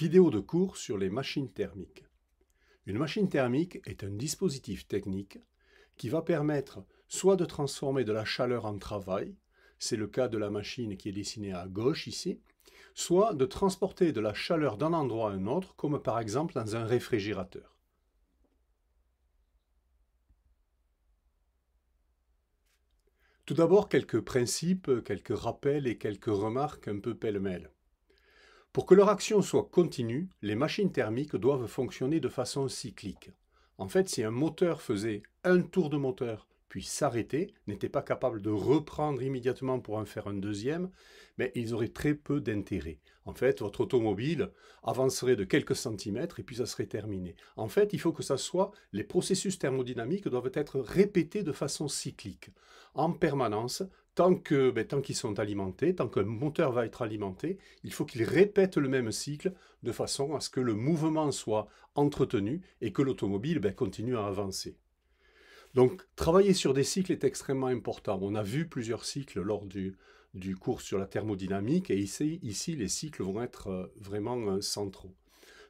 Vidéo de cours sur les machines thermiques. Une machine thermique est un dispositif technique qui va permettre soit de transformer de la chaleur en travail, c'est le cas de la machine qui est dessinée à gauche ici, soit de transporter de la chaleur d'un endroit à un autre, comme par exemple dans un réfrigérateur. Tout d'abord, quelques principes, quelques rappels et quelques remarques un peu pêle-mêle. Pour que leur action soit continue, les machines thermiques doivent fonctionner de façon cyclique. En fait, si un moteur faisait un tour de moteur puis s'arrêtait, n'était pas capable de reprendre immédiatement pour en faire un deuxième, mais ils auraient très peu d'intérêt. En fait, votre automobile avancerait de quelques centimètres et puis ça serait terminé. En fait, il faut que ça soit, les processus thermodynamiques doivent être répétés de façon cyclique, en permanence, tant que ben, tant qu'ils sont alimentés, tant qu'un moteur va être alimenté, il faut qu'il répète le même cycle de façon à ce que le mouvement soit entretenu et que l'automobile ben, continue à avancer. Donc travailler sur des cycles est extrêmement important. On a vu plusieurs cycles lors du, cours sur la thermodynamique et ici, ici les cycles vont être euh, vraiment euh, centraux.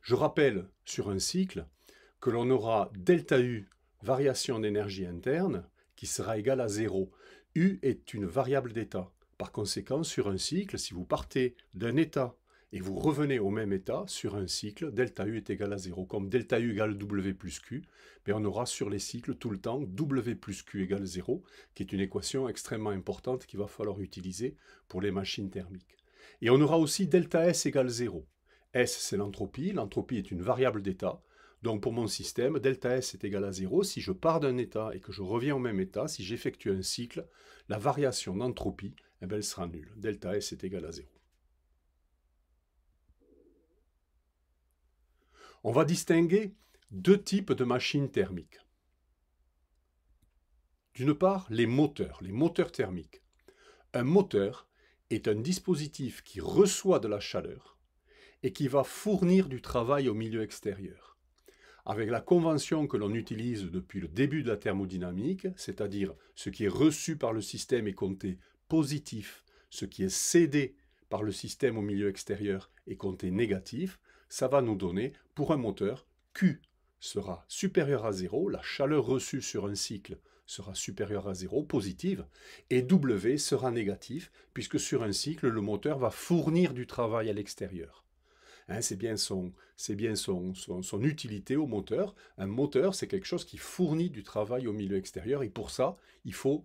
Je rappelle sur un cycle que l'on aura delta U variation d'énergie interne qui sera égale à zéro. U est une variable d'état. Par conséquent, sur un cycle, si vous partez d'un état et vous revenez au même état sur un cycle, delta U est égal à 0. Comme delta U égale W plus Q, mais ben, on aura sur les cycles tout le temps W plus Q égale 0, qui est une équation extrêmement importante qu'il va falloir utiliser pour les machines thermiques. Et on aura aussi delta S égale 0. S, c'est l'entropie. L'entropie est une variable d'état. Donc pour mon système, delta S est égal à 0. Si je pars d'un état et que je reviens au même état, si j'effectue un cycle, la variation d'entropie, eh ben, elle sera nulle. Delta S est égal à 0. On va distinguer deux types de machines thermiques. D'une part, les moteurs, les moteurs thermiques. Un moteur est un dispositif qui reçoit de la chaleur et qui va fournir du travail au milieu extérieur avec la convention que l'on utilise depuis le début de la thermodynamique, c'est-à-dire ce qui est reçu par le système est compté positif, ce qui est cédé par le système au milieu extérieur est compté négatif, ça va nous donner, pour un moteur, Q sera supérieur à 0, la chaleur reçue sur un cycle sera supérieure à 0, positive, et W sera négatif, puisque sur un cycle, le moteur va fournir du travail à l'extérieur. Hein, c'est bien, bien son, utilité au moteur. Un moteur, c'est quelque chose qui fournit du travail au milieu extérieur. Et pour ça, il faut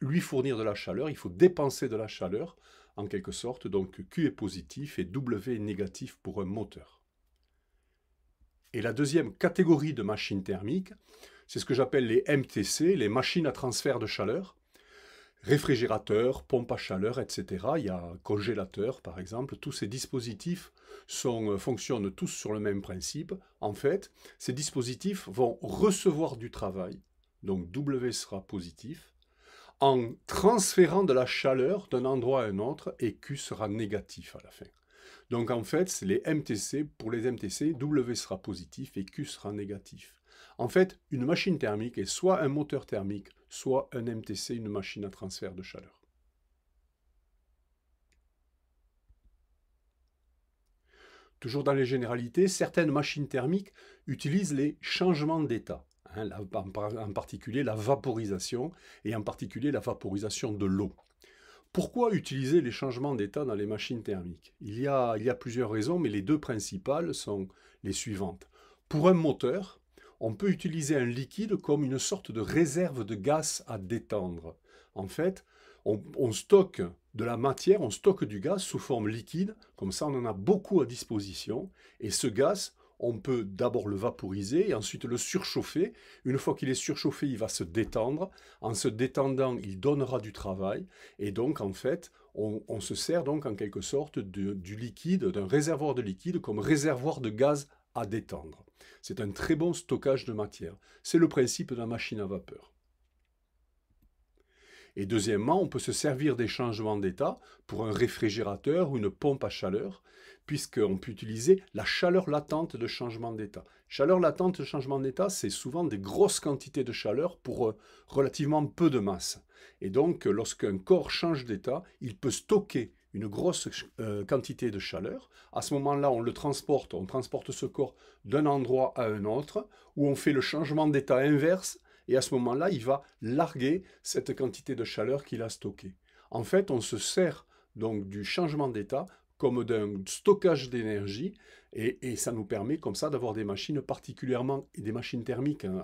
lui fournir de la chaleur, il faut dépenser de la chaleur, en quelque sorte. Donc Q est positif et W est négatif pour un moteur. Et la deuxième catégorie de machines thermiques, c'est ce que j'appelle les MTC, les machines à transfert de chaleur réfrigérateur, pompe à chaleur, etc. Il y a congélateur, par exemple. Tous ces dispositifs euh, fonctionnent tous sur le même principe. En fait, ces dispositifs vont recevoir du travail, donc W sera positif, en transférant de la chaleur d'un endroit à un autre, et Q sera négatif à la fin. Donc en fait, les MTC, pour les MTC, W sera positif et Q sera négatif. En fait, une machine thermique est soit un moteur thermique, soit un MTC, une machine à transfert de chaleur. Toujours dans les généralités, certaines machines thermiques utilisent les changements d'état, hein, en particulier la vaporisation, et en particulier la vaporisation de l'eau. Pourquoi utiliser les changements d'état dans les machines thermiques il y a plusieurs raisons, mais les deux principales sont les suivantes. Pour un moteur, on peut utiliser un liquide comme une sorte de réserve de gaz à détendre. En fait, on, stocke de la matière, on stocke du gaz sous forme liquide, comme ça on en a beaucoup à disposition, et ce gaz, on peut d'abord le vaporiser et ensuite le surchauffer. Une fois qu'il est surchauffé, il va se détendre. En se détendant, il donnera du travail. Et donc, en fait, on, se sert donc en quelque sorte du liquide, d'un réservoir de liquide comme réservoir de gaz à détendre. C'est un très bon stockage de matière. C'est le principe d'une machine à vapeur. Et deuxièmement, on peut se servir des changements d'état pour un réfrigérateur ou une pompe à chaleur, puisqu'on peut utiliser la chaleur latente de changement d'état. Chaleur latente de changement d'état, c'est souvent des grosses quantités de chaleur pour euh, relativement peu de masse. Et donc, lorsqu'un corps change d'état, il peut stocker une grosse euh, quantité de chaleur. À ce moment-là, on le transporte, on transporte ce corps d'un endroit à un autre, où on fait le changement d'état inverse, et à ce moment-là, il va larguer cette quantité de chaleur qu'il a stockée. En fait, on se sert donc du changement d'état comme d'un stockage d'énergie, et, ça nous permet comme ça d'avoir des machines particulièrement, des machines thermiques hein,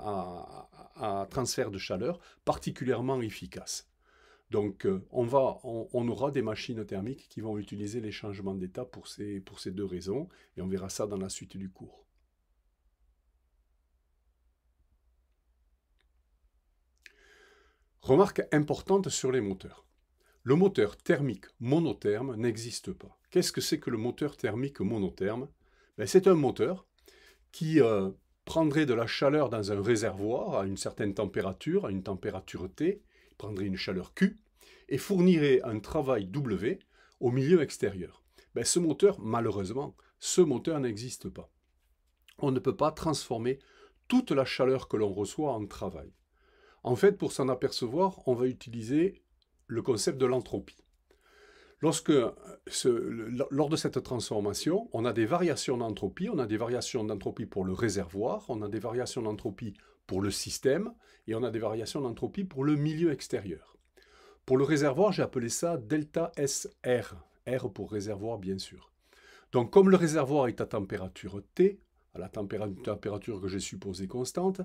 à transfert de chaleur, particulièrement efficaces. Donc, euh, on, va, on, aura des machines thermiques qui vont utiliser les changements d'état pour ces, deux raisons, et on verra ça dans la suite du cours. Remarque importante sur les moteurs. Le moteur thermique monotherme n'existe pas. Qu'est-ce que c'est que le moteur thermique monotherme ben, C'est un moteur qui euh, prendrait de la chaleur dans un réservoir à une certaine température, à une température T, prendrait une chaleur Q et fournirait un travail W au milieu extérieur. Mais ben, ce moteur, malheureusement, ce moteur n'existe pas. On ne peut pas transformer toute la chaleur que l'on reçoit en travail. En fait, pour s'en apercevoir, on va utiliser le concept de l'entropie. Lorsque, euh, lors de cette transformation, on a des variations d'entropie, on a des variations d'entropie pour le réservoir, on a des variations d'entropie pour le système, et on a des variations d'entropie pour le milieu extérieur. Pour le réservoir, j'ai appelé ça delta SR, R pour réservoir bien sûr. Donc comme le réservoir est à température T, à la température que j'ai supposée constante,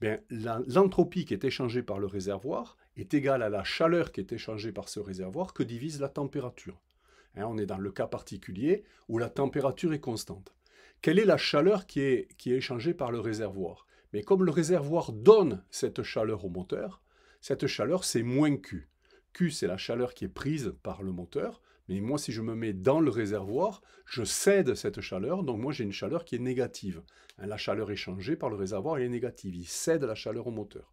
ben, l'entropie qui est échangée par le réservoir est égale à la chaleur qui est échangée par ce réservoir que divise la température. Hein, on est dans le cas particulier où la température est constante. Quelle est la chaleur qui est, qui est échangée par le réservoir mais comme le réservoir donne cette chaleur au moteur, cette chaleur c'est moins Q. Q c'est la chaleur qui est prise par le moteur, mais moi si je me mets dans le réservoir, je cède cette chaleur, donc moi j'ai une chaleur qui est négative. Hein, la chaleur échangée par le réservoir elle est négative, il cède la chaleur au moteur.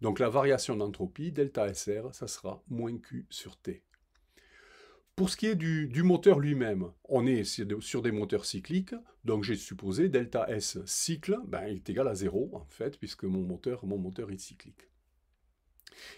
Donc la variation d'entropie, delta SR, ça sera moins Q sur T. Pour ce qui est du, moteur lui-même, on est sur des moteurs cycliques, donc j'ai supposé delta S cycle, ben, il est égal à 0 en fait, puisque mon moteur, mon moteur est cyclique.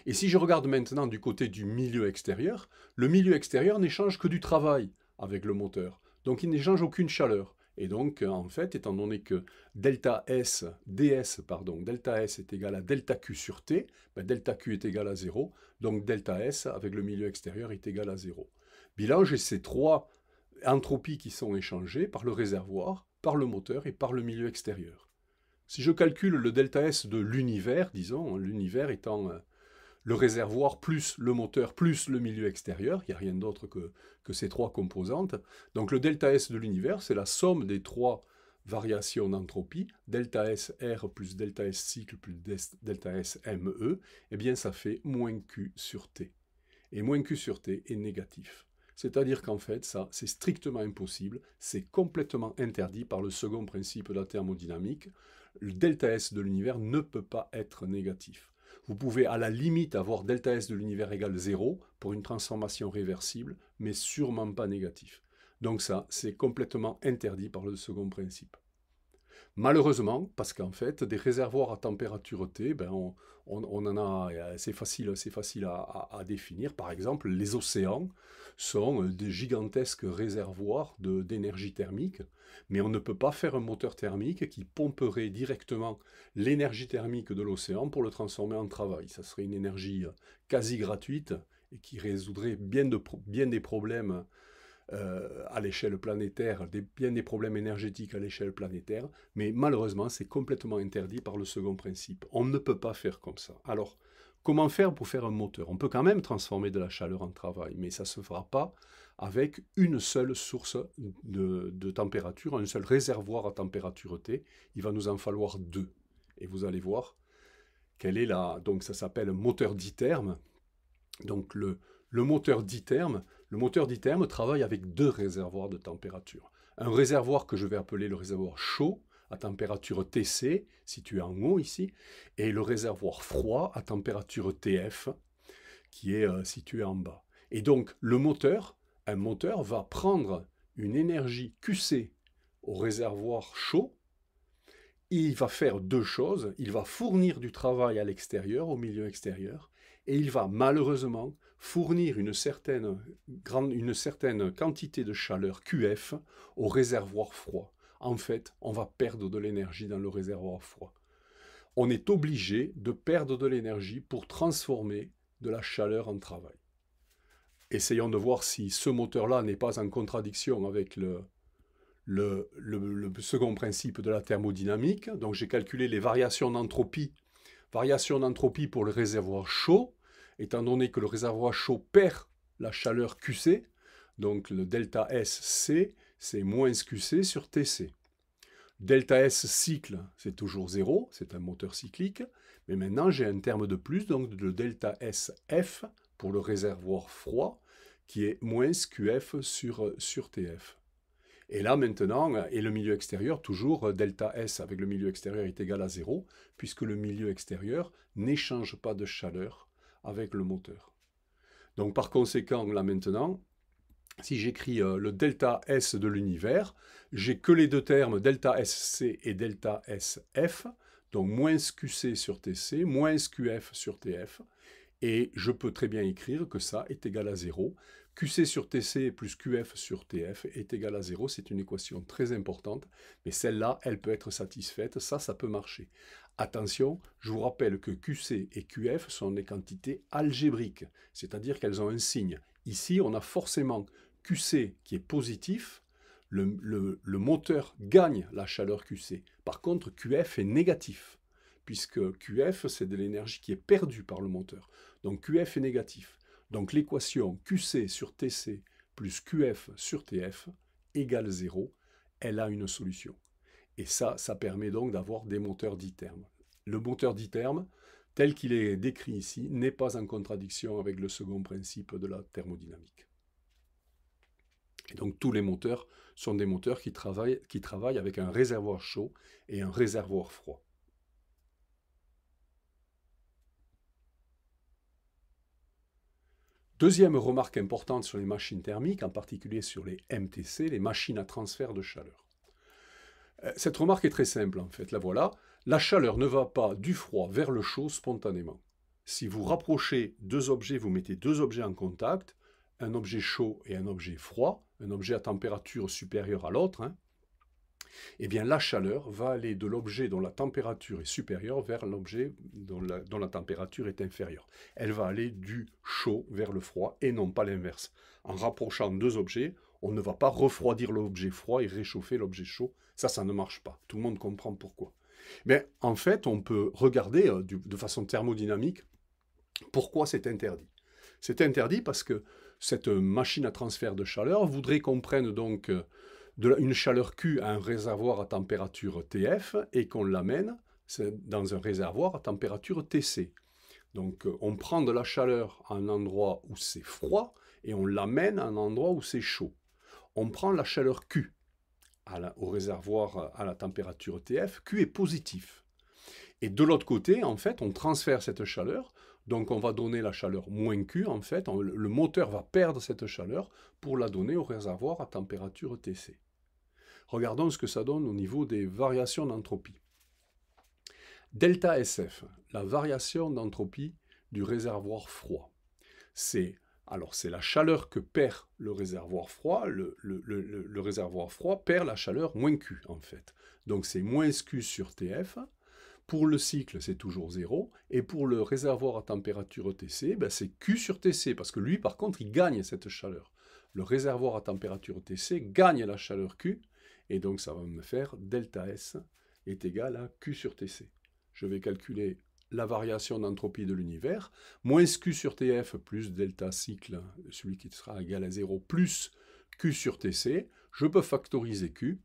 Et si je regarde maintenant du côté du milieu extérieur, le milieu extérieur n'échange que du travail avec le moteur, donc il n'échange aucune chaleur. Et donc, euh, en fait, étant donné que delta S, ds, pardon, delta S est égal à delta Q sur T, ben, delta Q est égal à 0, donc delta S avec le milieu extérieur est égal à 0. Bilan, j'ai ces trois entropies qui sont échangées par le réservoir, par le moteur et par le milieu extérieur. Si je calcule le delta S de l'univers, disons, hein, l'univers étant euh, le réservoir plus le moteur plus le milieu extérieur, il n'y a rien d'autre que, ces trois composantes. Donc le delta S de l'univers, c'est la somme des trois variations d'entropie, delta S R plus delta S cycle plus delta S ME, et eh bien ça fait moins Q sur T. Et moins Q sur T est négatif. C'est-à-dire qu'en fait, ça, c'est strictement impossible, c'est complètement interdit par le second principe de la thermodynamique. Le delta S de l'univers ne peut pas être négatif. Vous pouvez à la limite avoir delta S de l'univers égal 0 pour une transformation réversible, mais sûrement pas négatif. Donc ça, c'est complètement interdit par le second principe. Malheureusement, parce qu'en fait, des réservoirs à température T, ben, on, en a, euh, c'est facile, c'est facile à, définir. Par exemple, les océans sont euh, des gigantesques réservoirs d'énergie thermique, mais on ne peut pas faire un moteur thermique qui pomperait directement l'énergie thermique de l'océan pour le transformer en travail. Ça serait une énergie euh, quasi gratuite et qui résoudrait bien, de, bien des problèmes euh, à l'échelle planétaire, bien des problèmes énergétiques à l'échelle planétaire, mais malheureusement, c'est complètement interdit par le second principe. On ne peut pas faire comme ça. Alors, comment faire pour faire un moteur On peut quand même transformer de la chaleur en travail, mais ça ne se fera pas avec une seule source de, température, un seul réservoir à température T. Il va nous en falloir deux. Et vous allez voir quelle est la... Donc ça s'appelle moteur diterme. Donc le, le moteur diterme, le moteur d'ITM travaille avec deux réservoirs de température. Un réservoir que je vais appeler le réservoir chaud, à température TC, situé en haut ici, et le réservoir froid à température TF, qui est euh, situé en bas. Et donc, le moteur, un moteur va prendre une énergie QC au réservoir chaud, il va faire deux choses. Il va fournir du travail à l'extérieur, au milieu extérieur, et il va malheureusement fournir une certaine, grande, une certaine quantité de chaleur QF au réservoir froid. En fait, on va perdre de l'énergie dans le réservoir froid. On est obligé de perdre de l'énergie pour transformer de la chaleur en travail. Essayons de voir si ce moteur-là n'est pas en contradiction avec le, le, second principe de la thermodynamique. Donc j'ai calculé les variations d'entropie, variations d'entropie pour le réservoir chaud, étant donné que le réservoir chaud perd la chaleur QC, donc le delta SC, c'est moins QC sur TC. Delta S cycle, c'est toujours 0, c'est un moteur cyclique, mais maintenant j'ai un terme de plus, donc le delta SF pour le réservoir froid, qui est moins QF sur, sur TF. Et là maintenant, et le milieu extérieur, toujours delta S avec le milieu extérieur est égal à 0, puisque le milieu extérieur n'échange pas de chaleur avec le moteur. Donc par conséquent, là maintenant, si j'écris euh, le delta S de l'univers, j'ai que les deux termes delta SC et delta SF, donc moins QC sur TC, moins QF sur TF, et je peux très bien écrire que ça est égal à 0. QC sur TC plus QF sur TF est égal à 0. C'est une équation très importante, mais celle-là, elle peut être satisfaite. Ça, ça peut marcher. Attention, je vous rappelle que QC et QF sont des quantités algébriques, c'est-à-dire qu'elles ont un signe. Ici, on a forcément QC qui est positif, le, moteur gagne la chaleur QC. Par contre, QF est négatif, puisque QF, c'est de l'énergie qui est perdue par le moteur. Donc QF est négatif. Donc l'équation QC sur TC plus QF sur TF égale 0, elle a une solution. Et ça, ça permet donc d'avoir des moteurs termes. Le moteur terme, tel qu'il est décrit ici, n'est pas en contradiction avec le second principe de la thermodynamique. Et donc tous les moteurs sont des moteurs qui travaillent, qui travaillent avec un réservoir chaud et un réservoir froid. Deuxième remarque importante sur les machines thermiques, en particulier sur les MTC, les machines à transfert de chaleur. Euh, cette remarque est très simple, en fait, la voilà. La chaleur ne va pas du froid vers le chaud spontanément. Si vous rapprochez deux objets, vous mettez deux objets en contact, un objet chaud et un objet froid, un objet à température supérieure à l'autre, hein, eh bien la chaleur va aller de l'objet dont la température est supérieure vers l'objet dont la, dont la, température est inférieure. Elle va aller du chaud vers le froid et non pas l'inverse. En rapprochant deux objets, on ne va pas refroidir l'objet froid et réchauffer l'objet chaud. Ça, ça ne marche pas. Tout le monde comprend pourquoi. Mais en fait, on peut regarder euh, de façon thermodynamique pourquoi c'est interdit. C'est interdit parce que cette machine à transfert de chaleur voudrait qu'on prenne donc euh, une chaleur Q à un réservoir à température TF et qu'on l'amène dans un réservoir à température TC. Donc euh, on prend de la chaleur à un endroit où c'est froid et on l'amène à un endroit où c'est chaud on prend la chaleur Q au réservoir euh, à la température TF, Q est positif. Et de l'autre côté, en fait, on transfère cette chaleur, donc on va donner la chaleur moins Q, en fait, le moteur va perdre cette chaleur pour la donner au réservoir à température TC. Regardons ce que ça donne au niveau des variations d'entropie. Delta SF, la variation d'entropie du réservoir froid, c'est alors c'est la chaleur que perd le réservoir froid. Le, réservoir froid perd la chaleur moins Q en fait. Donc c'est moins Q sur TF. Pour le cycle, c'est toujours 0. Et pour le réservoir à température TC, ben, c'est Q sur TC. Parce que lui, par contre, il gagne cette chaleur. Le réservoir à température TC gagne la chaleur Q. Et donc ça va me faire delta S est égal à Q sur TC. Je vais calculer la variation d'entropie de l'univers, moins Q sur TF plus delta cycle, celui qui sera égal à 0, plus Q sur TC, je peux factoriser Q,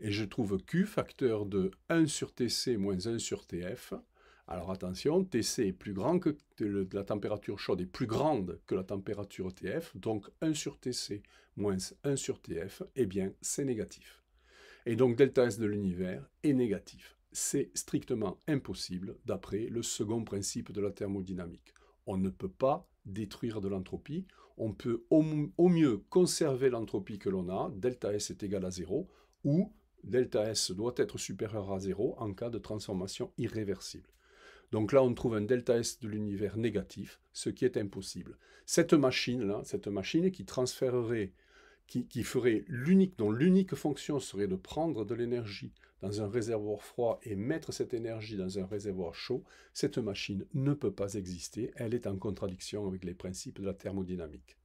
et je trouve Q facteur de 1 sur TC moins 1 sur TF. Alors attention, TC est plus grand que la température chaude est plus grande que la température TF, donc 1 sur TC moins 1 sur TF, et eh bien c'est négatif. Et donc delta S de l'univers est négatif c'est strictement impossible d'après le second principe de la thermodynamique. On ne peut pas détruire de l'entropie, on peut au, mieux conserver l'entropie que l'on a, delta S est égal à 0, ou delta S doit être supérieur à 0 en cas de transformation irréversible. Donc là, on trouve un delta S de l'univers négatif, ce qui est impossible. Cette machine-là, cette machine qui transférerait, qui ferait l'unique, dont l'unique fonction serait de prendre de l'énergie dans un réservoir froid et mettre cette énergie dans un réservoir chaud, cette machine ne peut pas exister, elle est en contradiction avec les principes de la thermodynamique.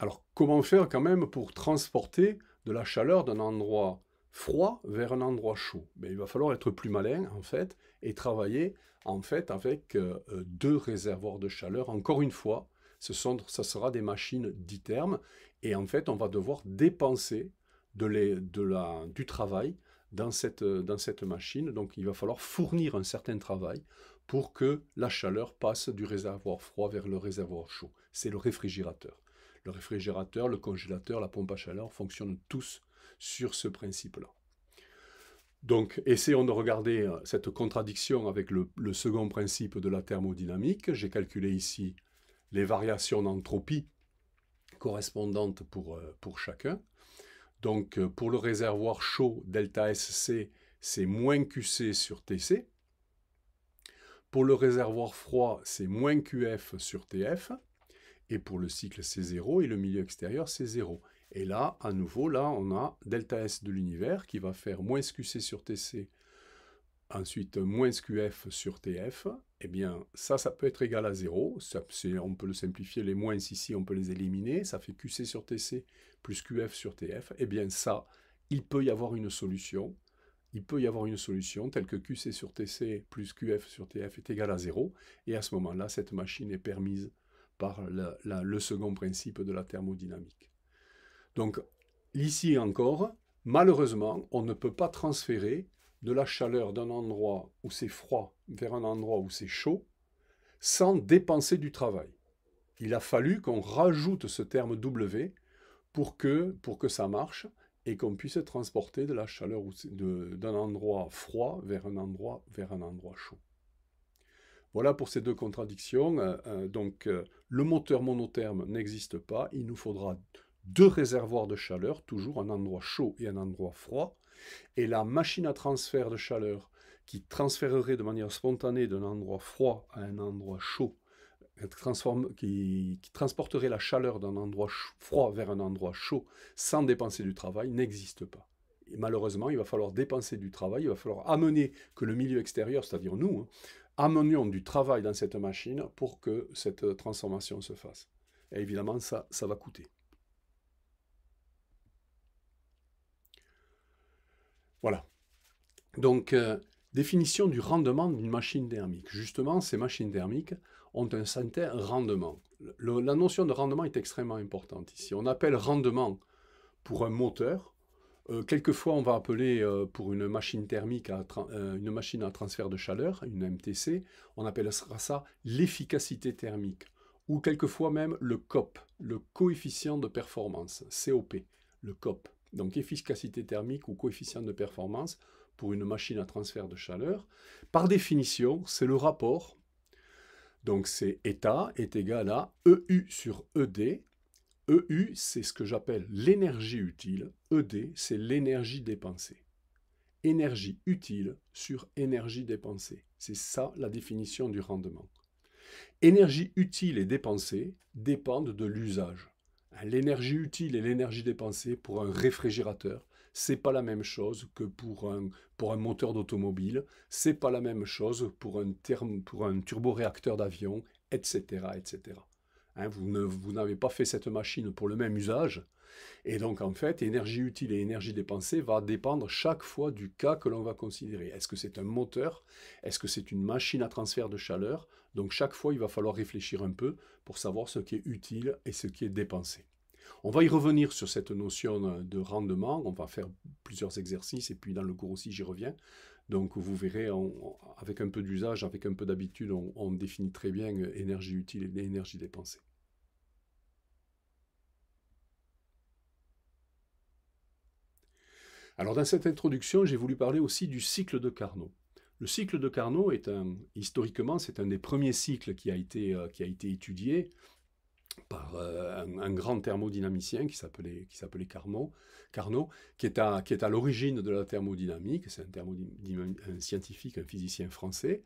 Alors comment faire quand même pour transporter de la chaleur d'un endroit froid vers un endroit chaud Mais ben, Il va falloir être plus malin en fait et travailler en fait avec euh, euh, deux réservoirs de chaleur. Encore une fois, ce ça sera des machines termes. et en fait on va devoir dépenser de la, du travail dans cette, dans cette machine. Donc il va falloir fournir un certain travail pour que la chaleur passe du réservoir froid vers le réservoir chaud. C'est le réfrigérateur. Le réfrigérateur, le congélateur, la pompe à chaleur fonctionnent tous sur ce principe-là. Donc, essayons de regarder euh, cette contradiction avec le, le second principe de la thermodynamique. J'ai calculé ici les variations d'entropie correspondantes pour, euh, pour chacun. Donc euh, pour le réservoir chaud delta SC, c'est moins QC sur TC. Pour le réservoir froid, c'est moins QF sur TF. Et pour le cycle, c'est 0 et le milieu extérieur, c'est 0. Et là, à nouveau, là, on a delta S de l'univers qui va faire moins QC sur TC ensuite moins QF sur TF, eh bien ça, ça peut être égal à 0. on peut le simplifier, les moins ici, on peut les éliminer. Ça fait QC sur TC plus QF sur TF. Eh bien ça, il peut y avoir une solution. Il peut y avoir une solution telle que QC sur TC plus QF sur TF est égal à 0. Et à ce moment-là, cette machine est permise par le second principe de la thermodynamique. Donc ici encore, malheureusement, on ne peut pas transférer de la chaleur d'un endroit où c'est froid vers un endroit où c'est chaud sans dépenser du travail. Il a fallu qu'on rajoute ce terme W pour que, pour que ça marche et qu'on puisse transporter de la chaleur d'un endroit froid vers un endroit, vers un endroit chaud. Voilà pour ces deux contradictions. Euh, euh, donc, euh, le moteur monotherme n'existe pas. Il nous faudra deux réservoirs de chaleur, toujours un endroit chaud et un endroit froid, et la machine à transfert de chaleur qui transférerait de manière spontanée d'un endroit froid à un endroit chaud, euh, qui, transporterait la chaleur d'un endroit froid vers un endroit chaud sans dépenser du travail, n'existe pas. Et malheureusement, il va falloir dépenser du travail, il va falloir amener que le milieu extérieur, c'est-à-dire nous, hein, amenions du travail dans cette machine pour que cette euh, transformation se fasse. Et évidemment, ça va coûter. Voilà. Donc, euh, définition du rendement d'une machine thermique. Justement, ces machines thermiques ont un certain rendement. la notion de rendement est extrêmement importante ici. On appelle rendement pour un moteur. Euh, quelquefois, on va appeler euh, pour une machine thermique, une machine à transfert de chaleur, une MTC, on appellera ça l'efficacité thermique, ou quelquefois même le COP, le coefficient de performance, COP, le COP donc efficacité thermique ou coefficient de performance pour une machine à transfert de chaleur. Par définition, c'est le rapport. Donc c'est état est égal à EU sur ED. EU, c'est ce que j'appelle l'énergie utile. ED, c'est l'énergie dépensée. Énergie utile sur énergie dépensée. C'est ça la définition du rendement. Énergie utile et dépensée dépendent de l'usage l'énergie utile et l'énergie dépensée pour un réfrigérateur, c'est pas la même chose que pour un, moteur d'automobile, c'est pas la même chose pour un, pour un turboréacteur d'avion, etc. etc. Hein, vous, vous n'avez pas fait cette machine pour le même usage. Et donc, en fait, énergie utile et énergie dépensée va dépendre chaque fois du cas que l'on va considérer. Est-ce que c'est un moteur Est-ce que c'est une machine à transfert de chaleur donc chaque fois, il va falloir réfléchir un peu pour savoir ce qui est utile et ce qui est dépensé. On va y revenir sur cette notion de rendement. On va faire plusieurs exercices et puis dans le cours aussi, j'y reviens. Donc vous verrez, avec un peu d'usage, avec un peu d'habitude, on définit très bien énergie utile et énergie dépensée. Alors dans cette introduction, j'ai voulu parler aussi du cycle de Carnot. Le cycle de Carnot est un, historiquement, c'est un des premiers cycles qui a été, euh, qui a été étudié par euh, un, grand thermodynamicien qui s'appelait, Carnot, Carnot, qui est à, qui est à l'origine de la thermodynamique. C'est un, scientifique, un physicien français.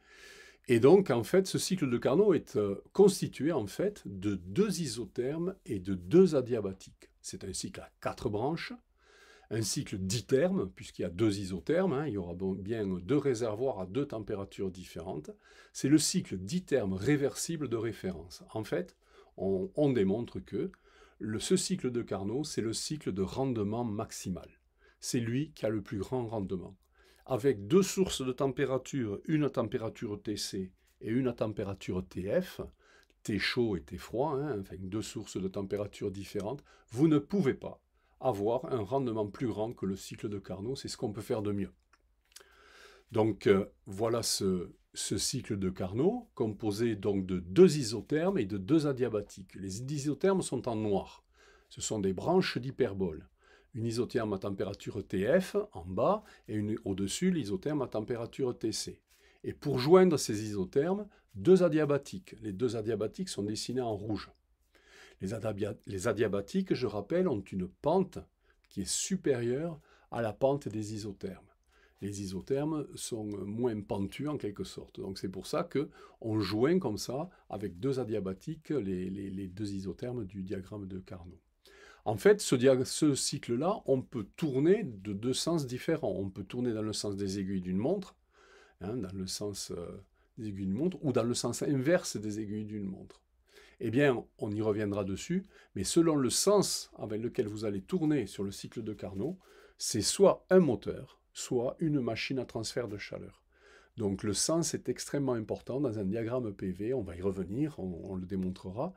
Et donc, en fait, ce cycle de Carnot est euh, constitué, en fait, de deux isothermes et de deux adiabatiques. C'est un cycle à quatre branches un cycle d'itherme, puisqu'il y a deux isothermes, hein, il y aura bien deux réservoirs à deux températures différentes, c'est le cycle d'itherme réversible de référence. En fait, on, démontre que le, ce cycle de Carnot, c'est le cycle de rendement maximal. C'est lui qui a le plus grand rendement. Avec deux sources de température, une à température TC et une à température TF, T chaud et T froid, hein, deux sources de température différentes, vous ne pouvez pas avoir un rendement plus grand que le cycle de Carnot. C'est ce qu'on peut faire de mieux. Donc euh, voilà ce, ce, cycle de Carnot, composé donc de deux isothermes et de deux adiabatiques. Les isothermes sont en noir. Ce sont des branches d'hyperbole. Une isotherme à température TF en bas et une au-dessus l'isotherme à température TC. Et pour joindre ces isothermes, deux adiabatiques. Les deux adiabatiques sont dessinés en rouge. Les, adiabatiques, je rappelle, ont une pente qui est supérieure à la pente des isothermes. Les isothermes sont moins pentus en quelque sorte. Donc c'est pour ça que on joint comme ça, avec deux adiabatiques, les, deux isothermes du diagramme de Carnot. En fait, ce, cycle-là, on peut tourner de deux sens différents. On peut tourner dans le sens des aiguilles d'une montre, hein, dans le sens euh, des aiguilles d'une montre, ou dans le sens inverse des aiguilles d'une montre eh bien, on y reviendra dessus, mais selon le sens avec lequel vous allez tourner sur le cycle de Carnot, c'est soit un moteur, soit une machine à transfert de chaleur. Donc le sens est extrêmement important dans un diagramme PV, on va y revenir, on, le démontrera,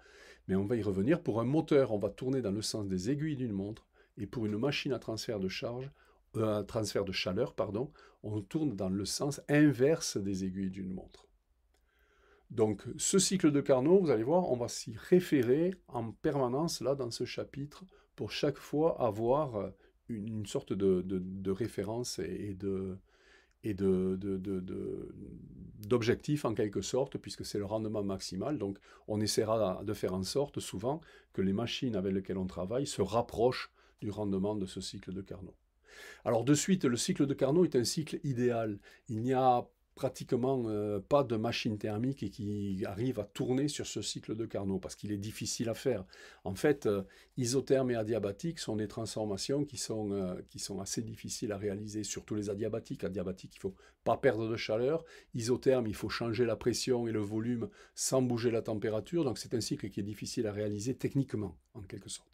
mais on va y revenir. Pour un moteur, on va tourner dans le sens des aiguilles d'une montre, et pour une machine à transfert de charge, euh, transfert de chaleur, pardon, on tourne dans le sens inverse des aiguilles d'une montre. Donc ce cycle de Carnot, vous allez voir, on va s'y référer en permanence là dans ce chapitre pour chaque fois avoir euh, une, sorte de, référence et, de et de, d'objectif en quelque sorte, puisque c'est le rendement maximal. Donc on essaiera de faire en sorte souvent que les machines avec lesquelles on travaille se rapprochent du rendement de ce cycle de Carnot. Alors de suite, le cycle de Carnot est un cycle idéal. Il n'y a pratiquement euh, pas de machine thermique et qui arrive à tourner sur ce cycle de Carnot parce qu'il est difficile à faire. En fait, euh, isotherme et adiabatique sont des transformations qui sont, euh, qui sont assez difficiles à réaliser, surtout les adiabatiques. adiabatique il faut pas perdre de chaleur. Isotherme, il faut changer la pression et le volume sans bouger la température. Donc c'est un cycle qui est difficile à réaliser techniquement, en quelque sorte.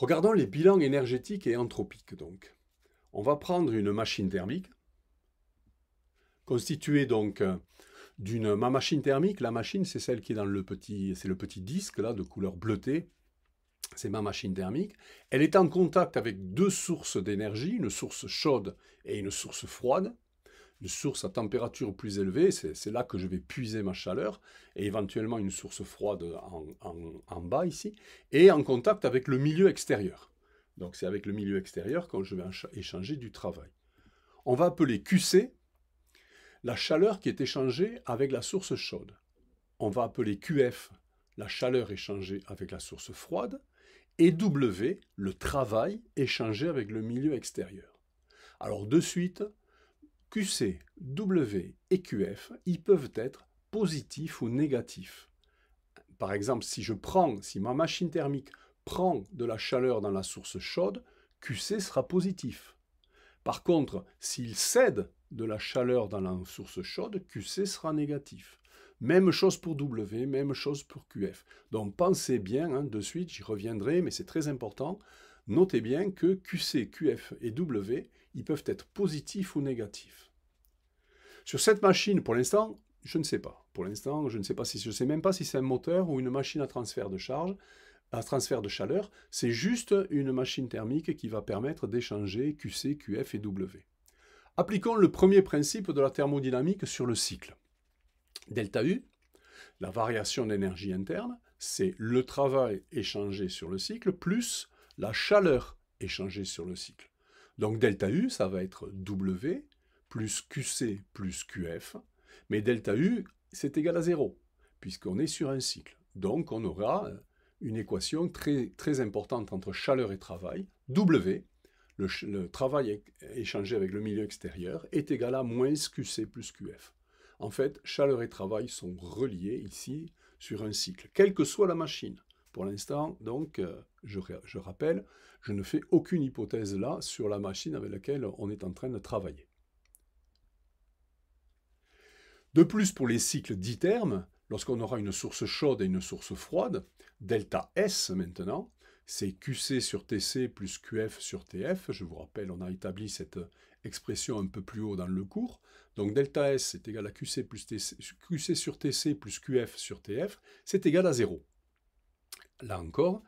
Regardons les bilans énergétiques et anthropiques donc. On va prendre une machine thermique, constituée donc euh, d'une machine thermique. La machine, c'est celle qui est dans le petit, c'est le petit disque là de couleur bleutée. C'est ma machine thermique. Elle est en contact avec deux sources d'énergie, une source chaude et une source froide une source à température plus élevée, c'est là que je vais puiser ma chaleur, et éventuellement une source froide en, bas ici, et en contact avec le milieu extérieur. Donc c'est avec le milieu extérieur que je vais échanger du travail. On va appeler QC la chaleur qui est échangée avec la source chaude. On va appeler QF la chaleur échangée avec la source froide, et W le travail échangé avec le milieu extérieur. Alors de suite, QC, W et QF, ils peuvent être positifs ou négatifs. Par exemple, si je prends, si ma machine thermique prend de la chaleur dans la source chaude, QC sera positif. Par contre, s'il cède de la chaleur dans la source chaude, QC sera négatif. Même chose pour W, même chose pour QF. Donc pensez bien, hein, de suite, j'y reviendrai, mais c'est très important. Notez bien que QC, QF et W, ils peuvent être positifs ou négatifs. Sur cette machine, pour l'instant, je ne sais pas. Pour l'instant, je ne sais pas si je sais même pas si c'est un moteur ou une machine à transfert de charge, à transfert de chaleur. C'est juste une machine thermique qui va permettre d'échanger QC, QF et W. Appliquons le premier principe de la thermodynamique sur le cycle. Delta U, la variation d'énergie interne, c'est le travail échangé sur le cycle plus la chaleur échangée sur le cycle. Donc delta U, ça va être W plus QC plus QF, mais delta U, c'est égal à 0, puisqu'on est sur un cycle. Donc on aura euh, une équation très, très importante entre chaleur et travail, W, le, travail échangé avec le milieu extérieur, est égal à moins QC plus QF. En fait, chaleur et travail sont reliés ici sur un cycle, quelle que soit la machine. Pour l'instant, donc, euh, je rappelle, je ne fais aucune hypothèse là sur la machine avec laquelle on est en train de travailler. De plus, pour les cycles termes, lorsqu'on aura une source chaude et une source froide, delta S maintenant, c'est QC sur TC plus QF sur TF. Je vous rappelle, on a établi cette expression un peu plus haut dans le cours. Donc delta S est égal à QC, plus TC, QC sur TC plus QF sur TF, c'est égal à 0. Là encore,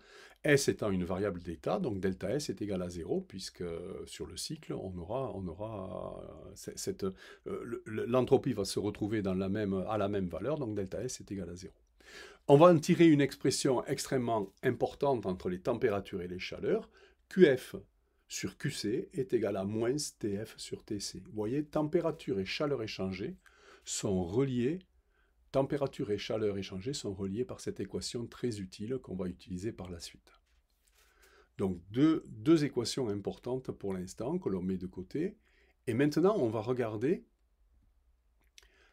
S étant une variable d'état, donc delta S est égal à 0, puisque euh, sur le cycle, on aura, on aura euh, cette, euh, l'entropie va se retrouver dans la même, à la même valeur, donc delta S est égal à 0. On va en tirer une expression extrêmement importante entre les températures et les chaleurs. QF sur QC est égal à moins TF sur TC. Vous voyez, température et chaleur échangées sont reliées Température et chaleur échangées sont reliées par cette équation très utile qu'on va utiliser par la suite. Donc deux, équations importantes pour l'instant que l'on met de côté. Et maintenant, on va regarder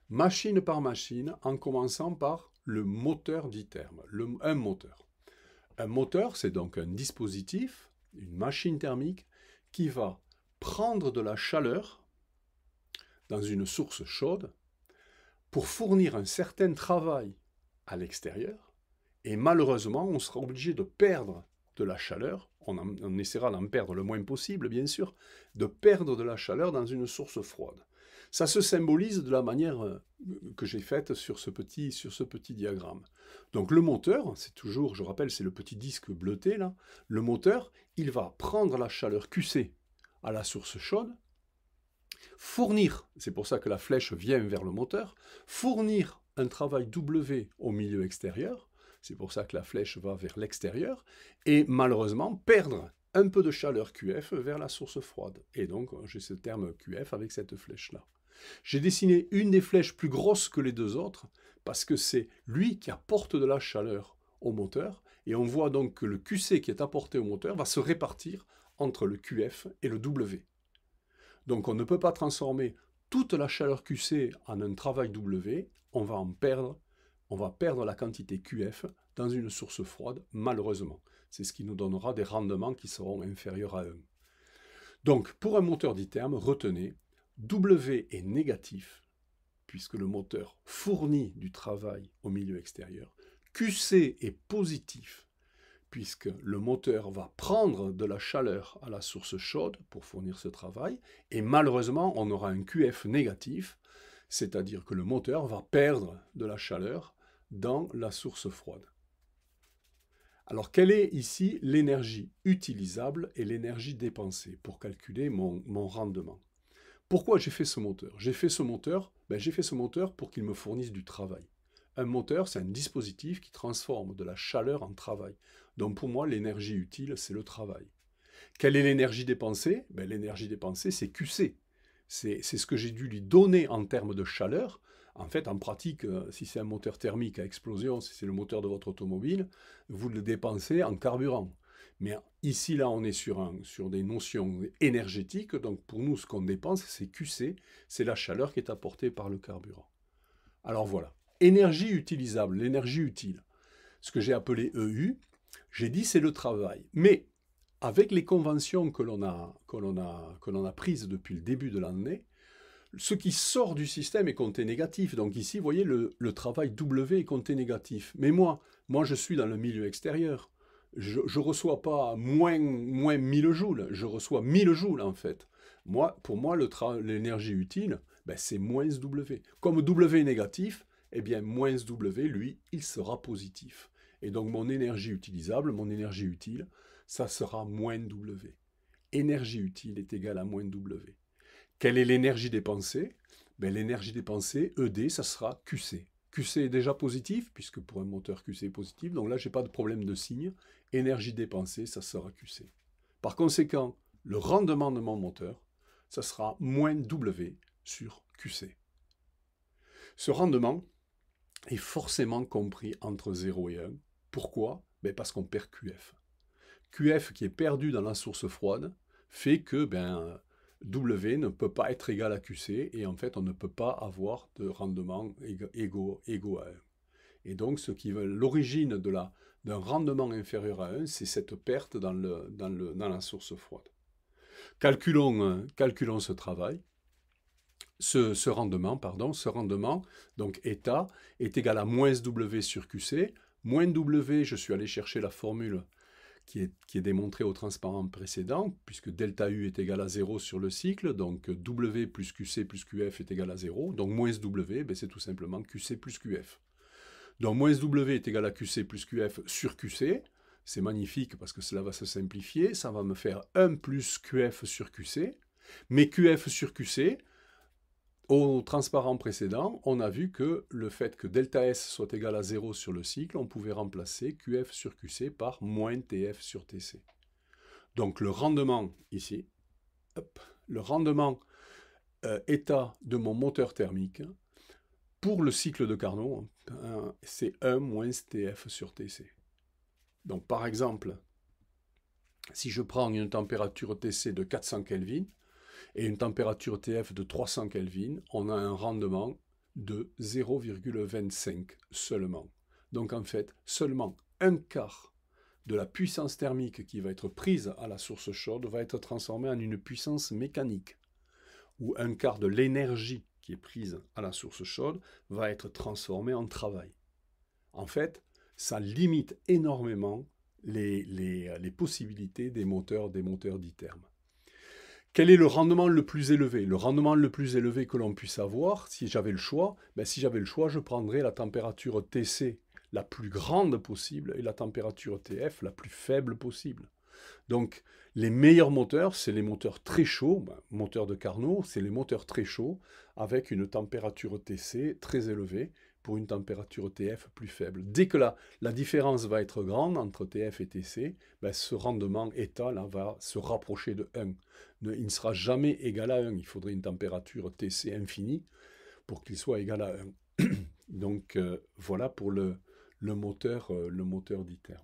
machine par machine en commençant par le moteur le un moteur. Un moteur, c'est donc un dispositif, une machine thermique, qui va prendre de la chaleur dans une source chaude pour fournir un certain travail à l'extérieur, et malheureusement, on sera obligé de perdre de la chaleur, on, essaiera d'en perdre le moins possible, bien sûr, de perdre de la chaleur dans une source froide. Ça se symbolise de la manière euh, que j'ai faite sur ce, petit, sur ce petit diagramme. Donc le moteur, c'est toujours, je rappelle, c'est le petit disque bleuté là, le moteur, il va prendre la chaleur QC à la source chaude, fournir, c'est pour ça que la flèche vient vers le moteur, fournir un travail W au milieu extérieur, c'est pour ça que la flèche va vers l'extérieur, et malheureusement perdre un peu de chaleur QF vers la source froide. Et donc euh, j'ai ce terme QF avec cette flèche-là. J'ai dessiné une des flèches plus grosse que les deux autres, parce que c'est lui qui apporte de la chaleur au moteur, et on voit donc que le QC qui est apporté au moteur va se répartir entre le QF et le W. Donc on ne peut pas transformer toute la chaleur QC en un travail W, on va en perdre, on va perdre la quantité QF dans une source froide, malheureusement. C'est ce qui nous donnera des rendements qui seront inférieurs à 1. Donc, pour un moteur terme retenez, W est négatif, puisque le moteur fournit du travail au milieu extérieur. QC est positif, puisque le moteur va prendre de la chaleur à la source chaude pour fournir ce travail, et malheureusement, on aura un QF négatif, c'est-à-dire que le moteur va perdre de la chaleur dans la source froide. Alors, quelle est ici l'énergie utilisable et l'énergie dépensée pour calculer mon, rendement Pourquoi j'ai fait ce moteur J'ai fait ce moteur, ben, j'ai fait ce moteur pour qu'il me fournisse du travail. Un moteur, c'est un dispositif qui transforme de la chaleur en travail. Donc pour moi, l'énergie utile, c'est le travail. Quelle est l'énergie dépensée ben, L'énergie dépensée, c'est QC. C'est ce que j'ai dû lui donner en termes de chaleur. En fait, en pratique, euh, si c'est un moteur thermique à explosion, si c'est le moteur de votre automobile, vous le dépensez en carburant. Mais ici, là, on est sur, sur des notions énergétiques. Donc, pour nous, ce qu'on dépense, c'est QC, c'est la chaleur qui est apportée par le carburant. Alors voilà énergie utilisable, l'énergie utile, ce que j'ai appelé EU, j'ai dit c'est le travail. Mais avec les conventions que l'on a, que a, a prises depuis le début de l'année, ce qui sort du système est compté négatif. Donc ici, vous voyez, le, travail W est compté négatif. Mais moi, moi, je suis dans le milieu extérieur. Je ne reçois pas moins, moins 1000 joules, je reçois 1000 joules en fait. Moi, pour moi, l'énergie utile, ben, c'est moins W. Comme W est négatif, eh bien, moins W, lui, il sera positif. Et donc, mon énergie utilisable, mon énergie utile, ça sera moins W. Énergie utile est égale à moins W. Quelle est l'énergie dépensée ben, L'énergie dépensée, ED, ça sera QC. QC est déjà positif, puisque pour un moteur QC est positif, donc là, je n'ai pas de problème de signe. Énergie dépensée, ça sera QC. Par conséquent, le rendement de mon moteur, ça sera moins W sur QC. Ce rendement, est forcément compris entre 0 et 1. Pourquoi ben, Parce qu'on perd QF. QF qui est perdu dans la source froide fait que ben, W ne peut pas être égal à QC et en fait on ne peut pas avoir de rendement égaux, à 1. Et donc ce qui l'origine de la, d'un rendement inférieur à 1, c'est cette perte dans, le, dans, la source froide. calculons ce travail ce, rendement, pardon, ce rendement, donc eta, est égal à moins W sur QC. Moins W, je suis allé chercher la formule qui est, qui est démontrée au transparent précédent, puisque delta U est égal à 0 sur le cycle, donc W plus QC plus QF est égal à 0, donc moins W, ben c'est tout simplement QC plus QF. Donc moins W est égal à QC plus QF sur QC, c'est magnifique parce que cela va se simplifier, ça va me faire 1 plus QF sur QC, mais QF sur QC, au transparent précédent, on a vu que le fait que S soit égal à 0 sur le cycle, on pouvait remplacer QF sur QC par moins TF sur TC. Donc le rendement ici, le rendement euh, état de mon moteur thermique pour le cycle de Carnot, hein, c'est 1 moins TF sur TC. Donc par exemple, si je prends une température TC de 400 Kelvin, et une température TF de 300 Kelvin, on a un rendement de 0,25 seulement. Donc en fait, seulement un quart de la puissance thermique qui va être prise à la source chaude va être transformée en une puissance mécanique, ou un quart de l'énergie qui est prise à la source chaude va être transformée en travail. En fait, ça limite énormément les, possibilités des moteurs, des moteurs quel est le rendement le plus élevé Le rendement le plus élevé que l'on puisse avoir, si j'avais le choix, ben si j'avais le choix, je prendrais la température TC la plus grande possible et la température TF la plus faible possible. Donc les meilleurs moteurs, c'est les moteurs très chauds, ben, moteurs de Carnot, c'est les moteurs très chauds avec une température TC très élevée pour une température TF plus faible. Dès que la, différence va être grande entre TF et TC, ben, ce rendement état hein, va se rapprocher de 1. il ne sera jamais égal à 1. Il faudrait une température TC infinie pour qu'il soit égal à 1. Donc euh, voilà pour le, moteur, le moteur euh,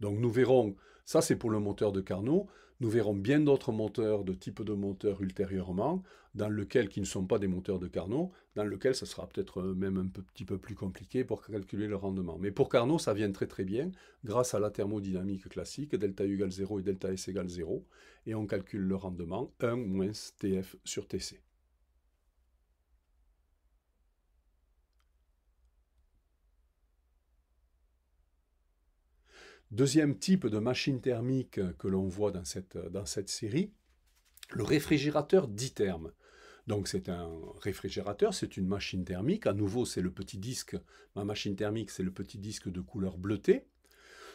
Donc nous verrons, ça c'est pour le moteur de Carnot. Nous verrons bien d'autres moteurs de type de moteur ultérieurement, dans lesquels qui ne sont pas des moteurs de Carnot, dans lesquels ça sera peut-être euh, même un petit peu plus compliqué pour calculer le rendement. Mais pour Carnot, ça vient très très bien grâce à la thermodynamique classique, delta U égale 0 et delta S égale 0, et on calcule le rendement 1 moins TF sur TC. Deuxième type de machine thermique que l'on voit dans cette, dans cette série, le réfrigérateur ditherme. Donc c'est un réfrigérateur, c'est une machine thermique. À nouveau, c'est le petit disque. Ma machine thermique, c'est le petit disque de couleur bleutée.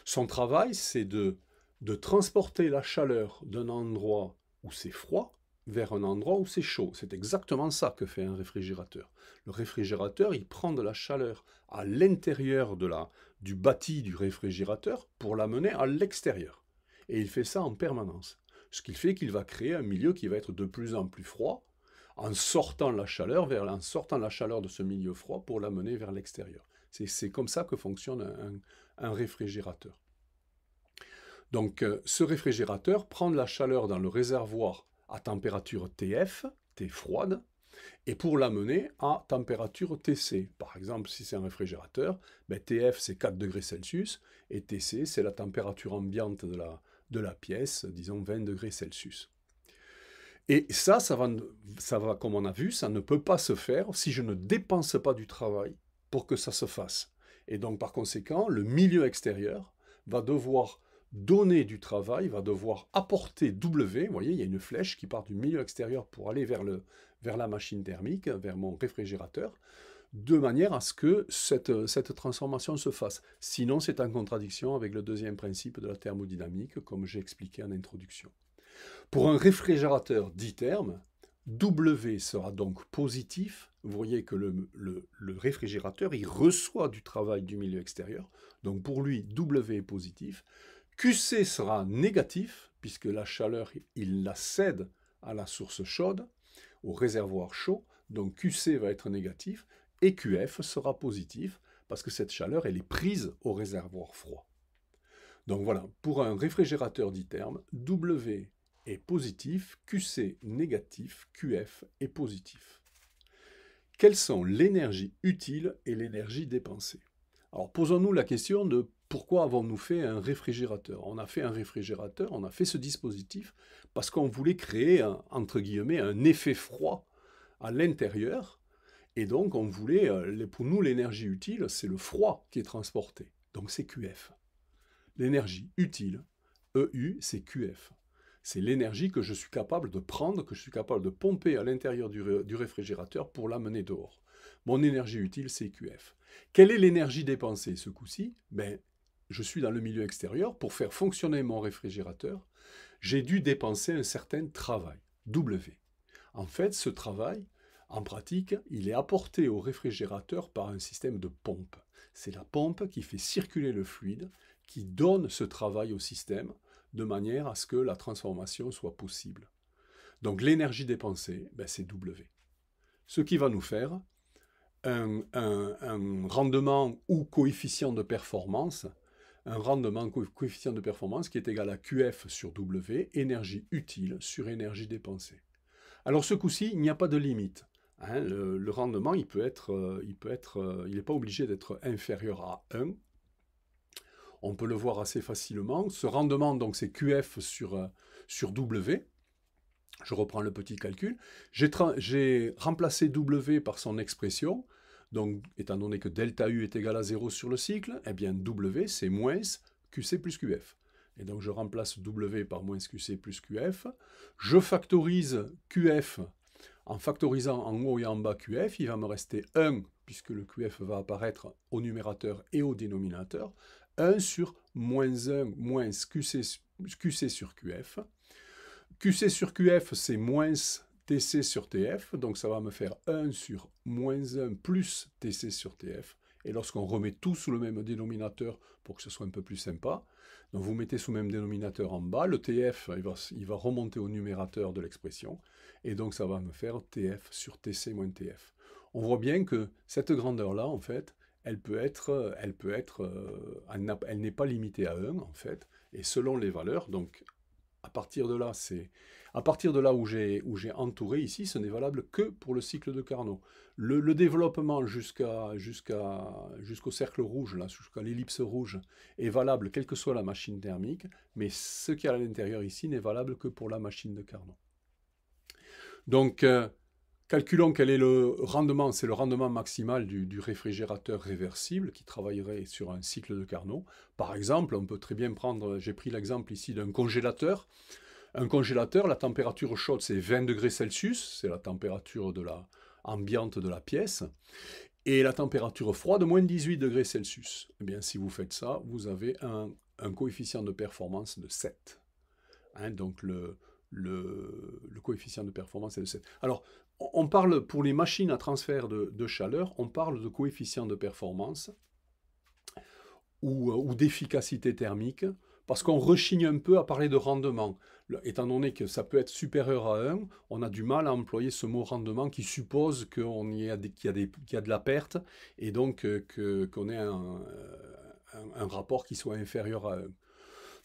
Son travail, c'est de, de transporter la chaleur d'un endroit où c'est froid vers un endroit où c'est chaud. C'est exactement ça que fait un réfrigérateur. Le réfrigérateur, il prend de la chaleur à l'intérieur de la, du bâti du réfrigérateur pour l'amener à l'extérieur. Et il fait ça en permanence. Ce qui fait qu'il va créer un milieu qui va être de plus en plus froid en sortant la chaleur, vers, en sortant la chaleur de ce milieu froid pour l'amener vers l'extérieur. C'est comme ça que fonctionne un, un réfrigérateur. Donc euh, ce réfrigérateur prend la chaleur dans le réservoir à température TF, T froide, et pour l'amener à température TC. Par exemple, si c'est un réfrigérateur, ben, TF c'est 4 degrés Celsius et TC c'est la température ambiante de la, pièce, disons 20 degrés Celsius. Et ça, ça va, ça va, comme on a vu, ça ne peut pas se faire si je ne dépense pas du travail pour que ça se fasse. Et donc, par conséquent, le milieu extérieur va devoir donner du travail, va devoir apporter W. Vous voyez, il y a une flèche qui part du milieu extérieur pour aller vers le, vers la machine thermique, vers mon réfrigérateur, de manière à ce que cette, transformation se fasse. Sinon, c'est en contradiction avec le deuxième principe de la thermodynamique, comme j'ai expliqué en introduction. Pour un réfrigérateur dit terme W sera donc positif. Vous voyez que le, le, réfrigérateur, il reçoit du travail du milieu extérieur. Donc pour lui, W est positif. QC sera négatif, puisque la chaleur, il la cède à la source chaude au réservoir chaud, donc QC va être négatif, et QF sera positif, parce que cette chaleur, elle est prise au réservoir froid. Donc voilà, pour un réfrigérateur dit terme, W est positif, QC négatif, QF est positif. Quelles sont l'énergie utile et l'énergie dépensée Alors posons-nous la question de pourquoi avons-nous fait un réfrigérateur On a fait un réfrigérateur, on a fait ce dispositif parce qu'on voulait créer, un, entre guillemets, un effet froid à l'intérieur. Et donc, on voulait, euh, pour nous, l'énergie utile, c'est le froid qui est transporté. Donc, c'est QF. L'énergie utile, EU, c'est QF. C'est l'énergie que je suis capable de prendre, que je suis capable de pomper à l'intérieur du, réfrigérateur pour l'amener dehors. Mon énergie utile, c'est QF. Quelle est l'énergie dépensée ce coup-ci ben, je suis dans le milieu extérieur, pour faire fonctionner mon réfrigérateur, j'ai dû dépenser un certain travail, W. En fait, ce travail, en pratique, il est apporté au réfrigérateur par un système de pompe. C'est la pompe qui fait circuler le fluide, qui donne ce travail au système, de manière à ce que la transformation soit possible. Donc l'énergie dépensée, ben, c'est W. Ce qui va nous faire un rendement ou coefficient de performance un rendement coefficient de performance qui est égal à QF sur W, énergie utile sur énergie dépensée. Alors ce coup-ci, il n'y a pas de limite. Hein. le, rendement, il peut être, euh, il peut être, euh, il n'est pas obligé d'être inférieur à 1. On peut le voir assez facilement. Ce rendement, donc, c'est QF sur, euh, sur W. Je reprends le petit calcul. J'ai remplacé W par son expression. Donc, étant donné que delta U est égal à 0 sur le cycle, eh bien W, c'est moins QC plus QF. Et donc, je remplace W par moins QC plus QF. Je factorise QF en factorisant en haut et en bas QF. Il va me rester 1, puisque le QF va apparaître au numérateur et au dénominateur. 1 sur moins 1 moins QC, sur QF. QC sur QF, c'est moins TC sur TF, donc ça va me faire 1 sur moins 1 plus TC sur TF. Et lorsqu'on remet tout sous le même dénominateur pour que ce soit un peu plus sympa, donc vous mettez sous le même dénominateur en bas, le TF, il va, il va remonter au numérateur de l'expression, et donc ça va me faire TF sur TC moins TF. On voit bien que cette grandeur-là, en fait, elle peut être, elle peut être, euh, elle n'est pas limitée à 1 en fait, et selon les valeurs, donc à partir de là, c'est à partir de là où j'ai où j'ai entouré ici, ce n'est valable que pour le cycle de Carnot. Le, développement jusqu'à jusqu'à jusqu'au cercle rouge là, jusqu'à l'ellipse rouge est valable quelle que soit la machine thermique, mais ce qui a à l'intérieur ici n'est valable que pour la machine de Carnot. Donc euh, Calculons quel est le rendement, c'est le rendement maximal du, réfrigérateur réversible qui travaillerait sur un cycle de Carnot. Par exemple, on peut très bien prendre, j'ai pris l'exemple ici d'un congélateur. Un congélateur, la température chaude, c'est 20 degrés Celsius, c'est la température de la, ambiante de la pièce, et la température froide, moins 18 degrés Celsius. Eh bien, si vous faites ça, vous avez un, coefficient de performance de 7. Hein, donc, le, le, le, coefficient de performance est de 7. Alors, on parle pour les machines à transfert de, chaleur, on parle de coefficient de performance euh, ou, d'efficacité thermique, parce qu'on rechigne un peu à parler de rendement. Étant donné que ça peut être supérieur à 1, on a du mal à employer ce mot rendement qui suppose qu'il y, a de la perte et donc euh, qu'on ait euh, un, rapport qui soit inférieur à 1.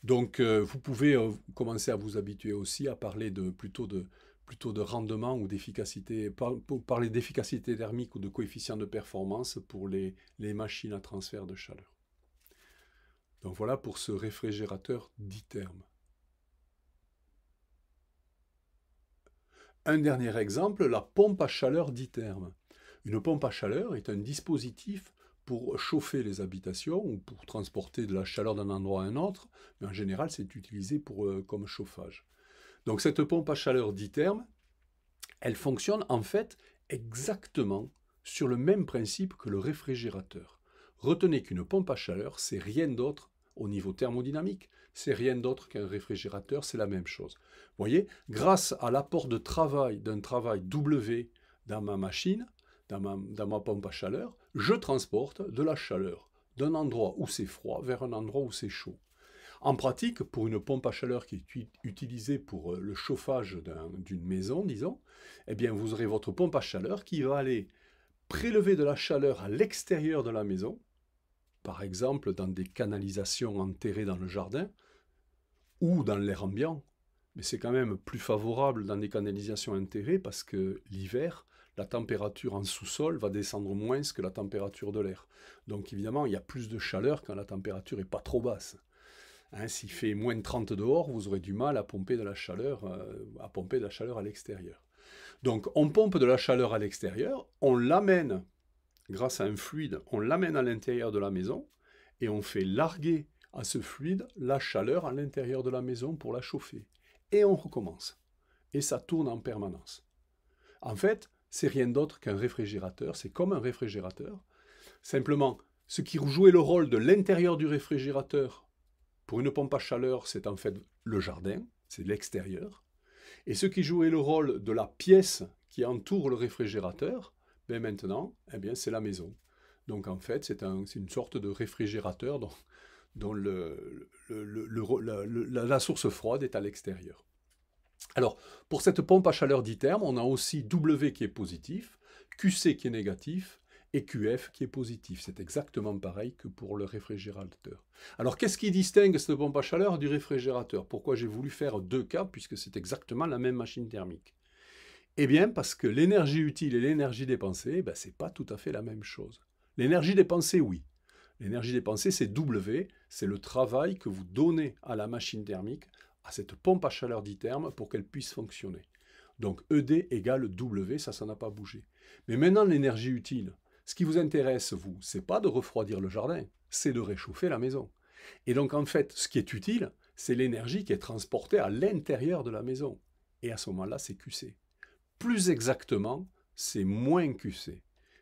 Donc vous pouvez commencer à vous habituer aussi à parler de, plutôt de, plutôt de rendement ou d'efficacité, pour parler d'efficacité thermique ou de coefficient de performance pour les, machines à transfert de chaleur. Donc voilà pour ce réfrigérateur terme. Un dernier exemple, la pompe à chaleur terme. Une pompe à chaleur est un dispositif pour chauffer les habitations ou pour transporter de la chaleur d'un endroit à un autre, mais en général c'est utilisé euh, comme chauffage. Donc cette pompe à chaleur dit terme, elle fonctionne en fait exactement sur le même principe que le réfrigérateur. Retenez qu'une pompe à chaleur, c'est rien d'autre au niveau thermodynamique, c'est rien d'autre qu'un réfrigérateur, c'est la même chose. Vous voyez, grâce à l'apport de travail d'un travail W dans ma machine, dans dans ma pompe à chaleur, je transporte de la chaleur d'un endroit où c'est froid vers un endroit où c'est chaud. En pratique, pour une pompe à chaleur qui est utilisée pour euh, le chauffage d'une maison, disons, eh bien, vous aurez votre pompe à chaleur qui va aller prélever de la chaleur à l'extérieur de la maison, par exemple dans des canalisations enterrées dans le jardin ou dans l'air ambiant. Mais c'est quand même plus favorable dans des canalisations enterrées parce que l'hiver, la température en sous-sol va descendre moins que la température de l'air. Donc évidemment, il y a plus de chaleur quand la température est pas trop basse. Hein, s'il fait moins de 30 dehors, vous aurez du mal à pomper de la chaleur, euh, à pomper de la chaleur à l'extérieur. Donc on pompe de la chaleur à l'extérieur, on l'amène grâce à un fluide, on l'amène à l'intérieur de la maison et on fait larguer à ce fluide la chaleur à l'intérieur de la maison pour la chauffer. Et on recommence. Et ça tourne en permanence. En fait, c'est rien d'autre qu'un réfrigérateur, c'est comme un réfrigérateur. Simplement, ce qui jouait le rôle de l'intérieur du réfrigérateur pour une pompe à chaleur, c'est en fait le jardin, c'est l'extérieur. Et ce qui jouait le rôle de la pièce qui entoure le réfrigérateur, ben maintenant, eh bien, c'est la maison. Donc en fait, c'est une sorte de réfrigérateur dont, le, la, source froide est à l'extérieur. Alors, pour cette pompe à chaleur terme, on a aussi W qui est positif, QC qui est négatif et QF qui est positif. C'est exactement pareil que pour le réfrigérateur. Alors qu'est-ce qui distingue cette pompe à chaleur du réfrigérateur Pourquoi j'ai voulu faire deux cas puisque c'est exactement la même machine thermique Eh bien parce que l'énergie utile et l'énergie dépensée, eh ben, ce n'est pas tout à fait la même chose. L'énergie dépensée, oui. L'énergie dépensée, c'est W, c'est le travail que vous donnez à la machine thermique, à cette pompe à chaleur terme, pour qu'elle puisse fonctionner. Donc ED égale W, ça, ça n'a pas bougé. Mais maintenant, l'énergie utile, ce qui vous intéresse, vous, c'est pas de refroidir le jardin, c'est de réchauffer la maison. Et donc, en fait, ce qui est utile, c'est l'énergie qui est transportée à l'intérieur de la maison. Et à ce moment-là, c'est QC. Plus exactement, c'est moins QC,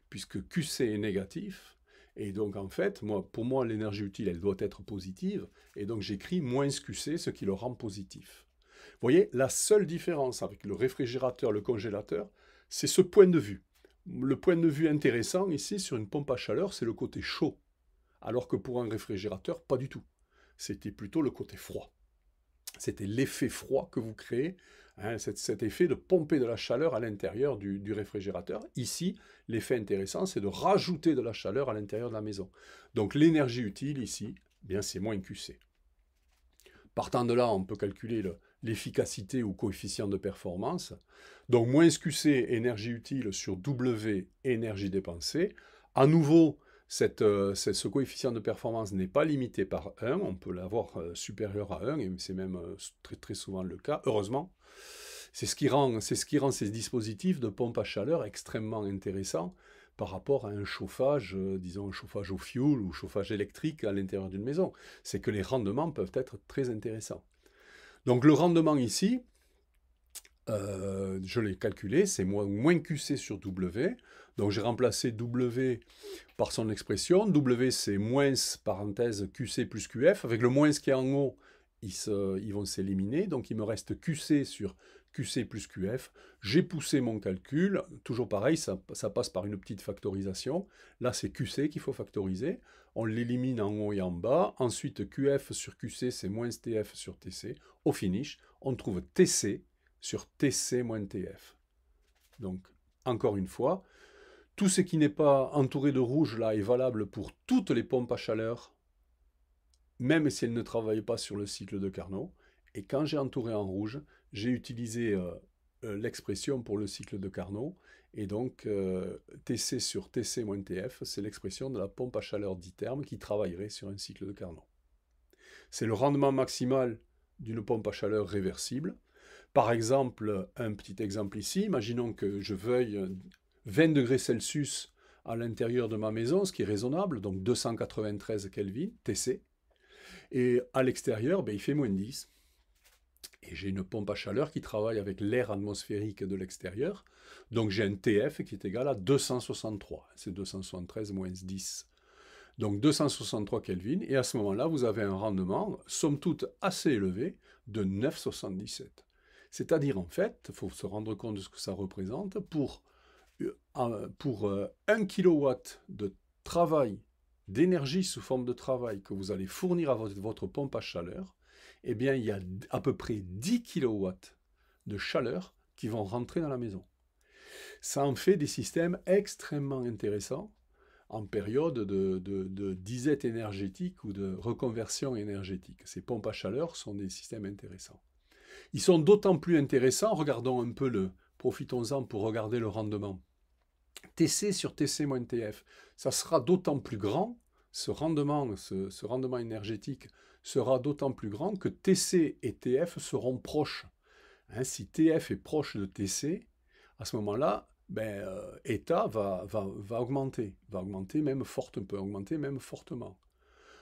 puisque QC est négatif. Et donc, en fait, moi, pour moi, l'énergie utile, elle doit être positive. Et donc, j'écris moins QC, ce qui le rend positif. Vous voyez, la seule différence avec le réfrigérateur, le congélateur, c'est ce point de vue. Le point de vue intéressant ici sur une pompe à chaleur, c'est le côté chaud, alors que pour un réfrigérateur, pas du tout. C'était plutôt le côté froid. C'était l'effet froid que vous créez, hein, cet, effet de pomper de la chaleur à l'intérieur du, réfrigérateur. Ici, l'effet intéressant, c'est de rajouter de la chaleur à l'intérieur de la maison. Donc l'énergie utile ici, eh bien c'est moins QC. Partant de là, on peut calculer le, l'efficacité ou coefficient de performance. Donc moins QC, énergie utile sur W, énergie dépensée. À nouveau, cette, euh, ce coefficient de performance n'est pas limité par 1, on peut l'avoir euh, supérieur à 1, et c'est même euh, très, très souvent le cas, heureusement. C'est ce, qui rend, ce qui rend ces dispositifs de pompe à chaleur extrêmement intéressants par rapport à un chauffage, disons un chauffage au fioul ou chauffage électrique à l'intérieur d'une maison. C'est que les rendements peuvent être très intéressants. Donc le rendement ici, euh, je l'ai calculé, c'est moins, QC sur W. Donc j'ai remplacé W par son expression. W c'est moins parenthèse QC plus QF. Avec le moins qui est en haut, ils, ils vont s'éliminer. Donc il me reste QC sur QC plus QF. J'ai poussé mon calcul, toujours pareil, ça, passe par une petite factorisation. Là, c'est QC qu'il faut factoriser. On l'élimine en haut et en bas. Ensuite, QF sur QC, c'est moins TF sur TC. Au finish, on trouve TC sur TC moins TF. Donc, encore une fois, tout ce qui n'est pas entouré de rouge, là, est valable pour toutes les pompes à chaleur, même si elles ne travaillent pas sur le cycle de Carnot. Et quand j'ai entouré en rouge, j'ai utilisé euh, euh, l'expression pour le cycle de Carnot, et donc euh, TC sur TC TF, c'est l'expression de la pompe à chaleur d'Iterme qui travaillerait sur un cycle de Carnot. C'est le rendement maximal d'une pompe à chaleur réversible. Par exemple, un petit exemple ici, imaginons que je veuille 20 degrés Celsius à l'intérieur de ma maison, ce qui est raisonnable, donc 293 Kelvin, TC. Et à l'extérieur, ben, il fait moins 10. Et j'ai une pompe à chaleur qui travaille avec l'air atmosphérique de l'extérieur. Donc j'ai un TF qui est égal à 263. C'est 273 moins 10. Donc 263 Kelvin. Et à ce moment-là, vous avez un rendement, somme toute, assez élevé de 9,77. C'est-à-dire, en fait, il faut se rendre compte de ce que ça représente. Pour, euh, pour 1 euh, kW de travail, d'énergie sous forme de travail que vous allez fournir à votre pompe à chaleur, eh bien, il y a à peu près 10 kW de chaleur qui vont rentrer dans la maison. Ça en fait des systèmes extrêmement intéressants en période de, disette énergétique ou de reconversion énergétique. Ces pompes à chaleur sont des systèmes intéressants. Ils sont d'autant plus intéressants, regardons un peu le, profitons-en pour regarder le rendement. TC sur TC-TF, ça sera d'autant plus grand, ce rendement, ce rendement énergétique sera d'autant plus grand que TC et TF seront proches. Hein, si TF est proche de TC, à ce moment-là, ben, euh, va, va, augmenter, va augmenter même fort, peut augmenter même fortement.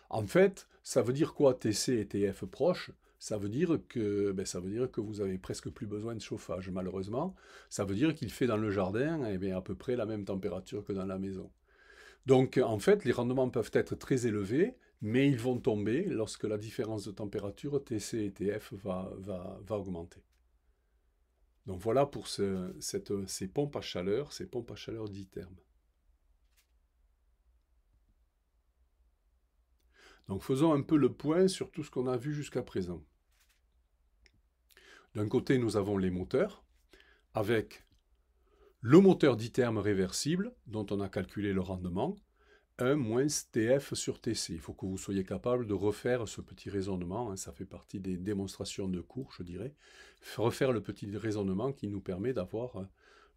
En fait, ça veut dire quoi TC et TF proches ça veut, dire que, ben, ça veut dire que vous avez presque plus besoin de chauffage, malheureusement. Ça veut dire qu'il fait dans le jardin eh à peu près la même température que dans la maison. Donc en fait, les rendements peuvent être très élevés mais ils vont tomber lorsque la différence de température TC et TF va, va, augmenter. Donc voilà pour ce, cette, ces pompes à chaleur, ces pompes à chaleur terme Donc faisons un peu le point sur tout ce qu'on a vu jusqu'à présent. D'un côté, nous avons les moteurs, avec le moteur d'i-terme réversible, dont on a calculé le rendement, 1-TF sur TC. Il faut que vous soyez capable de refaire ce petit raisonnement, hein. ça fait partie des démonstrations de cours, je dirais, refaire le petit raisonnement qui nous permet d'avoir euh,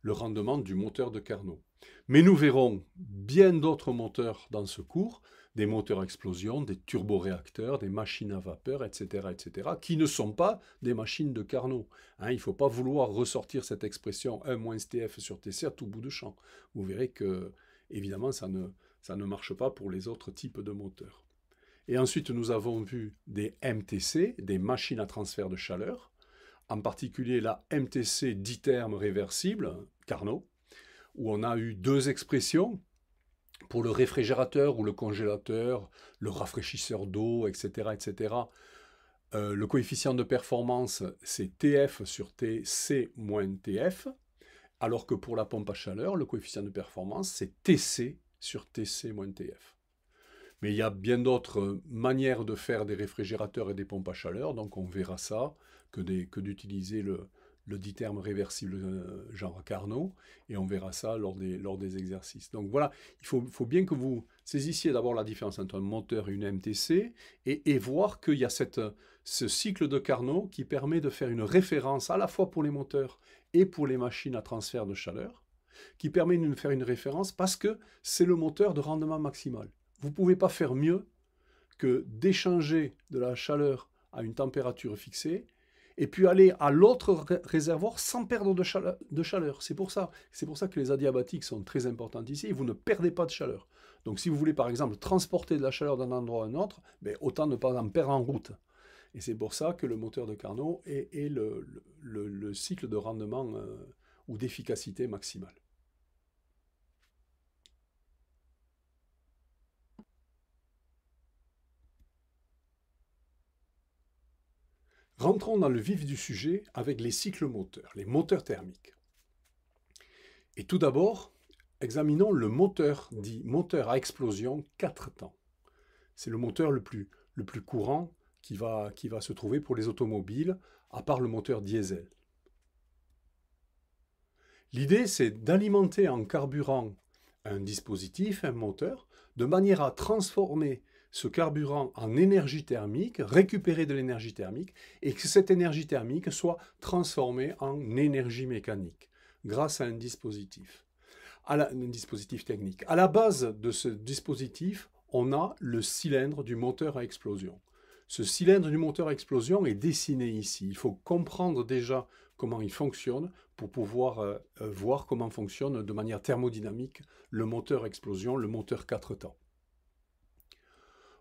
le rendement du moteur de Carnot. Mais nous verrons bien d'autres moteurs dans ce cours, des moteurs à explosion, des turboréacteurs, des machines à vapeur, etc., etc., qui ne sont pas des machines de Carnot. Hein. il ne faut pas vouloir ressortir cette expression 1-TF sur TC à tout bout de champ. Vous verrez que, évidemment, ça ne, ça ne marche pas pour les autres types de moteurs. Et ensuite, nous avons vu des MTC, des machines à transfert de chaleur, en particulier la MTC 10 termes réversible, Carnot, où on a eu deux expressions pour le réfrigérateur ou le congélateur, le rafraîchisseur d'eau, etc. etc. Euh, le coefficient de performance, c'est TF sur TC moins TF, alors que pour la pompe à chaleur, le coefficient de performance, c'est TC sur TC-TF. Mais il y a bien d'autres manières de faire des réfrigérateurs et des pompes à chaleur, donc on verra ça, que, d'utiliser le, dit terme réversible euh, genre Carnot, et on verra ça lors des, lors des exercices. Donc voilà, il faut, bien que vous saisissiez d'abord la différence entre un moteur et une MTC, et, voir qu'il y a cette, ce cycle de Carnot qui permet de faire une référence à la fois pour les moteurs et pour les machines à transfert de chaleur, qui permet de nous faire une référence parce que c'est le moteur de rendement maximal. Vous ne pouvez pas faire mieux que d'échanger de la chaleur à une température fixée et puis aller à l'autre réservoir sans perdre de chaleur. C'est pour ça, pour ça que les adiabatiques sont très importantes ici. Vous ne perdez pas de chaleur. Donc si vous voulez par exemple transporter de la chaleur d'un endroit à un autre, mais ben, autant ne pas en perdre en route. Et c'est pour ça que le moteur de Carnot est, le, cycle de rendement euh, ou d'efficacité maximale. Rentrons dans le vif du sujet avec les cycles moteurs, les moteurs thermiques. Et tout d'abord, examinons le moteur dit moteur à explosion 4 temps. C'est le moteur le plus, le plus courant qui va, qui va se trouver pour les automobiles, à part le moteur diesel. L'idée, c'est d'alimenter en carburant un dispositif, un moteur, de manière à transformer ce carburant en énergie thermique, récupérer de l'énergie thermique, et que cette énergie thermique soit transformée en énergie mécanique grâce à un dispositif, à un dispositif technique. À la base de ce dispositif, on a le cylindre du moteur à explosion. Ce cylindre du moteur à explosion est dessiné ici. Il faut comprendre déjà comment il fonctionne pour pouvoir euh, euh, voir comment fonctionne de manière thermodynamique le moteur explosion, le moteur 4 temps.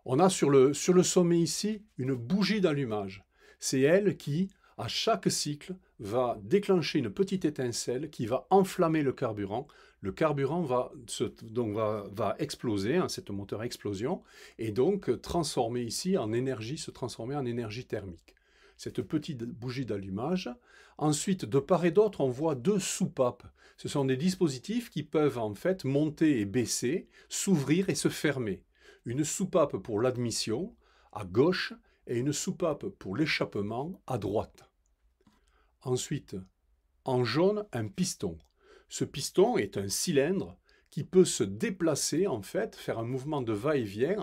On a sur le, sur le sommet ici une bougie d'allumage. C'est elle qui, à chaque cycle, va déclencher une petite étincelle qui va enflammer le carburant. Le carburant va, donc va, exploser, hein, un moteur explosion, et donc euh, transformer ici en énergie, se transformer en énergie thermique. Cette petite bougie d'allumage. Ensuite, de part et d'autre, on voit deux soupapes. Ce sont des dispositifs qui peuvent en fait monter et baisser, s'ouvrir et se fermer une soupape pour l'admission à gauche et une soupape pour l'échappement à droite. Ensuite, en jaune, un piston. Ce piston est un cylindre qui peut se déplacer, en fait, faire un mouvement de va-et-vient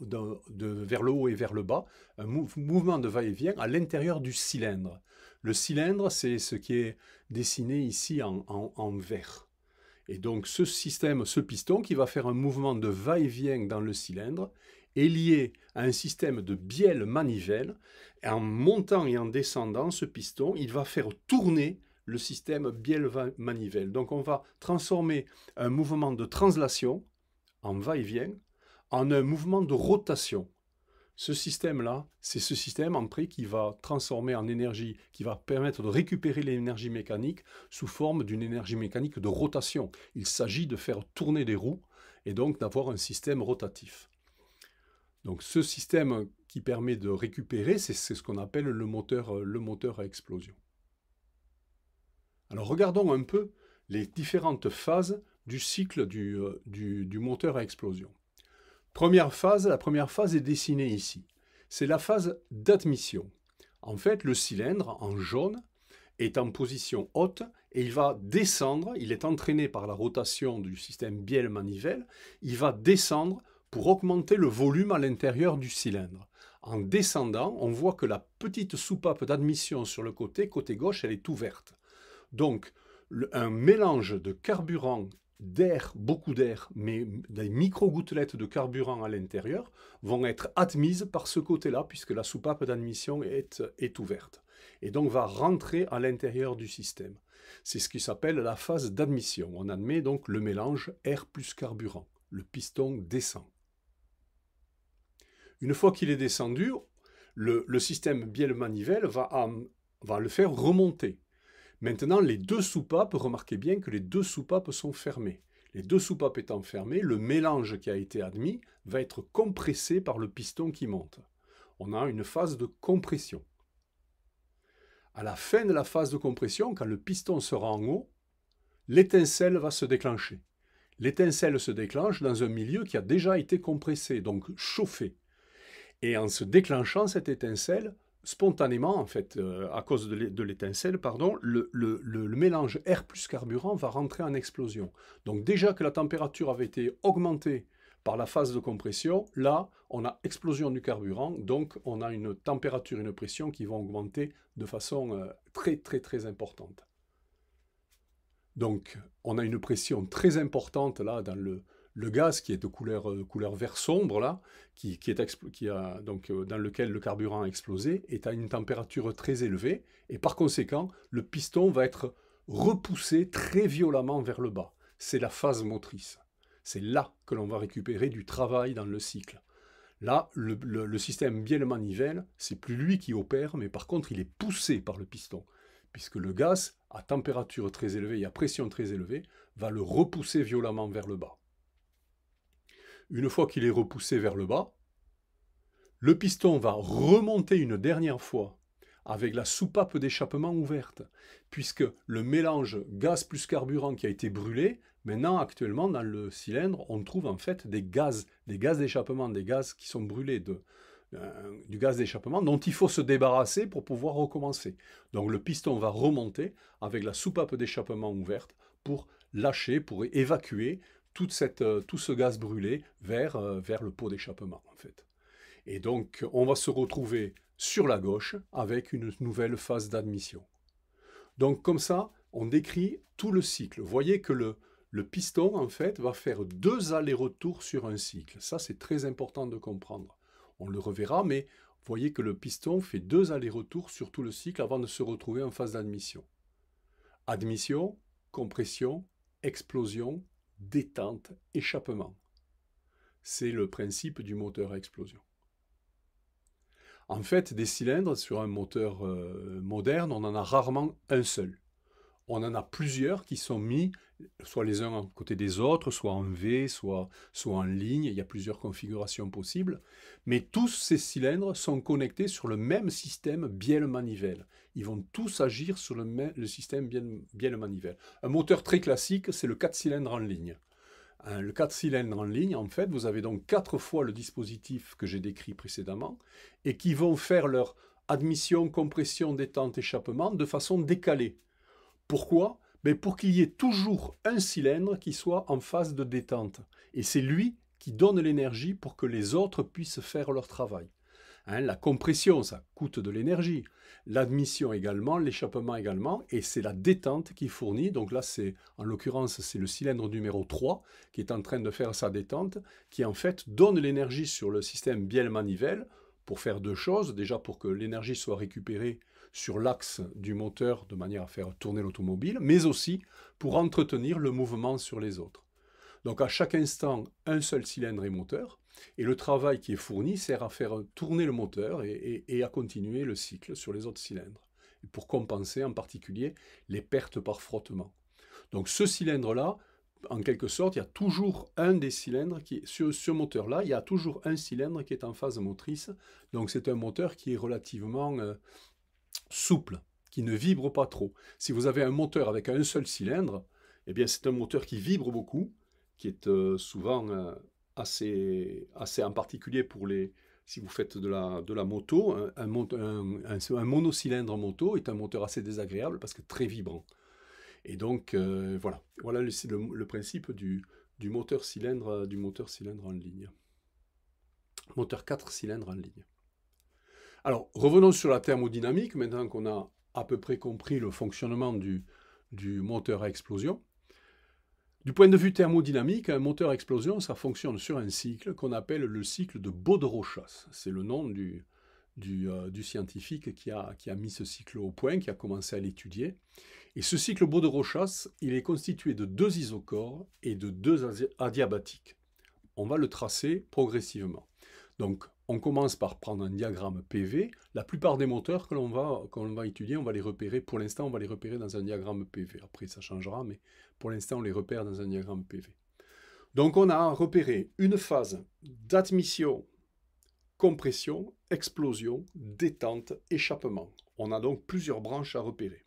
de, vers le haut et vers le bas, un mouvement de va-et-vient à l'intérieur du cylindre. Le cylindre, c'est ce qui est dessiné ici en vert. Et donc ce système, ce piston qui va faire un mouvement de va-et-vient dans le cylindre est lié à un système de bielle manivelle. Et en montant et en descendant ce piston, il va faire tourner le système bielle manivelle. Donc on va transformer un mouvement de translation en va-et-vient en un mouvement de rotation. Ce système-là, c'est ce système en qui va transformer en énergie, qui va permettre de récupérer l'énergie mécanique sous forme d'une énergie mécanique de rotation. Il s'agit de faire tourner des roues et donc d'avoir un système rotatif. Donc ce système qui permet de récupérer, c'est ce qu'on appelle le moteur, euh, le moteur à explosion. Alors regardons un peu les différentes phases du cycle du euh, moteur à explosion. Première phase, la première phase est dessinée ici. C'est la phase d'admission. En fait, le cylindre en jaune est en position haute et il va descendre, il est entraîné par la rotation du système bielle-manivelle, il va descendre pour augmenter le volume à l'intérieur du cylindre. En descendant, on voit que la petite soupape d'admission sur le côté, côté gauche, elle est ouverte. Donc, un mélange de carburant d'air, beaucoup d'air, mais des micro-gouttelettes de carburant à l'intérieur, vont être admises par ce côté-là, puisque la soupape d'admission est, ouverte, et donc va rentrer à l'intérieur du système. C'est ce qui s'appelle la phase d'admission. On admet donc le mélange air plus carburant. Le piston descend. Une fois qu'il est descendu, le, système bielle-manivelle va, va le faire remonter Maintenant, les deux soupapes, remarquez bien que les deux soupapes sont fermées. Les deux soupapes étant fermées, le mélange qui a été admis va être compressé par le piston qui monte. On a une phase de compression. À la fin de la phase de compression, quand le piston sera en haut, l'étincelle va se déclencher. L'étincelle se déclenche dans un milieu qui a déjà été compressé, donc chauffé. Et en se déclenchant cette étincelle, spontanément, en fait, euh, à cause de l'étincelle, pardon, le, mélange air plus carburant va rentrer en explosion. Donc déjà que la température avait été augmentée par la phase de compression, là, on a explosion du carburant, donc on a une température, et une pression qui vont augmenter de façon euh, très, très, très importante. Donc, on a une pression très importante là dans le, gaz qui est de couleur, euh, couleur vert sombre là, qui, est a, donc, euh, dans lequel le carburant a explosé est à une température très élevée et par conséquent, le piston va être repoussé très violemment vers le bas. C'est la phase motrice. C'est là que l'on va récupérer du travail dans le cycle. Là, le, le, le système bielle-manivelle, c'est plus lui qui opère, mais par contre, il est poussé par le piston, puisque le gaz, à température très élevée et à pression très élevée, va le repousser violemment vers le bas. Une fois qu'il est repoussé vers le bas, le piston va remonter une dernière fois avec la soupape d'échappement ouverte, puisque le mélange gaz plus carburant qui a été brûlé, maintenant actuellement dans le cylindre, on trouve en fait des gaz, des gaz d'échappement, des gaz qui sont brûlés de, euh, du gaz d'échappement dont il faut se débarrasser pour pouvoir recommencer. Donc le piston va remonter avec la soupape d'échappement ouverte pour lâcher, pour évacuer euh, tout ce gaz brûlé euh, vers, le pot d'échappement, en fait. Et donc, on va se retrouver sur la gauche avec une nouvelle phase d'admission. Donc, comme ça, on décrit tout le cycle. Vous voyez que le, le piston, en fait, va faire deux allers-retours sur un cycle. Ça, c'est très important de comprendre. On le reverra, mais vous voyez que le piston fait deux allers-retours sur tout le cycle avant de se retrouver en phase d'admission. Admission, compression, explosion, détente, échappement. C'est le principe du moteur à explosion. En fait, des cylindres sur un moteur euh, moderne, on en a rarement un seul. On en a plusieurs qui sont mis, soit les uns à côté des autres, soit en V, soit, soit en ligne. Il y a plusieurs configurations possibles. Mais tous ces cylindres sont connectés sur le même système bielle-manivelle ils vont tous agir sur le, le système bien, le manivelle. Un moteur très classique, c'est le 4 cylindres en ligne. Hein, le 4 cylindres en ligne, en fait, vous avez donc 4 fois le dispositif que j'ai décrit précédemment, et qui vont faire leur admission, compression, détente, échappement de façon décalée. Pourquoi ben, Pour qu'il y ait toujours un cylindre qui soit en phase de détente. Et c'est lui qui donne l'énergie pour que les autres puissent faire leur travail. Hein, la compression, ça coûte de l'énergie. L'admission également, l'échappement également, et c'est la détente qui fournit. Donc là, c'est en l'occurrence, c'est le cylindre numéro 3 qui est en train de faire sa détente, qui en fait donne l'énergie sur le système bielle-manivelle pour faire deux choses. Déjà pour que l'énergie soit récupérée sur l'axe du moteur de manière à faire tourner l'automobile, mais aussi pour entretenir le mouvement sur les autres. Donc à chaque instant, un seul cylindre et moteur, et le travail qui est fourni sert à faire tourner le moteur et, à continuer le cycle sur les autres cylindres, pour compenser en particulier les pertes par frottement. Donc ce cylindre-là, en quelque sorte, il y a toujours un des cylindres qui sur ce moteur-là, il y a toujours un cylindre qui est en phase motrice. Donc c'est un moteur qui est relativement euh, souple, qui ne vibre pas trop. Si vous avez un moteur avec un seul cylindre, eh bien c'est un moteur qui vibre beaucoup, qui est euh, souvent euh, assez, assez en particulier pour les, si vous faites de la, de la moto, un, un, un, monocylindre moto est un moteur assez désagréable parce que très vibrant. Et donc, euh, voilà, voilà le, principe du, du, moteur cylindre, du moteur cylindre en ligne. Moteur 4 cylindres en ligne. Alors, revenons sur la thermodynamique, maintenant qu'on a à peu près compris le fonctionnement du, du moteur à explosion. Du point de vue thermodynamique, un moteur explosion, ça fonctionne sur un cycle qu'on appelle le cycle de de C'est le nom du, euh, scientifique qui a, mis ce cycle au point, qui a commencé à l'étudier. Et ce cycle de il est constitué de deux isochores et de deux adiabatiques. On va le tracer progressivement. Donc, on commence par prendre un diagramme PV. La plupart des moteurs que l'on va, va étudier, on va les repérer. Pour l'instant, on va les repérer dans un diagramme PV. Après, ça changera, mais pour l'instant, on les repère dans un diagramme PV. Donc, on a repéré une phase d'admission, compression, explosion, détente, échappement. On a donc plusieurs branches à repérer.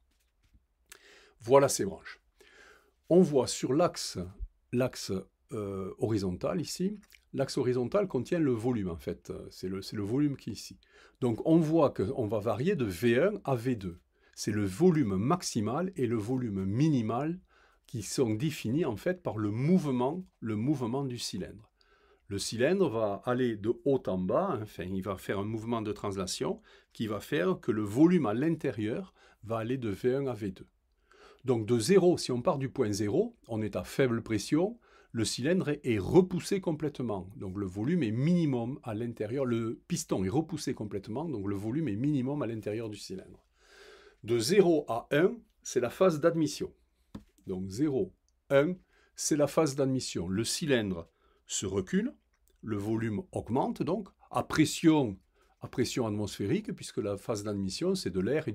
Voilà ces branches. On voit sur l'axe l'axe euh, horizontal ici l'axe horizontal contient le volume, en fait. C'est le, volume qui est ici. Donc, on voit qu'on va varier de V1 à V2. C'est le volume maximal et le volume minimal qui sont définis, en fait, par le mouvement, le mouvement du cylindre. Le cylindre va aller de haut en bas, hein, enfin, il va faire un mouvement de translation qui va faire que le volume à l'intérieur va aller de V1 à V2. Donc de 0, si on part du point 0, on est à faible pression, le cylindre est repoussé complètement. Donc le volume est minimum à l'intérieur. Le piston est repoussé complètement, donc le volume est minimum à l'intérieur du cylindre. De 0 à 1, c'est la phase d'admission. Donc 0, 1, c'est la phase d'admission. Le cylindre se recule, le volume augmente donc, à pression, à pression atmosphérique, puisque la phase d'admission, c'est de l'air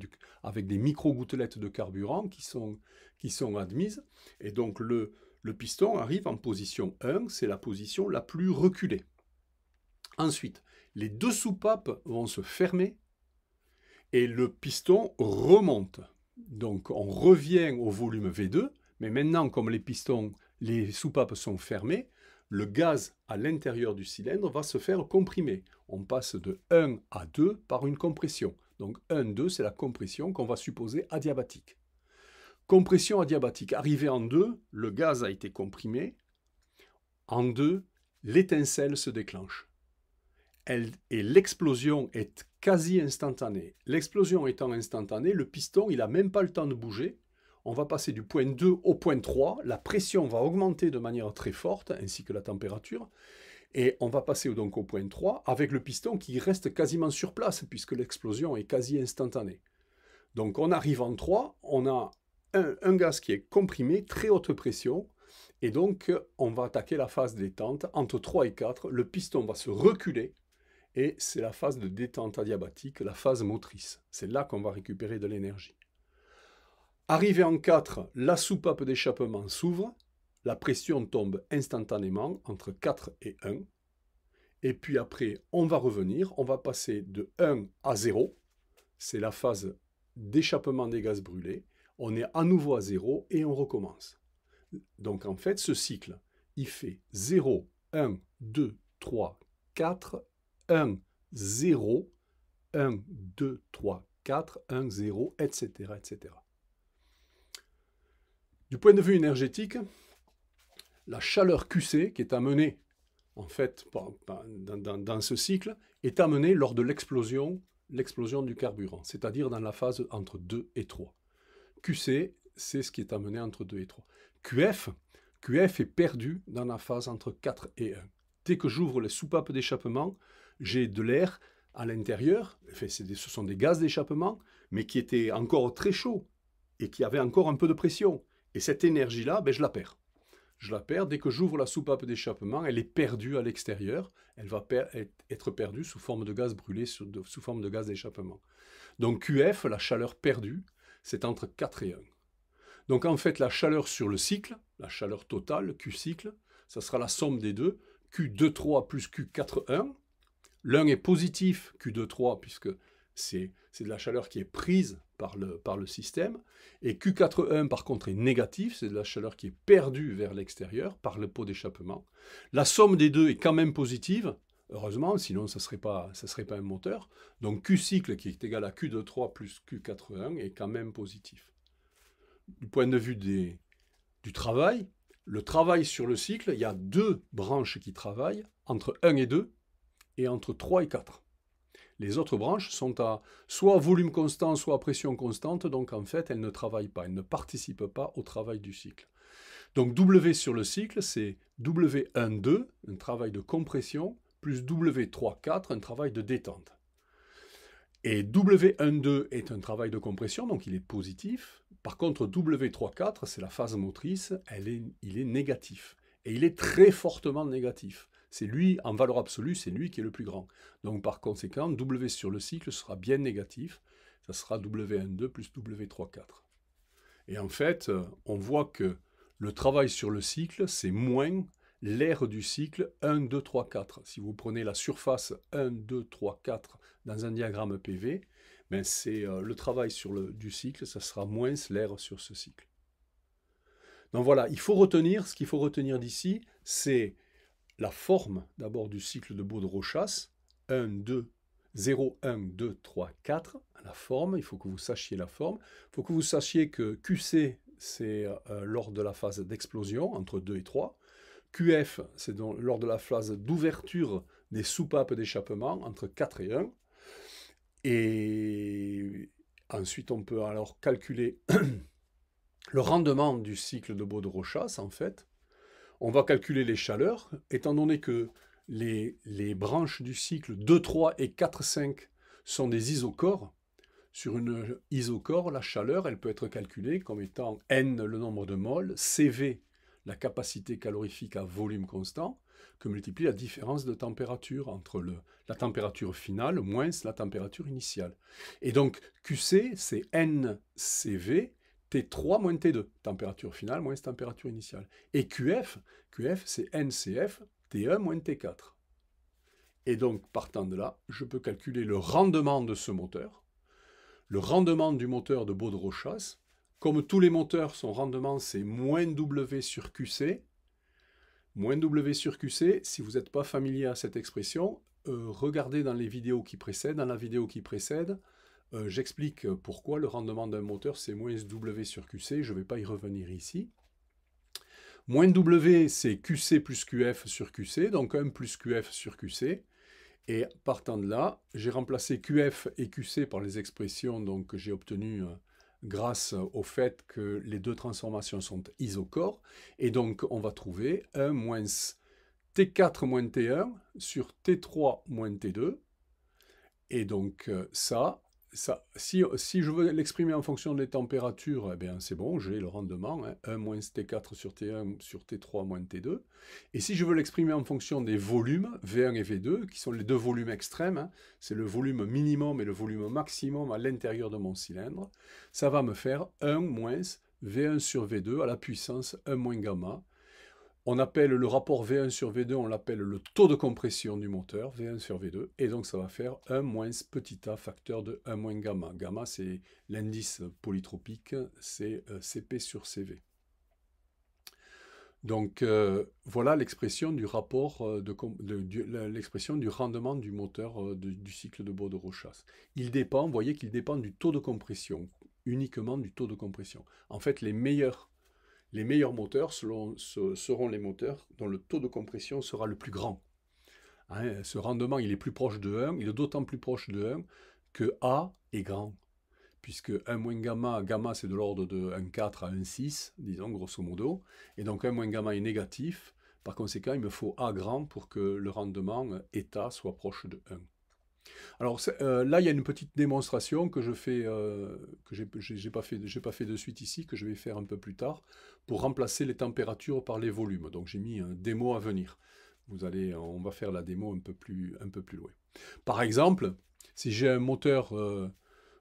avec des micro-gouttelettes de carburant qui sont, qui sont admises. Et donc le, le piston arrive en position 1, c'est la position la plus reculée. Ensuite, les deux soupapes vont se fermer et le piston remonte. Donc on revient au volume V2, mais maintenant comme les pistons, les soupapes sont fermées, le gaz à l'intérieur du cylindre va se faire comprimer. On passe de 1 à 2 par une compression. Donc 1, 2, c'est la compression qu'on va supposer adiabatique. Compression adiabatique. Arrivé en deux, le gaz a été comprimé. En deux, l'étincelle se déclenche. Elle, et l'explosion est quasi instantanée. L'explosion étant instantanée, le piston, il n'a même pas le temps de bouger. On va passer du point 2 au point 3. La pression va augmenter de manière très forte, ainsi que la température. Et on va passer donc au point 3 avec le piston qui reste quasiment sur place, puisque l'explosion est quasi instantanée. Donc on arrive en 3, on a un, gaz qui est comprimé, très haute pression, et donc on va attaquer la phase détente. Entre 3 et 4, le piston va se reculer, et c'est la phase de détente adiabatique, la phase motrice. C'est là qu'on va récupérer de l'énergie. Arrivé en 4, la soupape d'échappement s'ouvre, la pression tombe instantanément entre 4 et 1. Et puis après, on va revenir, on va passer de 1 à 0, c'est la phase d'échappement des gaz brûlés, on est à nouveau à 0 et on recommence. Donc en fait, ce cycle, il fait 0, 1, 2, 3, 4, 1, 0, 1, 2, 3, 4, 1, 0, etc. etc. Du point de vue énergétique, la chaleur QC qui est amenée en fait dans, ce cycle est amenée lors de l'explosion l'explosion du carburant, c'est-à-dire dans la phase entre 2 et 3. QC, c'est ce qui est amené entre 2 et 3. QF, QF est perdu dans la phase entre 4 et 1. Dès que j'ouvre les soupapes d'échappement, j'ai de l'air à l'intérieur, ce sont des gaz d'échappement, mais qui étaient encore très chauds et qui avaient encore un peu de pression. Et cette énergie-là, ben, je la perds. Je la perds dès que j'ouvre la soupape d'échappement, elle est perdue à l'extérieur, elle va être perdue sous forme de gaz brûlé, sous forme de gaz d'échappement. Donc QF, la chaleur perdue, c'est entre 4 et 1. Donc en fait, la chaleur sur le cycle, la chaleur totale, Q cycle, ça sera la somme des deux, Q23 plus Q41. L'un est positif, Q23, puisque c'est de la chaleur qui est prise par le, par le système. Et Q41, par contre, est négatif, c'est de la chaleur qui est perdue vers l'extérieur par le pot d'échappement. La somme des deux est quand même positive, Heureusement, sinon ça ne serait, pas, un moteur. Donc Q cycle qui est égal à Q de 3 plus Q81 est quand même positif. Du point de vue du travail, le travail sur le cycle, il y a deux branches qui travaillent, entre 1 et 2, et entre 3 et 4. Les autres branches sont à soit volume constant, soit pression constante, donc en fait, elles ne travaillent pas, elles ne participent pas au travail du cycle. Donc W sur le cycle, c'est W12, un travail de compression, plus W3-4, un travail de détente. Et w 12 est un travail de compression, donc il est positif. Par contre, W3-4, c'est la phase motrice, elle il est négatif. Et il est très fortement négatif. C'est lui, en valeur absolue, c'est lui qui est le plus grand. Donc par conséquent, W sur le cycle sera bien négatif. Ça sera w 12 2 plus W3-4. Et en fait, euh, on voit que le travail sur le cycle, c'est moins l'air du cycle 1, 2, 3, 4. Si vous prenez la surface 1, 2, 3, 4 dans un diagramme PV, ben c'est euh, le travail sur le, du cycle, ça sera moins l'air sur ce cycle. Donc voilà, il faut retenir, ce qu'il faut retenir d'ici, c'est la forme d'abord du cycle de de 1, 2, 0, 1, 2, 3, 4, la forme, il faut que vous sachiez la forme, il faut que vous sachiez que QC, c'est euh, lors de la phase d'explosion, entre 2 et 3, QF, c'est lors de la phase d'ouverture des soupapes d'échappement, entre 4 et 1. Et ensuite, on peut alors calculer le rendement du cycle de Baudrochasse en fait. On va calculer les chaleurs, étant donné que les, branches du cycle 2, 3 et 4, 5 sont des isochores. Sur une isochore, la chaleur, elle peut être calculée comme étant N le nombre de moles, CV la capacité calorifique à volume constant que multiplie la différence de température entre la température finale moins la température initiale. Et donc QC, c'est NCV, T3 moins T2, température finale moins température initiale. Et QF, QF c'est NCF, T1 moins T4. Et donc, partant de là, je peux calculer le rendement de ce moteur, le rendement du moteur de Baudrochasse comme tous les moteurs, son rendement, c'est moins W sur QC. Moins W sur QC, si vous n'êtes pas familier à cette expression, euh, regardez dans les vidéos qui précèdent. Dans la vidéo qui précède, euh, j'explique pourquoi le rendement d'un moteur, c'est moins W sur QC. Je ne vais pas y revenir ici. Moins W, c'est QC plus QF sur QC, donc 1 plus QF sur QC. Et partant de là, j'ai remplacé QF et QC par les expressions donc, que j'ai obtenues euh, grâce au fait que les deux transformations sont isochores, et donc on va trouver 1 moins T4 moins T1 sur T3 moins T2, et donc euh, ça, si, je veux l'exprimer en fonction des températures, eh bien c'est bon, j'ai le rendement, 1 hein. moins T4 sur T1 sur T3 moins T2. Et si je veux l'exprimer en fonction des volumes, V1 et V2, qui sont les deux volumes extrêmes, hein, c'est le volume minimum et le volume maximum à l'intérieur de mon cylindre, ça va me faire 1 moins V1 sur V2 à la puissance 1 moins gamma, on appelle le rapport V1 sur V2, on l'appelle le taux de compression du moteur, V1 sur V2, et donc ça va faire 1 moins petit a facteur de 1 moins gamma. Gamma, c'est l'indice polytropique, c'est euh, CP sur CV. Donc euh, voilà l'expression du rapport, euh, de, l'expression du rendement du moteur du cycle de de Rochasse. Il dépend, vous voyez qu'il dépend du taux de compression, uniquement du taux de compression. En fait, les meilleurs les meilleurs moteurs seront les moteurs dont le taux de compression sera le plus grand. Hein, ce rendement, il est plus proche de 1, il est d'autant plus proche de 1 que A est grand. Puisque 1 moins gamma, gamma c'est de l'ordre de 1,4 à 1,6, disons grosso modo. Et donc 1 moins gamma est négatif. Par conséquent, il me faut A grand pour que le rendement état soit proche de 1. Alors euh, là, il y a une petite démonstration que je fais, euh, que j'ai pas pas fait de suite ici, que je vais faire un peu plus tard, pour remplacer les températures par les volumes. Donc j'ai mis un démo à venir. Vous allez, on va faire la démo un peu plus, un peu plus loin. Par exemple, si j'ai un moteur euh,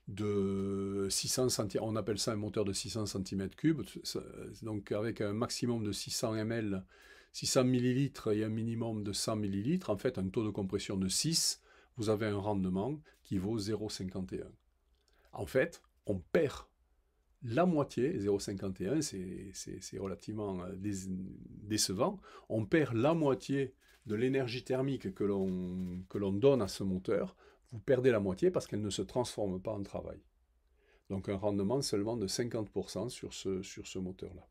de 600 cm, on appelle ça un moteur de 600 cm3, donc avec un maximum de 600 ml, 600 ml et un minimum de 100 ml, en fait un taux de compression de 6, vous avez un rendement qui vaut 0,51. En fait, on perd la moitié, 0,51, c'est relativement euh, décevant, on perd la moitié de l'énergie thermique que l'on donne à ce moteur, vous perdez la moitié parce qu'elle ne se transforme pas en travail. Donc un rendement seulement de 50% sur ce, sur ce moteur-là.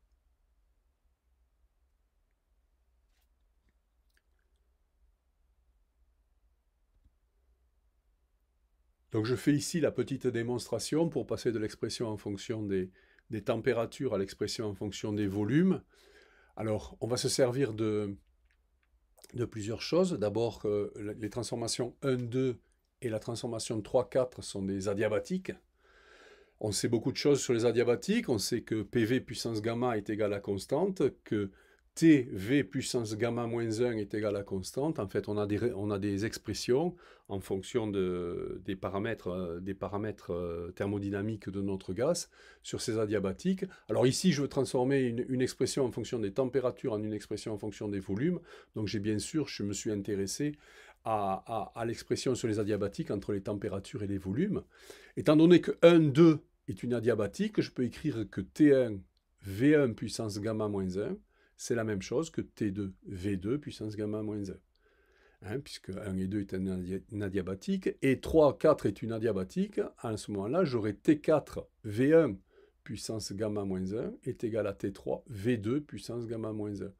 Donc je fais ici la petite démonstration pour passer de l'expression en fonction des, températures à l'expression en fonction des volumes. Alors on va se servir de, plusieurs choses. D'abord, euh, les transformations 1, 2 et la transformation 3, 4 sont des adiabatiques. On sait beaucoup de choses sur les adiabatiques. On sait que PV puissance gamma est égal à constante, que t v puissance gamma moins 1 est égal à constante, en fait, on a des, on a des expressions en fonction de, des paramètres, euh, des paramètres euh, thermodynamiques de notre gaz sur ces adiabatiques. Alors ici, je veux transformer une, expression en fonction des températures en une expression en fonction des volumes. Donc j'ai bien sûr, je me suis intéressé à, à l'expression sur les adiabatiques entre les températures et les volumes. Étant donné que 1, 2 est une adiabatique, je peux écrire que T1, V1 puissance gamma moins 1 c'est la même chose que T2, V2 puissance gamma moins 1. Hein, puisque 1 et 2 est un adiabatique, et 3, 4 est une adiabatique, à ce moment-là, j'aurai T4, V1 puissance gamma moins 1 est égal à T3, V2 puissance gamma moins 1.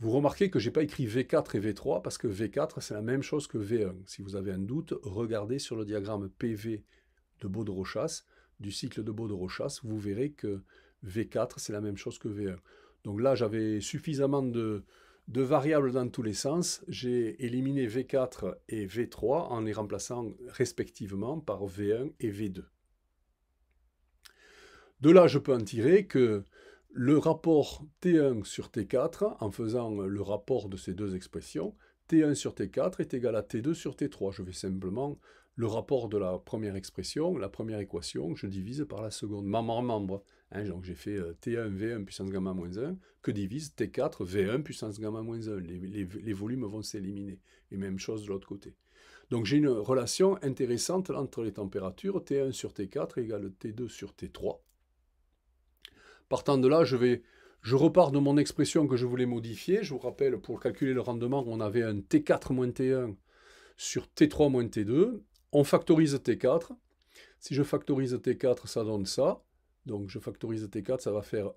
Vous remarquez que je n'ai pas écrit V4 et V3 parce que V4 c'est la même chose que V1. Si vous avez un doute, regardez sur le diagramme PV de baudre du cycle de baudre vous verrez que V4 c'est la même chose que V1. Donc là, j'avais suffisamment de, de variables dans tous les sens. J'ai éliminé V4 et V3 en les remplaçant respectivement par V1 et V2. De là, je peux en tirer que le rapport T1 sur T4, en faisant le rapport de ces deux expressions, T1 sur T4 est égal à T2 sur T3. Je vais simplement le rapport de la première expression, la première équation, je divise par la seconde, membre membre. Hein, donc j'ai fait euh, T1 V1 puissance gamma moins 1, que divise T4 V1 puissance gamma moins 1. Les, volumes vont s'éliminer. Et même chose de l'autre côté. Donc j'ai une relation intéressante entre les températures, T1 sur T4 égale T2 sur T3. Partant de là, je vais je repars de mon expression que je voulais modifier. Je vous rappelle, pour calculer le rendement, on avait un T4 moins T1 sur T3 moins T2 on factorise T4. Si je factorise T4, ça donne ça. Donc je factorise T4, ça va faire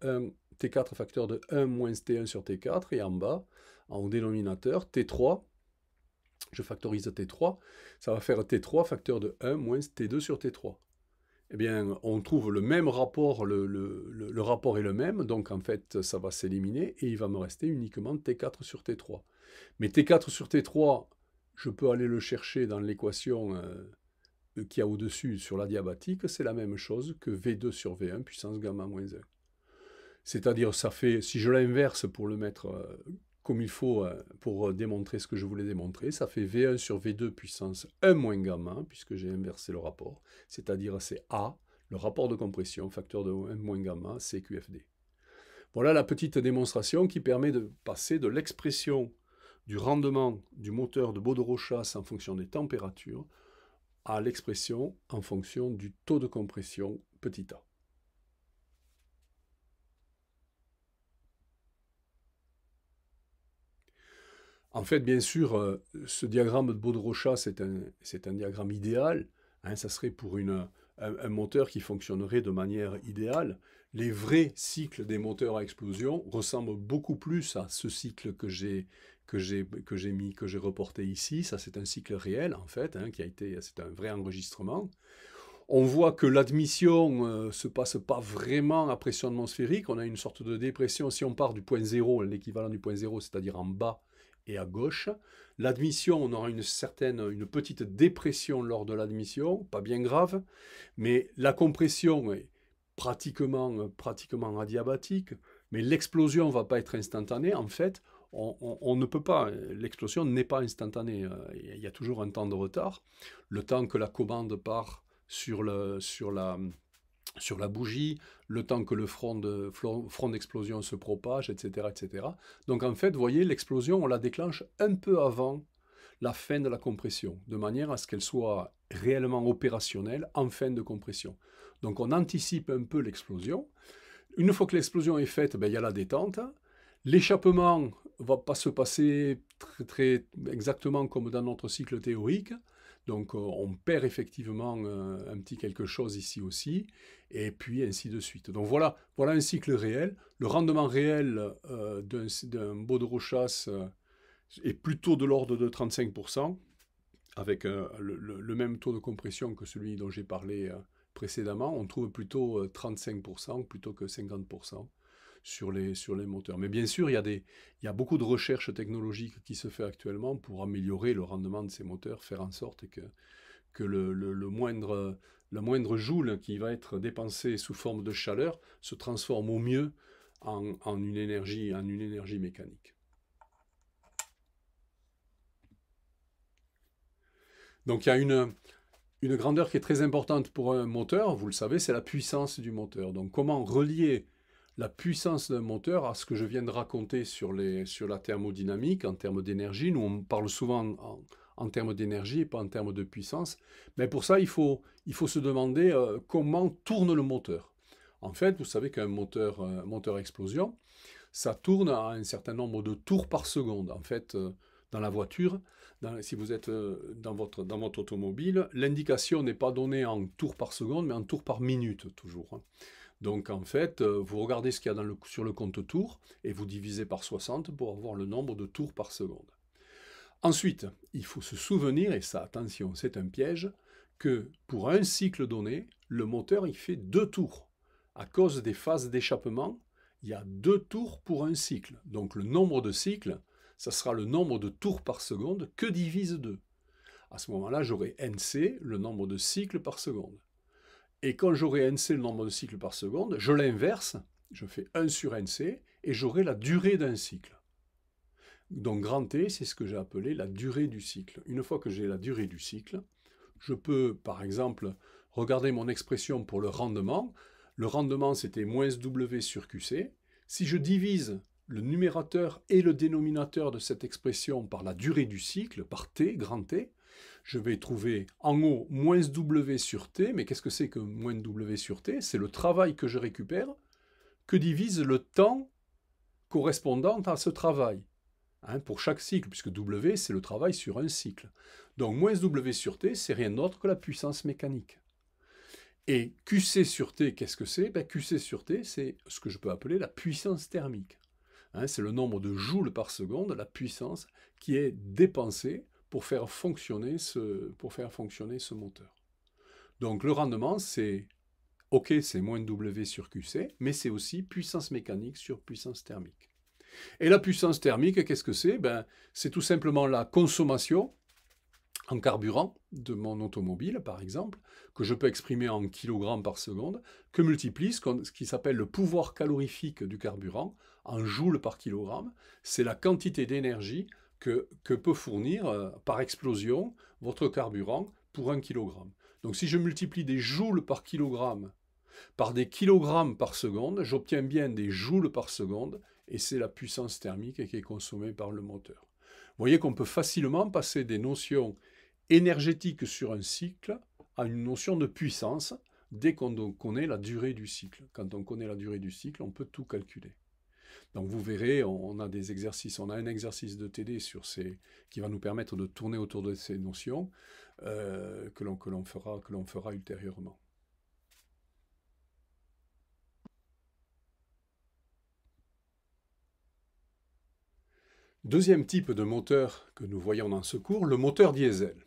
T4 facteur de 1 moins T1 sur T4. Et en bas, en dénominateur, T3, je factorise T3, ça va faire T3 facteur de 1 moins T2 sur T3. Eh bien, on trouve le même rapport, le rapport est le même, donc en fait, ça va s'éliminer et il va me rester uniquement T4 sur T3. Mais T4 sur T3, je peux aller le chercher dans l'équation euh, qu'il qui a au-dessus sur la diabatique, c'est la même chose que V2 sur V1 puissance gamma moins 1. C'est-à-dire, ça fait, si je l'inverse pour le mettre euh, comme il faut euh, pour démontrer ce que je voulais démontrer, ça fait V1 sur V2 puissance 1 moins gamma, puisque j'ai inversé le rapport, c'est-à-dire c'est A, le rapport de compression, facteur de 1 moins gamma, CQFD. Voilà la petite démonstration qui permet de passer de l'expression du rendement du moteur de de rochas en fonction des températures à l'expression en fonction du taux de compression petit a. En fait, bien sûr, euh, ce diagramme de Bode rochas c'est un, diagramme idéal. Hein, ça serait pour une, un, moteur qui fonctionnerait de manière idéale. Les vrais cycles des moteurs à explosion ressemblent beaucoup plus à ce cycle que j'ai que j'ai mis, que j'ai reporté ici. Ça, c'est un cycle réel en fait, hein, qui a été, c'est un vrai enregistrement. On voit que l'admission ne euh, se passe pas vraiment à pression atmosphérique. On a une sorte de dépression si on part du point zéro, l'équivalent du point zéro, c'est-à-dire en bas et à gauche. L'admission, on aura une certaine, une petite dépression lors de l'admission, pas bien grave, mais la compression est pratiquement, pratiquement adiabatique. Mais l'explosion va pas être instantanée. En fait, on, ne peut pas, l'explosion n'est pas instantanée. Euh, il y a toujours un temps de retard. Le temps que la commande part sur, la, bougie, le temps que le front, d'explosion se propage, etc., etc. Donc en fait, vous voyez, l'explosion, on la déclenche un peu avant la fin de la compression, de manière à ce qu'elle soit réellement opérationnelle en fin de compression. Donc on anticipe un peu l'explosion. Une fois que l'explosion est faite, ben, il y a la détente. L'échappement ne va pas se passer très, exactement comme dans notre cycle théorique. Donc euh, on perd effectivement euh, un petit quelque chose ici aussi, et puis ainsi de suite. Donc voilà, voilà un cycle réel. Le rendement réel euh, d'un d'un de chasse est plutôt de l'ordre de 35%, avec le, même taux de compression que celui dont j'ai parlé précédemment. On trouve plutôt 35% plutôt que 50% sur les, sur les moteurs. Mais bien sûr, il y, a des, il y a beaucoup de recherches technologiques qui se fait actuellement pour améliorer le rendement de ces moteurs, faire en sorte que, que le, le, le moindre, joule qui va être dépensé sous forme de chaleur se transforme au mieux en, une, énergie, en une énergie mécanique. Donc il y a une grandeur qui est très importante pour un moteur, vous le savez, c'est la puissance du moteur. Donc comment relier la puissance d'un moteur à ce que je viens de raconter sur, les, sur la thermodynamique en termes d'énergie. Nous, on parle souvent en, en termes d'énergie et pas en termes de puissance. Mais pour ça, il faut, il faut se demander euh, comment tourne le moteur. En fait, vous savez qu'un moteur, euh, moteur explosion, ça tourne à un certain nombre de tours par seconde. En fait, euh, dans la voiture, si vous êtes dans votre, dans votre automobile, l'indication n'est pas donnée en tours par seconde, mais en tours par minute toujours. Hein. Donc en fait, euh, vous regardez ce qu'il y a dans le, sur le compte tour, et vous divisez par 60 pour avoir le nombre de tours par seconde. Ensuite, il faut se souvenir, et ça attention, c'est un piège, que pour un cycle donné, le moteur il fait deux tours. À cause des phases d'échappement, il y a deux tours pour un cycle. Donc le nombre de cycles, ça sera le nombre de tours par seconde que divise 2. À ce moment-là, j'aurai NC, le nombre de cycles par seconde. Et quand j'aurai NC, le nombre de cycles par seconde, je l'inverse, je fais 1 sur NC, et j'aurai la durée d'un cycle. Donc grand T, c'est ce que j'ai appelé la durée du cycle. Une fois que j'ai la durée du cycle, je peux, par exemple, regarder mon expression pour le rendement. Le rendement, c'était moins W sur QC. Si je divise le numérateur et le dénominateur de cette expression par la durée du cycle, par T, grand T, je vais trouver en haut moins W sur T, mais qu'est-ce que c'est que moins W sur T C'est le travail que je récupère que divise le temps correspondant à ce travail. Hein, pour chaque cycle, puisque W, c'est le travail sur un cycle. Donc, moins W sur T, c'est rien d'autre que la puissance mécanique. Et QC sur T, qu'est-ce que c'est ben, QC sur T, c'est ce que je peux appeler la puissance thermique. Hein, c'est le nombre de joules par seconde, la puissance qui est dépensée pour faire fonctionner ce, pour faire fonctionner ce moteur. Donc le rendement, c'est OK, c'est moins W sur QC, mais c'est aussi puissance mécanique sur puissance thermique. Et la puissance thermique, qu'est-ce que c'est ben, C'est tout simplement la consommation en carburant de mon automobile, par exemple, que je peux exprimer en kilogrammes par seconde, que multiplie ce, qui s'appelle le pouvoir calorifique du carburant en joules par kilogramme. C'est la quantité d'énergie que, peut fournir euh, par explosion votre carburant pour un kilogramme. Donc si je multiplie des joules par kilogramme par des kilogrammes par seconde, j'obtiens bien des joules par seconde, et c'est la puissance thermique qui est consommée par le moteur. Vous voyez qu'on peut facilement passer des notions énergétiques sur un cycle à une notion de puissance dès qu'on connaît la durée du cycle. Quand on connaît la durée du cycle, on peut tout calculer. Donc vous verrez, on a des exercices, on a un exercice de TD sur ces, qui va nous permettre de tourner autour de ces notions euh, que l'on fera, fera ultérieurement. Deuxième type de moteur que nous voyons dans ce cours, le moteur diesel.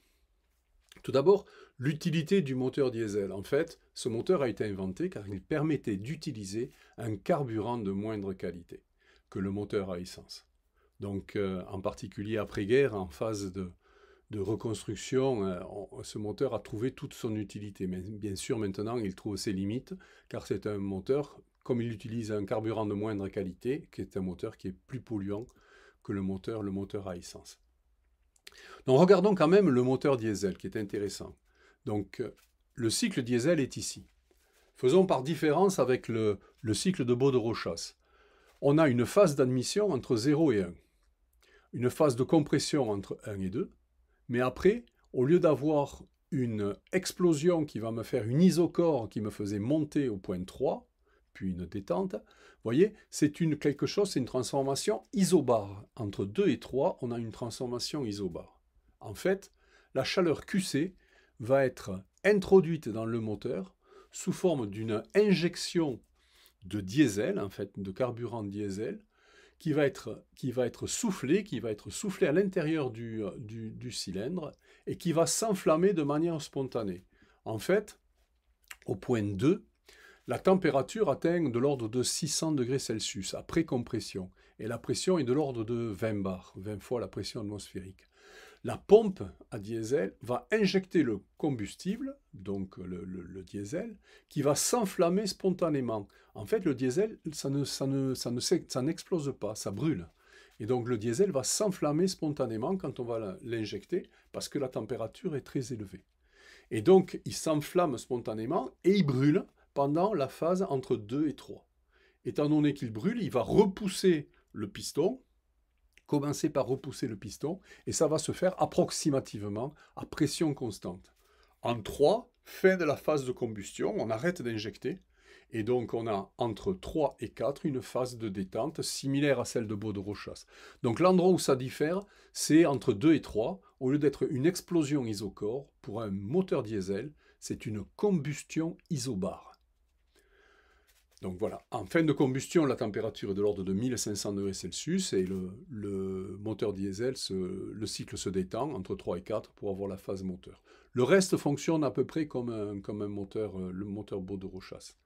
Tout d'abord, l'utilité du moteur diesel. En fait, ce moteur a été inventé car il permettait d'utiliser un carburant de moindre qualité que le moteur à essence. Donc, euh, en particulier après-guerre, en phase de, reconstruction, euh, ce moteur a trouvé toute son utilité. Mais bien sûr, maintenant, il trouve ses limites, car c'est un moteur, comme il utilise un carburant de moindre qualité, qui est un moteur qui est plus polluant que le moteur, le moteur à essence. Donc, regardons quand même le moteur diesel, qui est intéressant. Donc, euh, le cycle diesel est ici. Faisons par différence avec le, cycle de de rochasse on a une phase d'admission entre 0 et 1, une phase de compression entre 1 et 2, mais après, au lieu d'avoir une explosion qui va me faire une isocore qui me faisait monter au point 3, puis une détente, vous voyez, c'est une quelque chose, c'est une transformation isobare. Entre 2 et 3, on a une transformation isobare. En fait, la chaleur QC va être introduite dans le moteur sous forme d'une injection de diesel, en fait, de carburant diesel, qui va être, qui va être soufflé, qui va être soufflé à l'intérieur du, euh, du, cylindre et qui va s'enflammer de manière spontanée. En fait, au point 2, la température atteint de l'ordre de 600 degrés Celsius après compression et la pression est de l'ordre de 20 bar, 20 fois la pression atmosphérique la pompe à diesel va injecter le combustible, donc le, diesel, qui va s'enflammer spontanément. En fait, le diesel, ça ne, ça ça n'explose pas, ça brûle. Et donc le diesel va s'enflammer spontanément quand on va l'injecter, parce que la température est très élevée. Et donc il s'enflamme spontanément et il brûle pendant la phase entre 2 et 3. Étant donné qu'il brûle, il va repousser le piston, Commencez par repousser le piston et ça va se faire approximativement à pression constante. En 3, fin de la phase de combustion, on arrête d'injecter. Et donc on a entre 3 et 4 une phase de détente similaire à celle de Baudrochasse Donc l'endroit où ça diffère, c'est entre 2 et 3. Au lieu d'être une explosion isocore, pour un moteur diesel, c'est une combustion isobare. Donc voilà, en fin de combustion, la température est de l'ordre de 1500 degrés Celsius et le, moteur diesel, le cycle se détend entre 3 et 4 pour avoir la phase moteur. Le reste fonctionne à peu près comme un, comme un moteur, euh, le moteur beau de Rochas.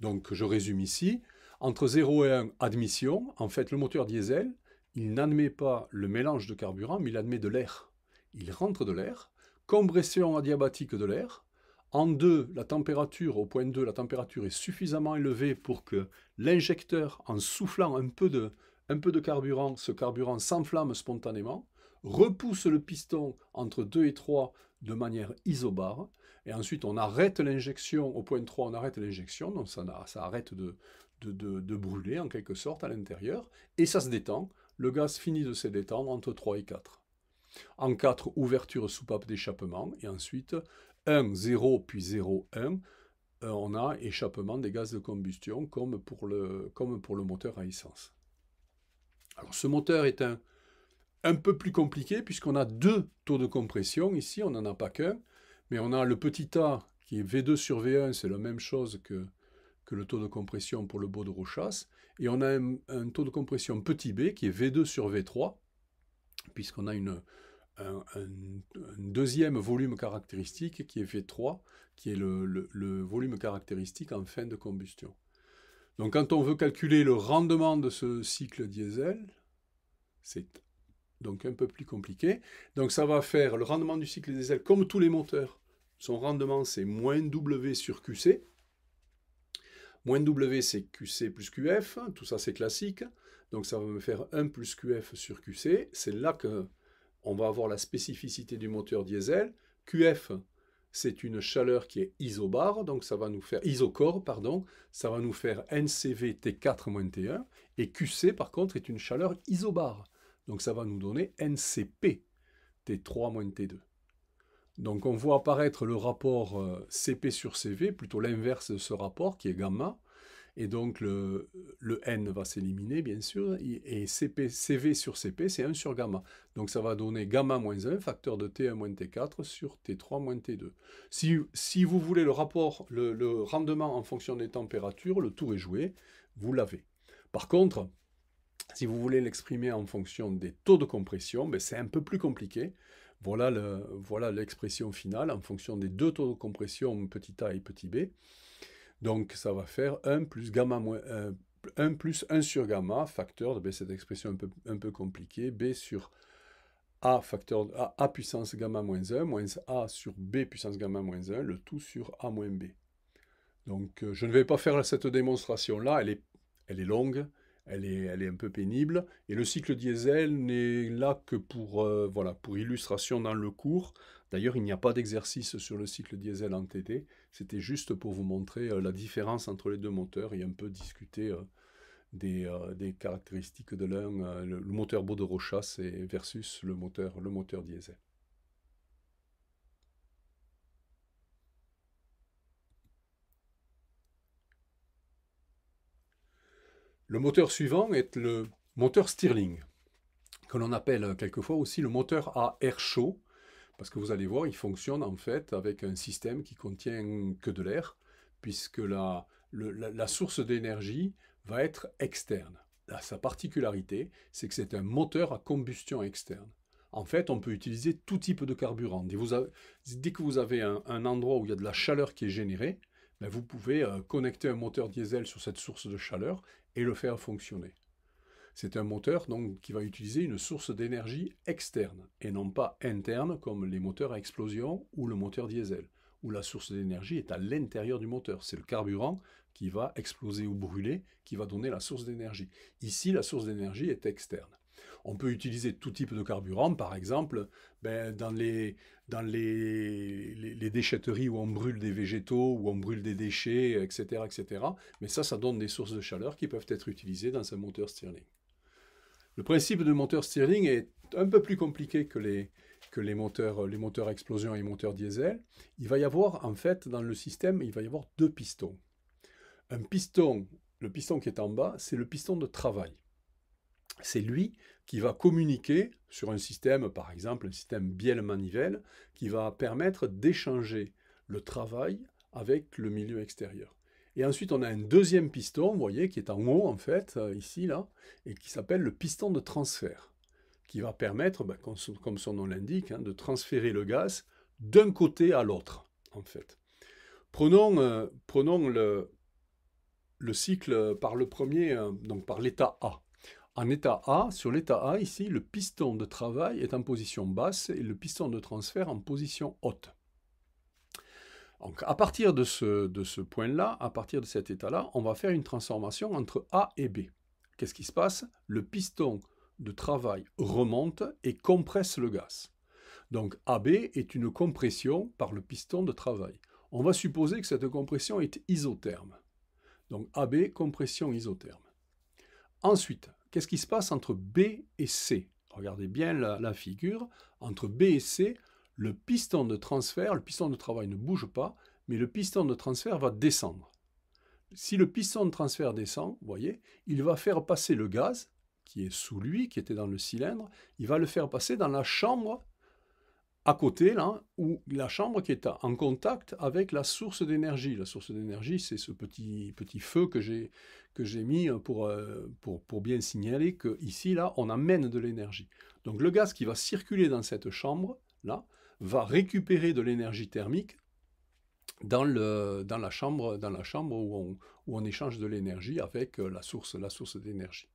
Donc je résume ici, entre 0 et 1, admission, en fait le moteur diesel, il n'admet pas le mélange de carburant, mais il admet de l'air. Il rentre de l'air, compression adiabatique de l'air, en 2, la température, au point 2, la température est suffisamment élevée pour que l'injecteur, en soufflant un peu, de, carburant, ce carburant s'enflamme spontanément, repousse le piston entre 2 et 3 de manière isobare, et ensuite on arrête l'injection, au point 3 on arrête l'injection, donc ça, arrête de, brûler en quelque sorte à l'intérieur, et ça se détend, le gaz finit de se détendre entre 3 et 4. En 4, ouverture soupape d'échappement, et ensuite 1, 0, puis 0, 1, euh, on a échappement des gaz de combustion comme pour le, comme pour le moteur à essence. Alors ce moteur est un, un peu plus compliqué puisqu'on a deux taux de compression. Ici, on n'en a pas qu'un, mais on a le petit a qui est V2 sur V1, c'est la même chose que, que le taux de compression pour le beau de Rochasse. Et on a un, taux de compression petit b qui est V2 sur V3, puisqu'on a une, un, deuxième volume caractéristique qui est V3, qui est le, le, volume caractéristique en fin de combustion. Donc quand on veut calculer le rendement de ce cycle diesel, c'est donc un peu plus compliqué. Donc ça va faire le rendement du cycle diesel comme tous les moteurs. Son rendement c'est moins W sur QC. Moins W c'est QC plus QF, tout ça c'est classique. Donc ça va me faire 1 plus QF sur QC. C'est là que on va avoir la spécificité du moteur diesel. QF, c'est une chaleur qui est isobar, donc ça va nous faire isocore, pardon, ça va nous faire NCV T4-T1. Et QC, par contre, est une chaleur isobare, donc ça va nous donner NCP T3-T2. Donc on voit apparaître le rapport euh, CP sur CV, plutôt l'inverse de ce rapport qui est gamma. Et donc le, n va s'éliminer, bien sûr, et CV sur CP, c'est 1 sur gamma. Donc ça va donner gamma moins 1, facteur de T1 moins T4 sur T3 moins T2. Si, vous voulez le rapport, le, rendement en fonction des températures, le tout est joué, vous l'avez. Par contre, si vous voulez l'exprimer en fonction des taux de compression, ben, c'est un peu plus compliqué. Voilà l'expression finale en fonction des deux taux de compression, petit a et petit b. Donc ça va faire 1 plus 1, sur gamma, facteur, de ben, cette expression un peu, compliquée, b sur a, facteur, a, puissance gamma moins 1, moins a sur b puissance gamma moins 1, le tout sur a moins b. Donc euh, je ne vais pas faire cette démonstration-là, elle est, longue, elle est, un peu pénible, et le cycle diesel n'est là que pour, euh, voilà, pour illustration dans le cours, D'ailleurs, il n'y a pas d'exercice sur le cycle diesel en TT. C'était juste pour vous montrer euh, la différence entre les deux moteurs et un peu discuter euh, euh, des, caractéristiques de l'un, le, moteur de Rochas versus le moteur, le moteur diesel. Le moteur suivant est le moteur Stirling, que l'on appelle quelquefois aussi le moteur à air chaud, parce que vous allez voir, il fonctionne en fait avec un système qui ne contient que de l'air, puisque la, source d'énergie va être externe. sa particularité, c'est que c'est un moteur à combustion externe. En fait, on peut utiliser tout type de carburant. Dès, que vous avez un, endroit où il y a de la chaleur qui est générée, ben, vous pouvez euh, connecter un moteur diesel sur cette source de chaleur et le faire fonctionner. C'est un moteur donc, qui va utiliser une source d'énergie externe et non pas interne comme les moteurs à explosion ou le moteur diesel, où la source d'énergie est à l'intérieur du moteur. C'est le carburant qui va exploser ou brûler qui va donner la source d'énergie. Ici, la source d'énergie est externe. On peut utiliser tout type de carburant, par exemple, ben, dans, les, dans déchetteries où on brûle des végétaux, où on brûle des déchets, etc., etc. Mais ça, ça donne des sources de chaleur qui peuvent être utilisées dans un moteur sterling. Le principe de moteur Stirling est un peu plus compliqué que les, moteurs, les moteurs explosion et les moteurs diesel. Il va y avoir, en fait, dans le système, il va y avoir deux pistons. Un piston, le piston qui est en bas, c'est le piston de travail. C'est lui qui va communiquer sur un système, par exemple un système bielle-manivelle, qui va permettre d'échanger le travail avec le milieu extérieur. Et ensuite, on a un deuxième piston, vous voyez, qui est en haut, en fait, euh, ici, là, et qui s'appelle le piston de transfert, qui va permettre, ben, comme son nom l'indique, hein, de transférer le gaz d'un côté à l'autre, en fait. Prenons, euh, prenons le, le, cycle par le premier, euh, donc par l'état A. En état A, sur l'état A, ici, le piston de travail est en position basse et le piston de transfert en position haute. Donc, à partir de ce, point-là, à partir de cet état-là, on va faire une transformation entre A et B. Qu'est-ce qui se passe Le piston de travail remonte et compresse le gaz. Donc AB est une compression par le piston de travail. On va supposer que cette compression est isotherme. Donc AB, compression isotherme. Ensuite, qu'est-ce qui se passe entre B et C Regardez bien la, figure. Entre B et C, le piston de transfert, le piston de travail ne bouge pas, mais le piston de transfert va descendre. Si le piston de transfert descend, vous voyez, il va faire passer le gaz qui est sous lui, qui était dans le cylindre, il va le faire passer dans la chambre à côté, là, où la chambre qui est en contact avec la source d'énergie. La source d'énergie, c'est ce petit, petit feu que j'ai, mis euh, pour, pour, bien signaler qu'ici, là, on amène de l'énergie. Donc le gaz qui va circuler dans cette chambre, là, va récupérer de l'énergie thermique dans, le, dans, la chambre, dans la chambre où on, où on échange de l'énergie avec euh, la source, la source d'énergie.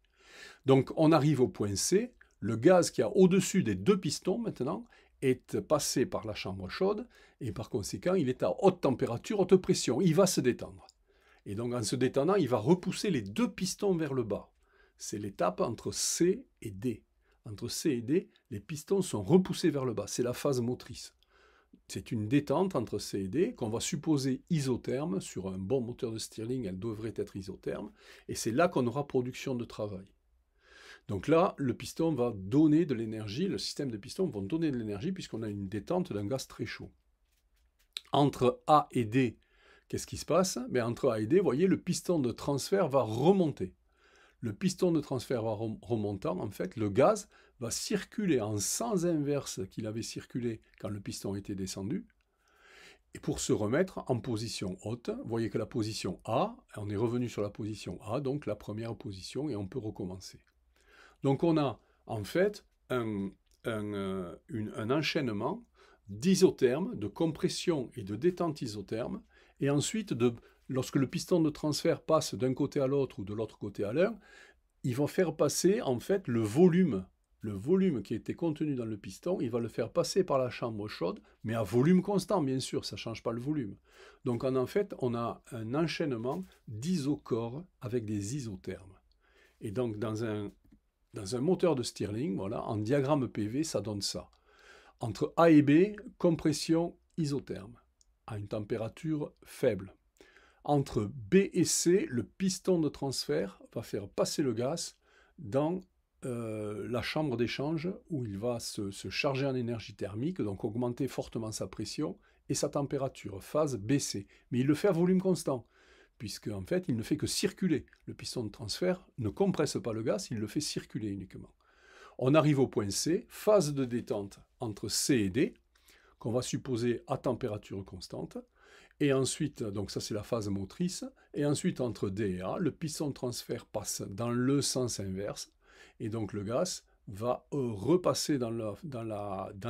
Donc on arrive au point C, le gaz qui a au-dessus des deux pistons maintenant est passé par la chambre chaude et par conséquent il est à haute température, haute pression, il va se détendre. Et donc en se détendant, il va repousser les deux pistons vers le bas. C'est l'étape entre C et D. Entre C et D, les pistons sont repoussés vers le bas. C'est la phase motrice. C'est une détente entre C et D qu'on va supposer isotherme. Sur un bon moteur de Stirling, elle devrait être isotherme. Et c'est là qu'on aura production de travail. Donc là, le piston va donner de l'énergie, le système de pistons va donner de l'énergie puisqu'on a une détente d'un gaz très chaud. Entre A et D, qu'est-ce qui se passe Mais ben, Entre A et D, vous voyez, le piston de transfert va remonter le piston de transfert va remontant, en fait, le gaz va circuler en sens inverse qu'il avait circulé quand le piston était descendu. Et pour se remettre en position haute, vous voyez que la position A, on est revenu sur la position A, donc la première position, et on peut recommencer. Donc on a en fait un, euh, enchaînement d'isothermes, de compression et de détente isotherme, et ensuite de, lorsque le piston de transfert passe d'un côté à l'autre ou de l'autre côté à l'un, il va faire passer en fait le volume. Le volume qui était contenu dans le piston, il va le faire passer par la chambre chaude, mais à volume constant, bien sûr, ça ne change pas le volume. Donc en, fait, on a un enchaînement isochore avec des isothermes. Et donc dans un, dans un moteur de Stirling, voilà, en diagramme PV, ça donne ça. Entre A et B, compression isotherme, à une température faible, entre B et C, le piston de transfert va faire passer le gaz dans euh, la chambre d'échange où il va se, charger en énergie thermique, donc augmenter fortement sa pression et sa température, phase BC. Mais il le fait à volume constant, puisque fait il ne fait que circuler. Le piston de transfert ne compresse pas le gaz, il le fait circuler uniquement. On arrive au point C, phase de détente entre C et D, qu'on va supposer à température constante. Et ensuite, donc ça c'est la phase motrice. Et ensuite, entre D et A, le piston de transfert passe dans le sens inverse. Et donc le gaz va euh, repasser dans la, dans,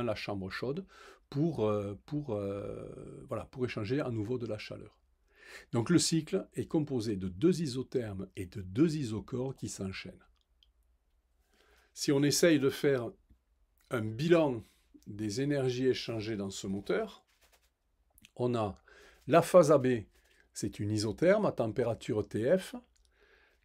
la, chambre chaude pour, euh, pour, euh, voilà, pour échanger à nouveau de la chaleur. Donc le cycle est composé de deux isothermes et de deux isochores qui s'enchaînent. Si on essaye de faire un bilan des énergies échangées dans ce moteur, on a la phase AB, c'est une isotherme à température TF.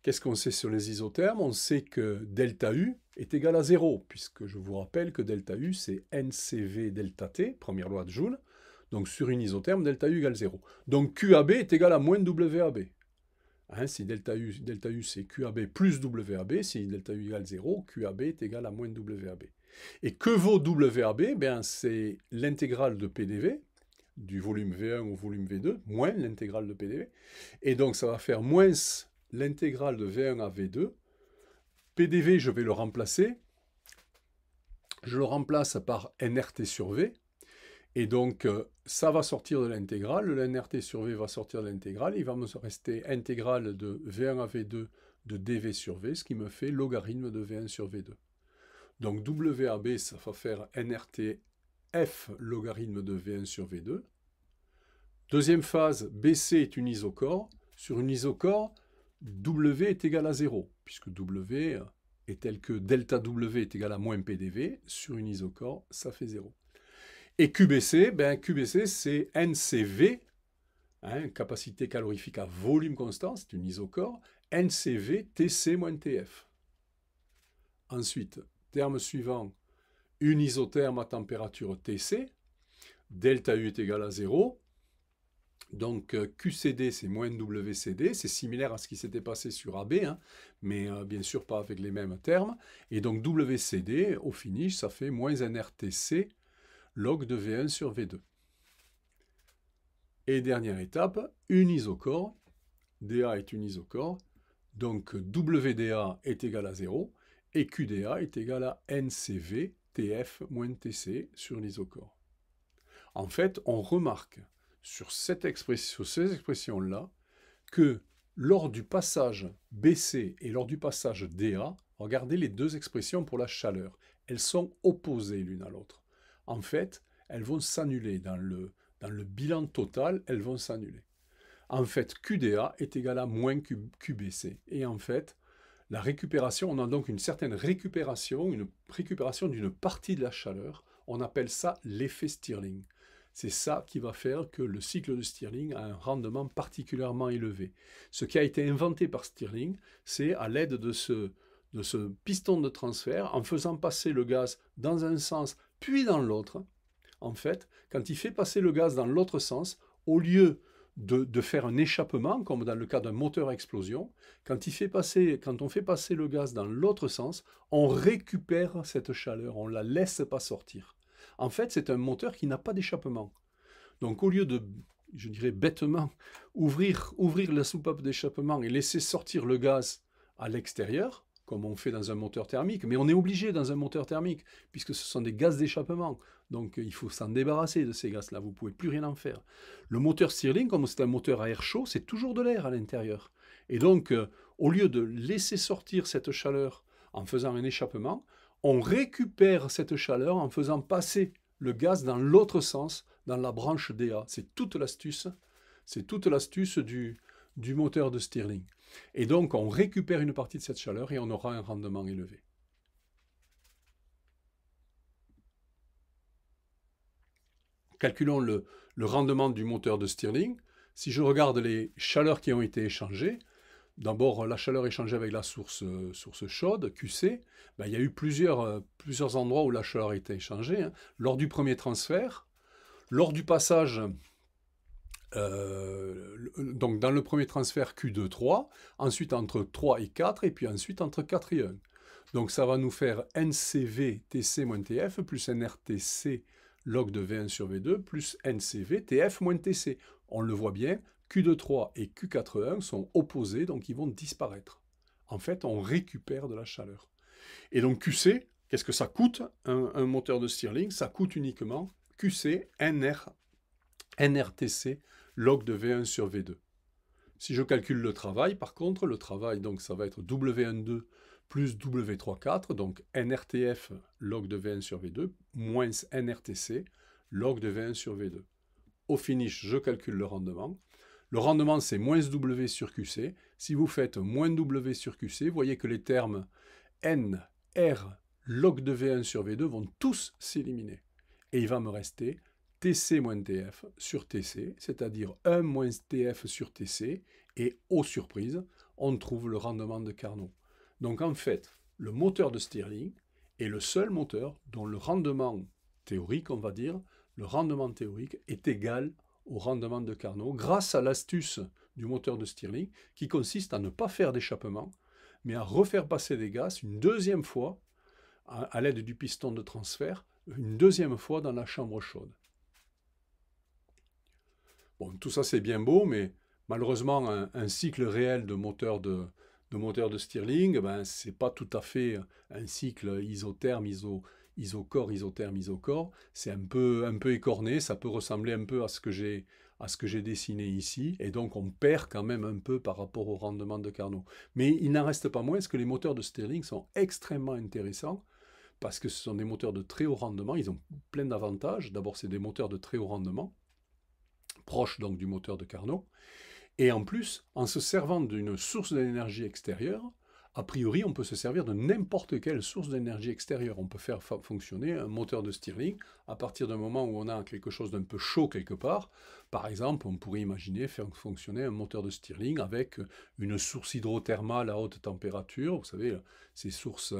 Qu'est-ce qu'on sait sur les isothermes On sait que delta U est égal à 0, puisque je vous rappelle que delta U, c'est NCV delta T, première loi de Joule. Donc sur une isotherme, delta U égale 0. Donc QAB est égal à moins WAB. Hein, si delta U, delta U c'est QAB plus WAB, si delta U égale 0, QAB est égal à moins WAB. Et que vaut WAB eh ben, C'est l'intégrale de PDV, du volume V1 au volume V2, moins l'intégrale de PDV. Et donc, ça va faire moins l'intégrale de V1 à V2. PDV, je vais le remplacer. Je le remplace par NRT sur V. Et donc, euh, ça va sortir de l'intégrale. Le NRT sur V va sortir de l'intégrale. Il va me rester intégrale de V1 à V2 de dV sur V, ce qui me fait logarithme de V1 sur V2. Donc WAB, ça va faire NRT f logarithme de V1 sur V2. Deuxième phase, BC est une isochore. Sur une isochore, W est égal à 0, puisque W est tel que delta W est égal à moins PDV. Sur une isochore, ça fait 0. Et QBC, ben QBC c'est NCV, hein, capacité calorifique à volume constant, c'est une isochore, NCV TC-TF. moins Ensuite, terme suivant, une isotherme à température TC, delta U est égal à 0, donc euh, QCD, c'est moins WCD, c'est similaire à ce qui s'était passé sur AB, hein, mais euh, bien sûr pas avec les mêmes termes. Et donc WCD, au finish, ça fait moins NRTC log de V1 sur V2. Et dernière étape, une isochore. DA est une isochore. Donc WDA est égal à 0 et QDA est égal à NCV TF-TC sur l'isocore. En fait, on remarque sur, ces expressions-là que lors du passage BC et lors du passage DA, regardez les deux expressions pour la chaleur. Elles sont opposées l'une à l'autre. En fait, elles vont s'annuler. Dans dans le bilan total, elles vont s'annuler. En fait, QDA est égal à moins QBC. Et en fait, la récupération, on a donc une certaine récupération, une récupération d'une partie de la chaleur. On appelle ça l'effet Stirling. C'est ça qui va faire que le cycle de Stirling a un rendement particulièrement élevé. Ce qui a été inventé par Stirling, c'est à l'aide de ce, de ce piston de transfert, en faisant passer le gaz dans un sens puis dans l'autre. En fait, quand il fait passer le gaz dans l'autre sens, au lieu de, faire un échappement, comme dans le cas d'un moteur à explosion. Quand, il quand on fait passer le gaz dans l'autre sens, on récupère cette chaleur, on ne la laisse pas sortir. En fait, c'est un moteur qui n'a pas d'échappement. Donc au lieu de, je dirais bêtement, ouvrir, ouvrir la soupape d'échappement et laisser sortir le gaz à l'extérieur, comme on fait dans un moteur thermique, mais on est obligé dans un moteur thermique, puisque ce sont des gaz d'échappement. Donc euh, il faut s'en débarrasser de ces gaz-là, vous ne pouvez plus rien en faire. Le moteur Stirling, comme c'est un moteur à air chaud, c'est toujours de l'air à l'intérieur. Et donc, euh, au lieu de laisser sortir cette chaleur en faisant un échappement, on récupère cette chaleur en faisant passer le gaz dans l'autre sens, dans la branche DA. C'est toute l'astuce, c'est toute l'astuce du, du moteur de Stirling. Et donc, on récupère une partie de cette chaleur et on aura un rendement élevé. Calculons le, rendement du moteur de Stirling. Si je regarde les chaleurs qui ont été échangées, d'abord la chaleur échangée avec la source, chaude, QC, ben, il y a eu euh, plusieurs, endroits où la chaleur a été échangée. Hein. Lors du premier transfert, lors du passage euh, donc dans le premier transfert Q2, 3, ensuite entre 3 et 4, et puis ensuite entre 4 et 1. Donc ça va nous faire NCV TC TF plus NRTC log de V1 sur V2 plus NCV TF TC. On le voit bien, Q2, 3 et Q4, 1 sont opposés, donc ils vont disparaître. En fait, on récupère de la chaleur. Et donc QC, qu'est-ce que ça coûte un, un, moteur de Stirling, ça coûte uniquement QC NR, NRTC log de V1 sur V2. Si je calcule le travail, par contre, le travail, donc ça va être W12 plus W34, donc NRTF log de V1 sur V2, moins NRTC log de V1 sur V2. Au finish, je calcule le rendement. Le rendement, c'est moins W sur QC. Si vous faites moins W sur QC, vous voyez que les termes N, R, log de V1 sur V2 vont tous s'éliminer. Et il va me rester TC-TF sur TC, c'est-à-dire 1 moins TF sur TC, et aux surprises, on trouve le rendement de Carnot. Donc en fait, le moteur de Stirling est le seul moteur dont le rendement théorique, on va dire, le rendement théorique est égal au rendement de Carnot grâce à l'astuce du moteur de Stirling qui consiste à ne pas faire d'échappement, mais à refaire passer des gaz une deuxième fois à l'aide du piston de transfert, une deuxième fois dans la chambre chaude. Bon, tout ça, c'est bien beau, mais malheureusement, un, cycle réel de moteur de, de, moteur de Stirling, ben, ce n'est pas tout à fait un cycle isotherme, iso, isocore, isotherme, isocore. C'est un peu, un peu écorné, ça peut ressembler un peu à ce que j'ai à ce que j'ai dessiné ici, et donc on perd quand même un peu par rapport au rendement de Carnot. Mais il n'en reste pas moins que les moteurs de Stirling sont extrêmement intéressants, parce que ce sont des moteurs de très haut rendement, ils ont plein d'avantages. D'abord, c'est des moteurs de très haut rendement, proche donc du moteur de Carnot, et en plus, en se servant d'une source d'énergie extérieure, a priori, on peut se servir de n'importe quelle source d'énergie extérieure. On peut faire fonctionner un moteur de Stirling à partir d'un moment où on a quelque chose d'un peu chaud quelque part. Par exemple, on pourrait imaginer faire fonctionner un moteur de Stirling avec une source hydrothermale à haute température. Vous savez, ces sources,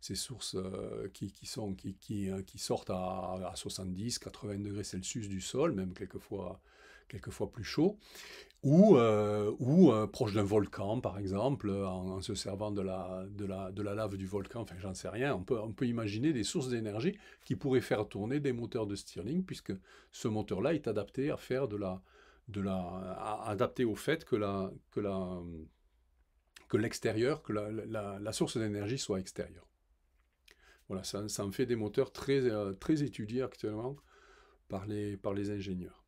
ces sources euh, qui, sont, euh, qui, sortent à, à 70, 80 degrés Celsius du sol, même quelquefois quelquefois plus chaud, ou, euh, ou euh, proche d'un volcan, par exemple, en, se servant de la, de, la, de la lave du volcan, enfin j'en sais rien, on peut, on peut imaginer des sources d'énergie qui pourraient faire tourner des moteurs de Stirling, puisque ce moteur-là est adapté à faire de la... De la adapté au fait que la... Que la que l'extérieur, que la, la, la source d'énergie soit extérieure. Voilà, ça, ça me fait des moteurs très, euh, très étudiés actuellement par les, par les ingénieurs.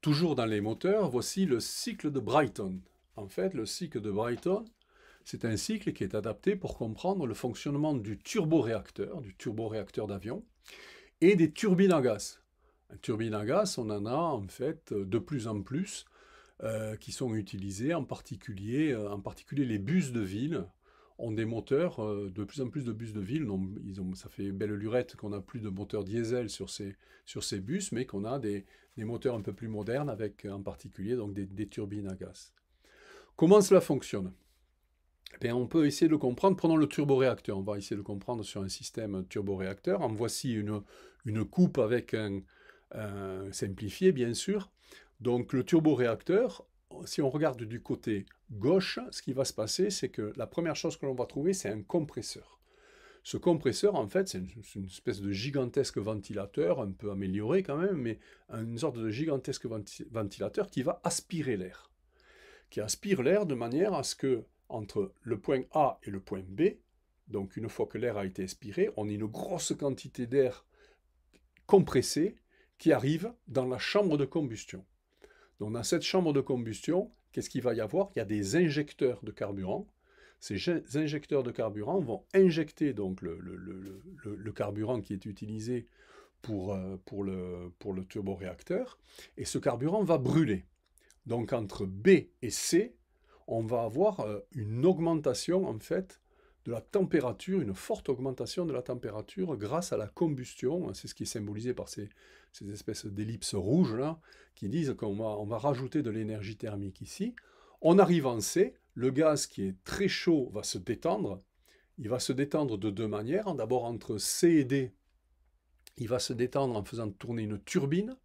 Toujours dans les moteurs, voici le cycle de Brighton. En fait, le cycle de Brighton, c'est un cycle qui est adapté pour comprendre le fonctionnement du turboréacteur, du turboréacteur d'avion, et des turbines à gaz. Une turbine à gaz, on en a en fait de plus en plus euh, qui sont utilisées, en particulier, euh, en particulier les bus de ville, ont des moteurs, euh, de plus en plus de bus de ville, ils ont, ça fait belle lurette qu'on n'a plus de moteurs diesel sur ces, sur ces bus, mais qu'on a des, moteurs un peu plus modernes, avec euh, en particulier donc des, turbines à gaz. Comment cela fonctionne Bien, on peut essayer de le comprendre. Prenons le turboréacteur. On va essayer de le comprendre sur un système turboréacteur. En voici une, une coupe avec un, un simplifié, bien sûr. Donc, le turboréacteur, si on regarde du côté gauche, ce qui va se passer, c'est que la première chose que l'on va trouver, c'est un compresseur. Ce compresseur, en fait, c'est une, espèce de gigantesque ventilateur, un peu amélioré quand même, mais une sorte de gigantesque ventilateur qui va aspirer l'air. Qui aspire l'air de manière à ce que, entre le point A et le point B, donc une fois que l'air a été aspiré, on ait une grosse quantité d'air compressé qui arrive dans la chambre de combustion. Donc dans cette chambre de combustion, qu'est-ce qu'il va y avoir Il y a des injecteurs de carburant. Ces injecteurs de carburant vont injecter donc le, carburant qui est utilisé euh, pour, le, pour le turboréacteur, et ce carburant va brûler. Donc entre B et C, on va avoir euh, une augmentation en fait de la température, une forte augmentation de la température grâce à la combustion. C'est ce qui est symbolisé par ces, espèces d'ellipses rouges là, qui disent qu'on va, va rajouter de l'énergie thermique ici. On arrive en C, le gaz qui est très chaud va se détendre. Il va se détendre de deux manières. D'abord entre C et D, il va se détendre en faisant tourner une turbine.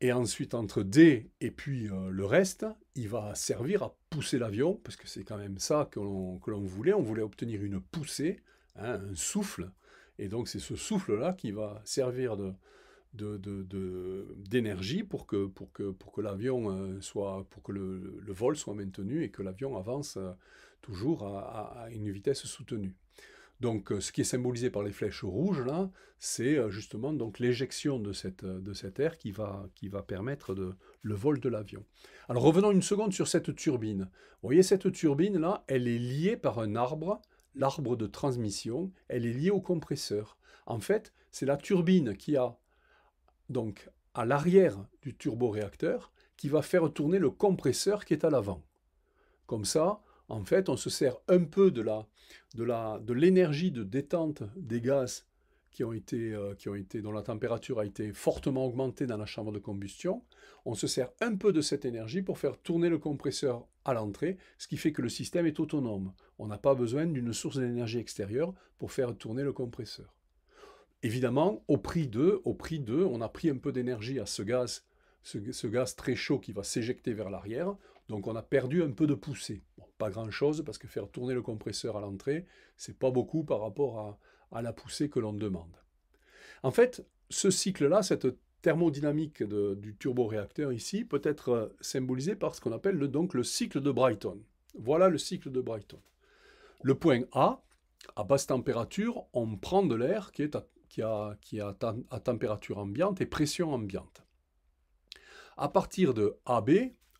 Et ensuite, entre D et puis euh, le reste, il va servir à pousser l'avion, parce que c'est quand même ça que l'on voulait. On voulait obtenir une poussée, hein, un souffle. Et donc c'est ce souffle-là qui va servir de, d'énergie pour que, pour que, pour que l'avion euh, soit, pour que le, vol soit maintenu et que l'avion avance euh, toujours à, une vitesse soutenue. Donc, euh, ce qui est symbolisé par les flèches rouges, là, c'est justement donc l'éjection de, cette, de cet air qui va, qui va permettre de, le vol de l'avion. Alors revenons une seconde sur cette turbine. Vous voyez cette turbine-là, elle est liée par un arbre, l'arbre de transmission, elle est liée au compresseur. En fait, c'est la turbine qui a donc à l'arrière du turboréacteur qui va faire tourner le compresseur qui est à l'avant. Comme ça, en fait, on se sert un peu de l'énergie la, de, la, de, de détente des gaz qui ont été, euh, qui ont été, dont la température a été fortement augmentée dans la chambre de combustion. On se sert un peu de cette énergie pour faire tourner le compresseur à l'entrée, ce qui fait que le système est autonome. On n'a pas besoin d'une source d'énergie extérieure pour faire tourner le compresseur. Évidemment, au prix de, au prix de, on a pris un peu d'énergie à ce gaz, ce, gaz très chaud qui va s'éjecter vers l'arrière, donc on a perdu un peu de poussée. pas grand-chose parce que faire tourner le compresseur à l'entrée, c'est pas beaucoup par rapport à, à la poussée que l'on demande. En fait, ce cycle-là, cette thermodynamique du turboréacteur ici, peut être euh, symbolisée par ce qu'on appelle le, donc le cycle de Brighton. Voilà le cycle de Brighton. Le point A, à basse température, on prend de l'air qui est à, à température ambiante et pression ambiante. À partir de AB,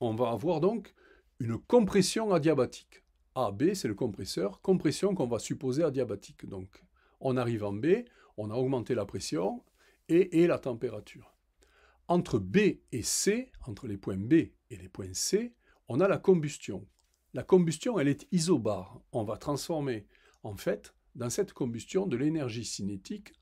on va avoir donc une compression adiabatique. AB, c'est le compresseur, compression qu'on va supposer adiabatique. Donc on arrive en B, on a augmenté la pression et, la température. Entre B et C, entre les points B et les points C, on a la combustion. La combustion, elle est isobare. On va transformer, en fait, dans cette combustion, de l'énergie cinétique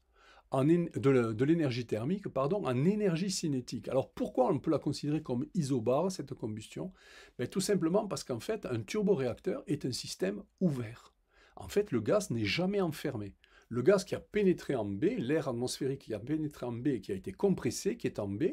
en, de l'énergie thermique pardon, en énergie cinétique. Alors pourquoi on peut la considérer comme isobare, cette combustion ben, Tout simplement parce qu'en fait, un turboréacteur est un système ouvert. En fait, le gaz n'est jamais enfermé le gaz qui a pénétré en B, l'air atmosphérique qui a pénétré en B, qui a été compressé, qui est en B,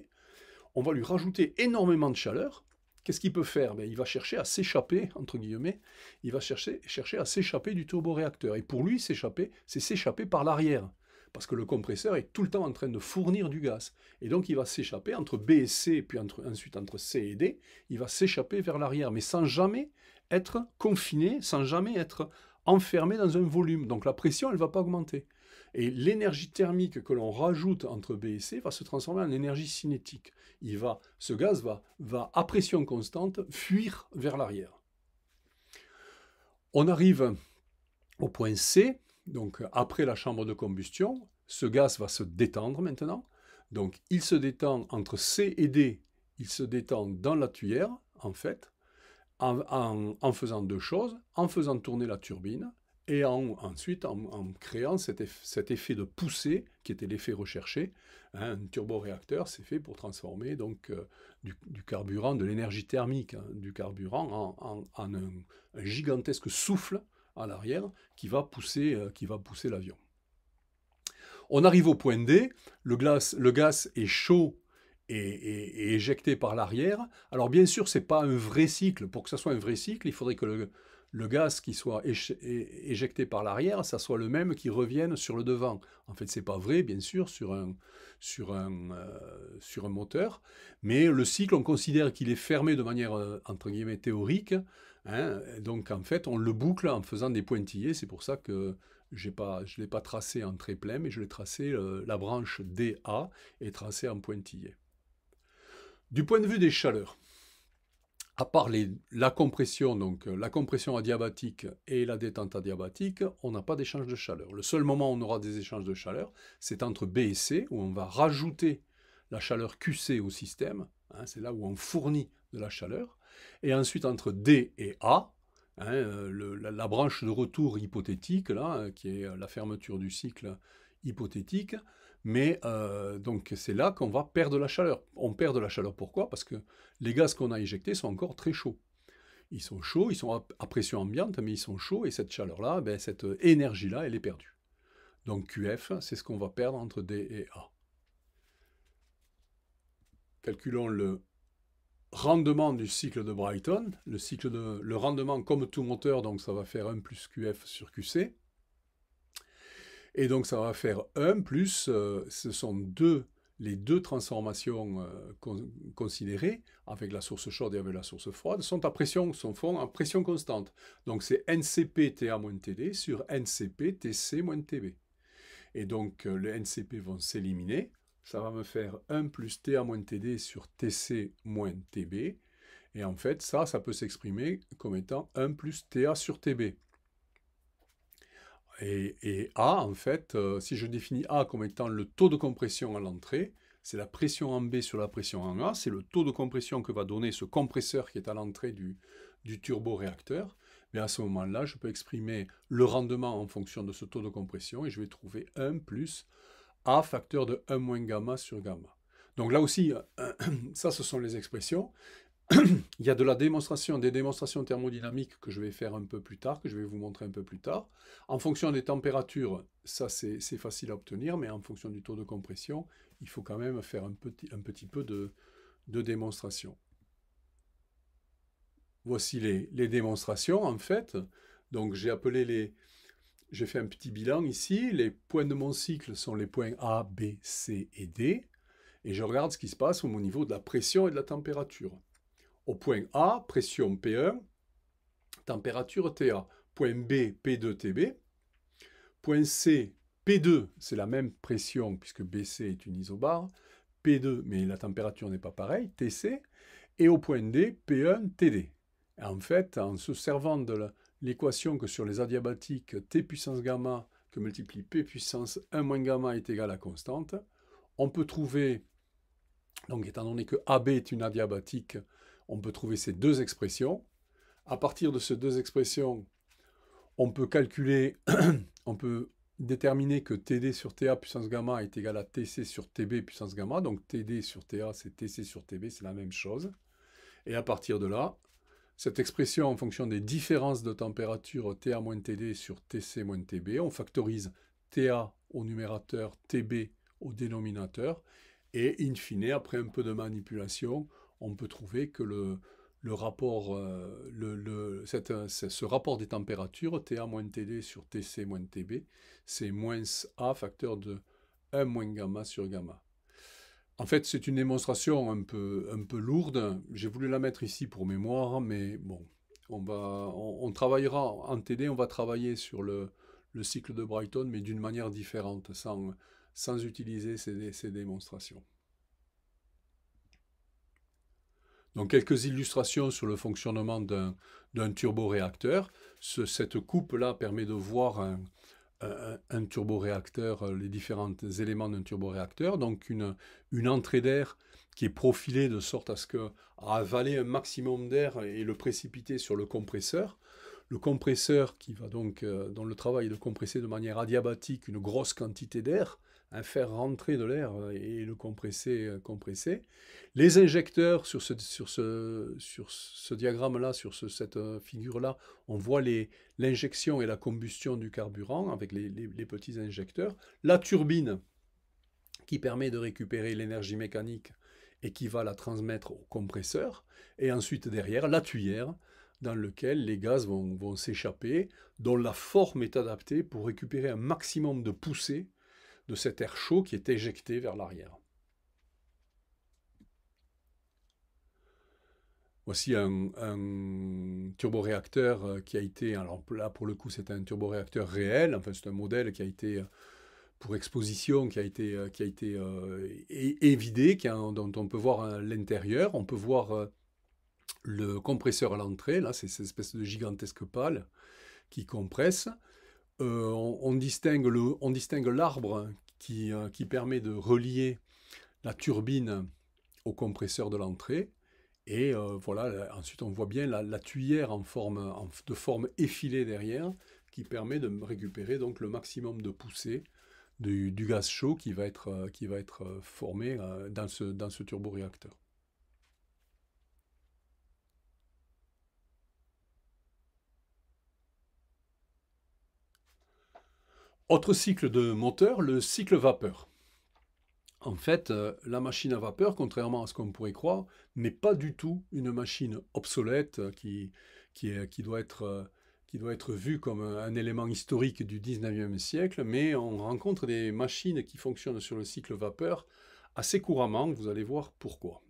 on va lui rajouter énormément de chaleur. Qu'est-ce qu'il peut faire ben, Il va chercher à s'échapper, entre guillemets, il va chercher, chercher à s'échapper du turboréacteur. Et pour lui, s'échapper, c'est s'échapper par l'arrière parce que le compresseur est tout le temps en train de fournir du gaz. Et donc il va s'échapper entre B et C, puis ensuite entre C et D, il va s'échapper vers l'arrière, mais sans jamais être confiné, sans jamais être enfermé dans un volume. Donc la pression, elle ne va pas augmenter. Et l'énergie thermique que l'on rajoute entre B et C va se transformer en énergie cinétique. Il va, ce gaz va, va à pression constante fuir vers l'arrière. On arrive au point C, donc après la chambre de combustion, ce gaz va se détendre maintenant. Donc il se détend entre C et D, il se détend dans la tuyère en fait en, faisant deux choses, en faisant tourner la turbine et ensuite en, créant cet, effet de poussée qui était l'effet recherché. Hein, un turboréacteur, c'est fait pour transformer donc euh, du, carburant, de l'énergie thermique hein, du carburant en, un, gigantesque souffle à l'arrière qui va pousser, euh, pousser l'avion. On arrive au point D, le, le gaz est chaud et, éjecté par l'arrière. Alors bien sûr, c'est pas un vrai cycle. Pour que ça soit un vrai cycle, il faudrait que le, le gaz qui soit éjecté par l'arrière, ça soit le même qui revienne sur le devant. En fait, c'est pas vrai, bien sûr, sur un, sur un, euh, sur un moteur, mais le cycle, on considère qu'il est fermé de manière, euh, entre guillemets, théorique. Hein. donc, en fait, on le boucle en faisant des pointillés. C'est pour ça que pas, je ne l'ai pas tracé en très plein, mais je l'ai tracé, euh, la branche DA est tracée en pointillé. Du point de vue des chaleurs, à part la compression, donc euh, la compression adiabatique et la détente adiabatique, on n'a pas d'échange de chaleur. Le seul moment où on aura des échanges de chaleur, c'est entre B et C, où on va rajouter la chaleur QC au système, hein, c'est là où on fournit de la chaleur, et ensuite entre D et A, hein, euh, la, branche de retour hypothétique, là, euh, qui est la fermeture du cycle hypothétique, mais euh, donc c'est là qu'on va perdre la chaleur. On perd de la chaleur pourquoi Parce que les gaz qu'on a éjectés sont encore très chauds. Ils sont chauds, ils sont à pression ambiante, mais ils sont chauds et cette chaleur-là, ben, cette énergie-là, elle est perdue. Donc QF, c'est ce qu'on va perdre entre D et A. Calculons le rendement du cycle de Brighton, le, cycle le rendement comme tout moteur, donc ça va faire 1 plus QF sur QC. Et donc ça va faire 1 plus, euh, ce sont deux, les deux transformations euh, considérées, avec la source chaude et avec la source froide, sont à pression, sont font à pression constante. Donc c'est NCP TA-TD sur NCP TC-TB. Et donc euh, les NCP vont s'éliminer, ça va me faire 1 plus TA-TD sur TC-TB. Et en fait, ça, ça peut s'exprimer comme étant 1 plus TA sur TB. Et, A, en fait, euh, si je définis A comme étant le taux de compression à l'entrée, c'est la pression en B sur la pression en A, c'est le taux de compression que va donner ce compresseur qui est à l'entrée du, du turboréacteur. Mais à ce moment-là, je peux exprimer le rendement en fonction de ce taux de compression et je vais trouver 1 plus A facteur de 1 moins gamma sur gamma. Donc là aussi, euh, ça, ce sont les expressions. il y a de la démonstration, des démonstrations thermodynamiques que je vais faire un peu plus tard, que je vais vous montrer un peu plus tard. En fonction des températures, ça c'est facile à obtenir, mais en fonction du taux de compression, il faut quand même faire un petit, peu de, de démonstration. Voici les, les, démonstrations en fait. Donc j'ai appelé les... J'ai fait un petit bilan ici. Les points de mon cycle sont les points A, B, C et D. Et je regarde ce qui se passe au niveau de la pression et de la température. Au point A, pression P1, température TA. Point B, P2, TB. Point C, P2, c'est la même pression puisque BC est une isobare. P2, mais la température n'est pas pareille, TC. Et au point D, P1, TD. En fait, en se servant de l'équation que sur les adiabatiques T puissance gamma que multiplie P puissance 1 moins gamma est égal à constante, on peut trouver, donc étant donné que AB est une adiabatique, on peut trouver ces deux expressions. À partir de ces deux expressions, on peut calculer, on peut déterminer que TD sur TA puissance gamma est égal à TC sur TB puissance gamma. Donc TD sur TA, c'est TC sur TB, c'est la même chose. Et à partir de là, cette expression en fonction des différences de température TA moins TD sur TC moins TB, on factorise TA au numérateur, TB au dénominateur. Et in fine, après un peu de manipulation, on peut trouver que le, rapport, euh, ce rapport des températures, TA moins TD sur TC moins TB, c'est moins A facteur de 1 moins gamma sur gamma. En fait, c'est une démonstration un peu, un peu lourde. J'ai voulu la mettre ici pour mémoire, mais bon, on, va, on, travaillera en TD, on va travailler sur le, cycle de Brighton, mais d'une manière différente, sans, utiliser ces démonstrations. Donc quelques illustrations sur le fonctionnement d'un turboréacteur. cette coupe-là permet de voir un, turboréacteur, les différents éléments d'un turboréacteur, donc une, entrée d'air qui est profilée de sorte à ce que avaler un maximum d'air et le précipiter sur le compresseur. Le compresseur qui va donc, euh, dans dont le travail est de compresser de manière adiabatique une grosse quantité d'air, à faire rentrer de l'air euh, et le compresser, euh, compresser. Les injecteurs sur ce, sur ce, sur ce diagramme-là, sur cette euh, figure-là, on voit l'injection et la combustion du carburant avec les, les petits injecteurs. La turbine qui permet de récupérer l'énergie mécanique et qui va la transmettre au compresseur. Et ensuite derrière, la tuyère dans lequel les gaz vont, vont s'échapper, dont la forme est adaptée pour récupérer un maximum de poussée de cet air chaud qui est éjecté vers l'arrière. Voici un, turboréacteur euh, qui a été, alors là pour le coup c'est un turboréacteur réel, enfin c'est un modèle qui a été euh, pour exposition, qui a été, euh, qui a été évidé, dont on peut voir l'intérieur, on peut voir le compresseur à l'entrée, là c'est cette espèce de gigantesque pâle qui compresse, euh, on, distingue l'arbre qui, euh, qui, permet de relier la turbine au compresseur de l'entrée. Et euh, voilà, ensuite on voit bien la, tuyère en forme, de forme effilée derrière qui permet de récupérer donc le maximum de poussée du, gaz chaud qui va être, qui va être formé dans ce, dans ce turboréacteur. Autre cycle de moteur, le cycle vapeur. En fait, euh, la machine à vapeur, contrairement à ce qu'on pourrait croire, n'est pas du tout une machine obsolète euh, qui, doit être, euh, doit être vue comme un élément historique du 19e siècle, mais on rencontre des machines qui fonctionnent sur le cycle vapeur assez couramment, vous allez voir pourquoi.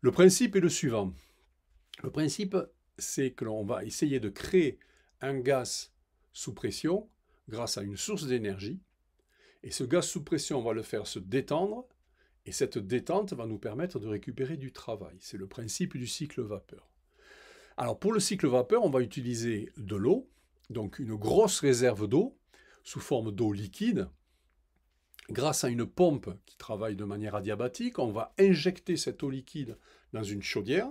Le principe est le suivant. Le principe, c'est que l'on va essayer de créer un gaz sous pression grâce à une source d'énergie, et ce gaz sous pression on va le faire se détendre, et cette détente va nous permettre de récupérer du travail. C'est le principe du cycle vapeur. Alors pour le cycle vapeur, on va utiliser de l'eau, donc une grosse réserve d'eau sous forme d'eau liquide. Grâce à une pompe qui travaille de manière adiabatique, on va injecter cette eau liquide dans une chaudière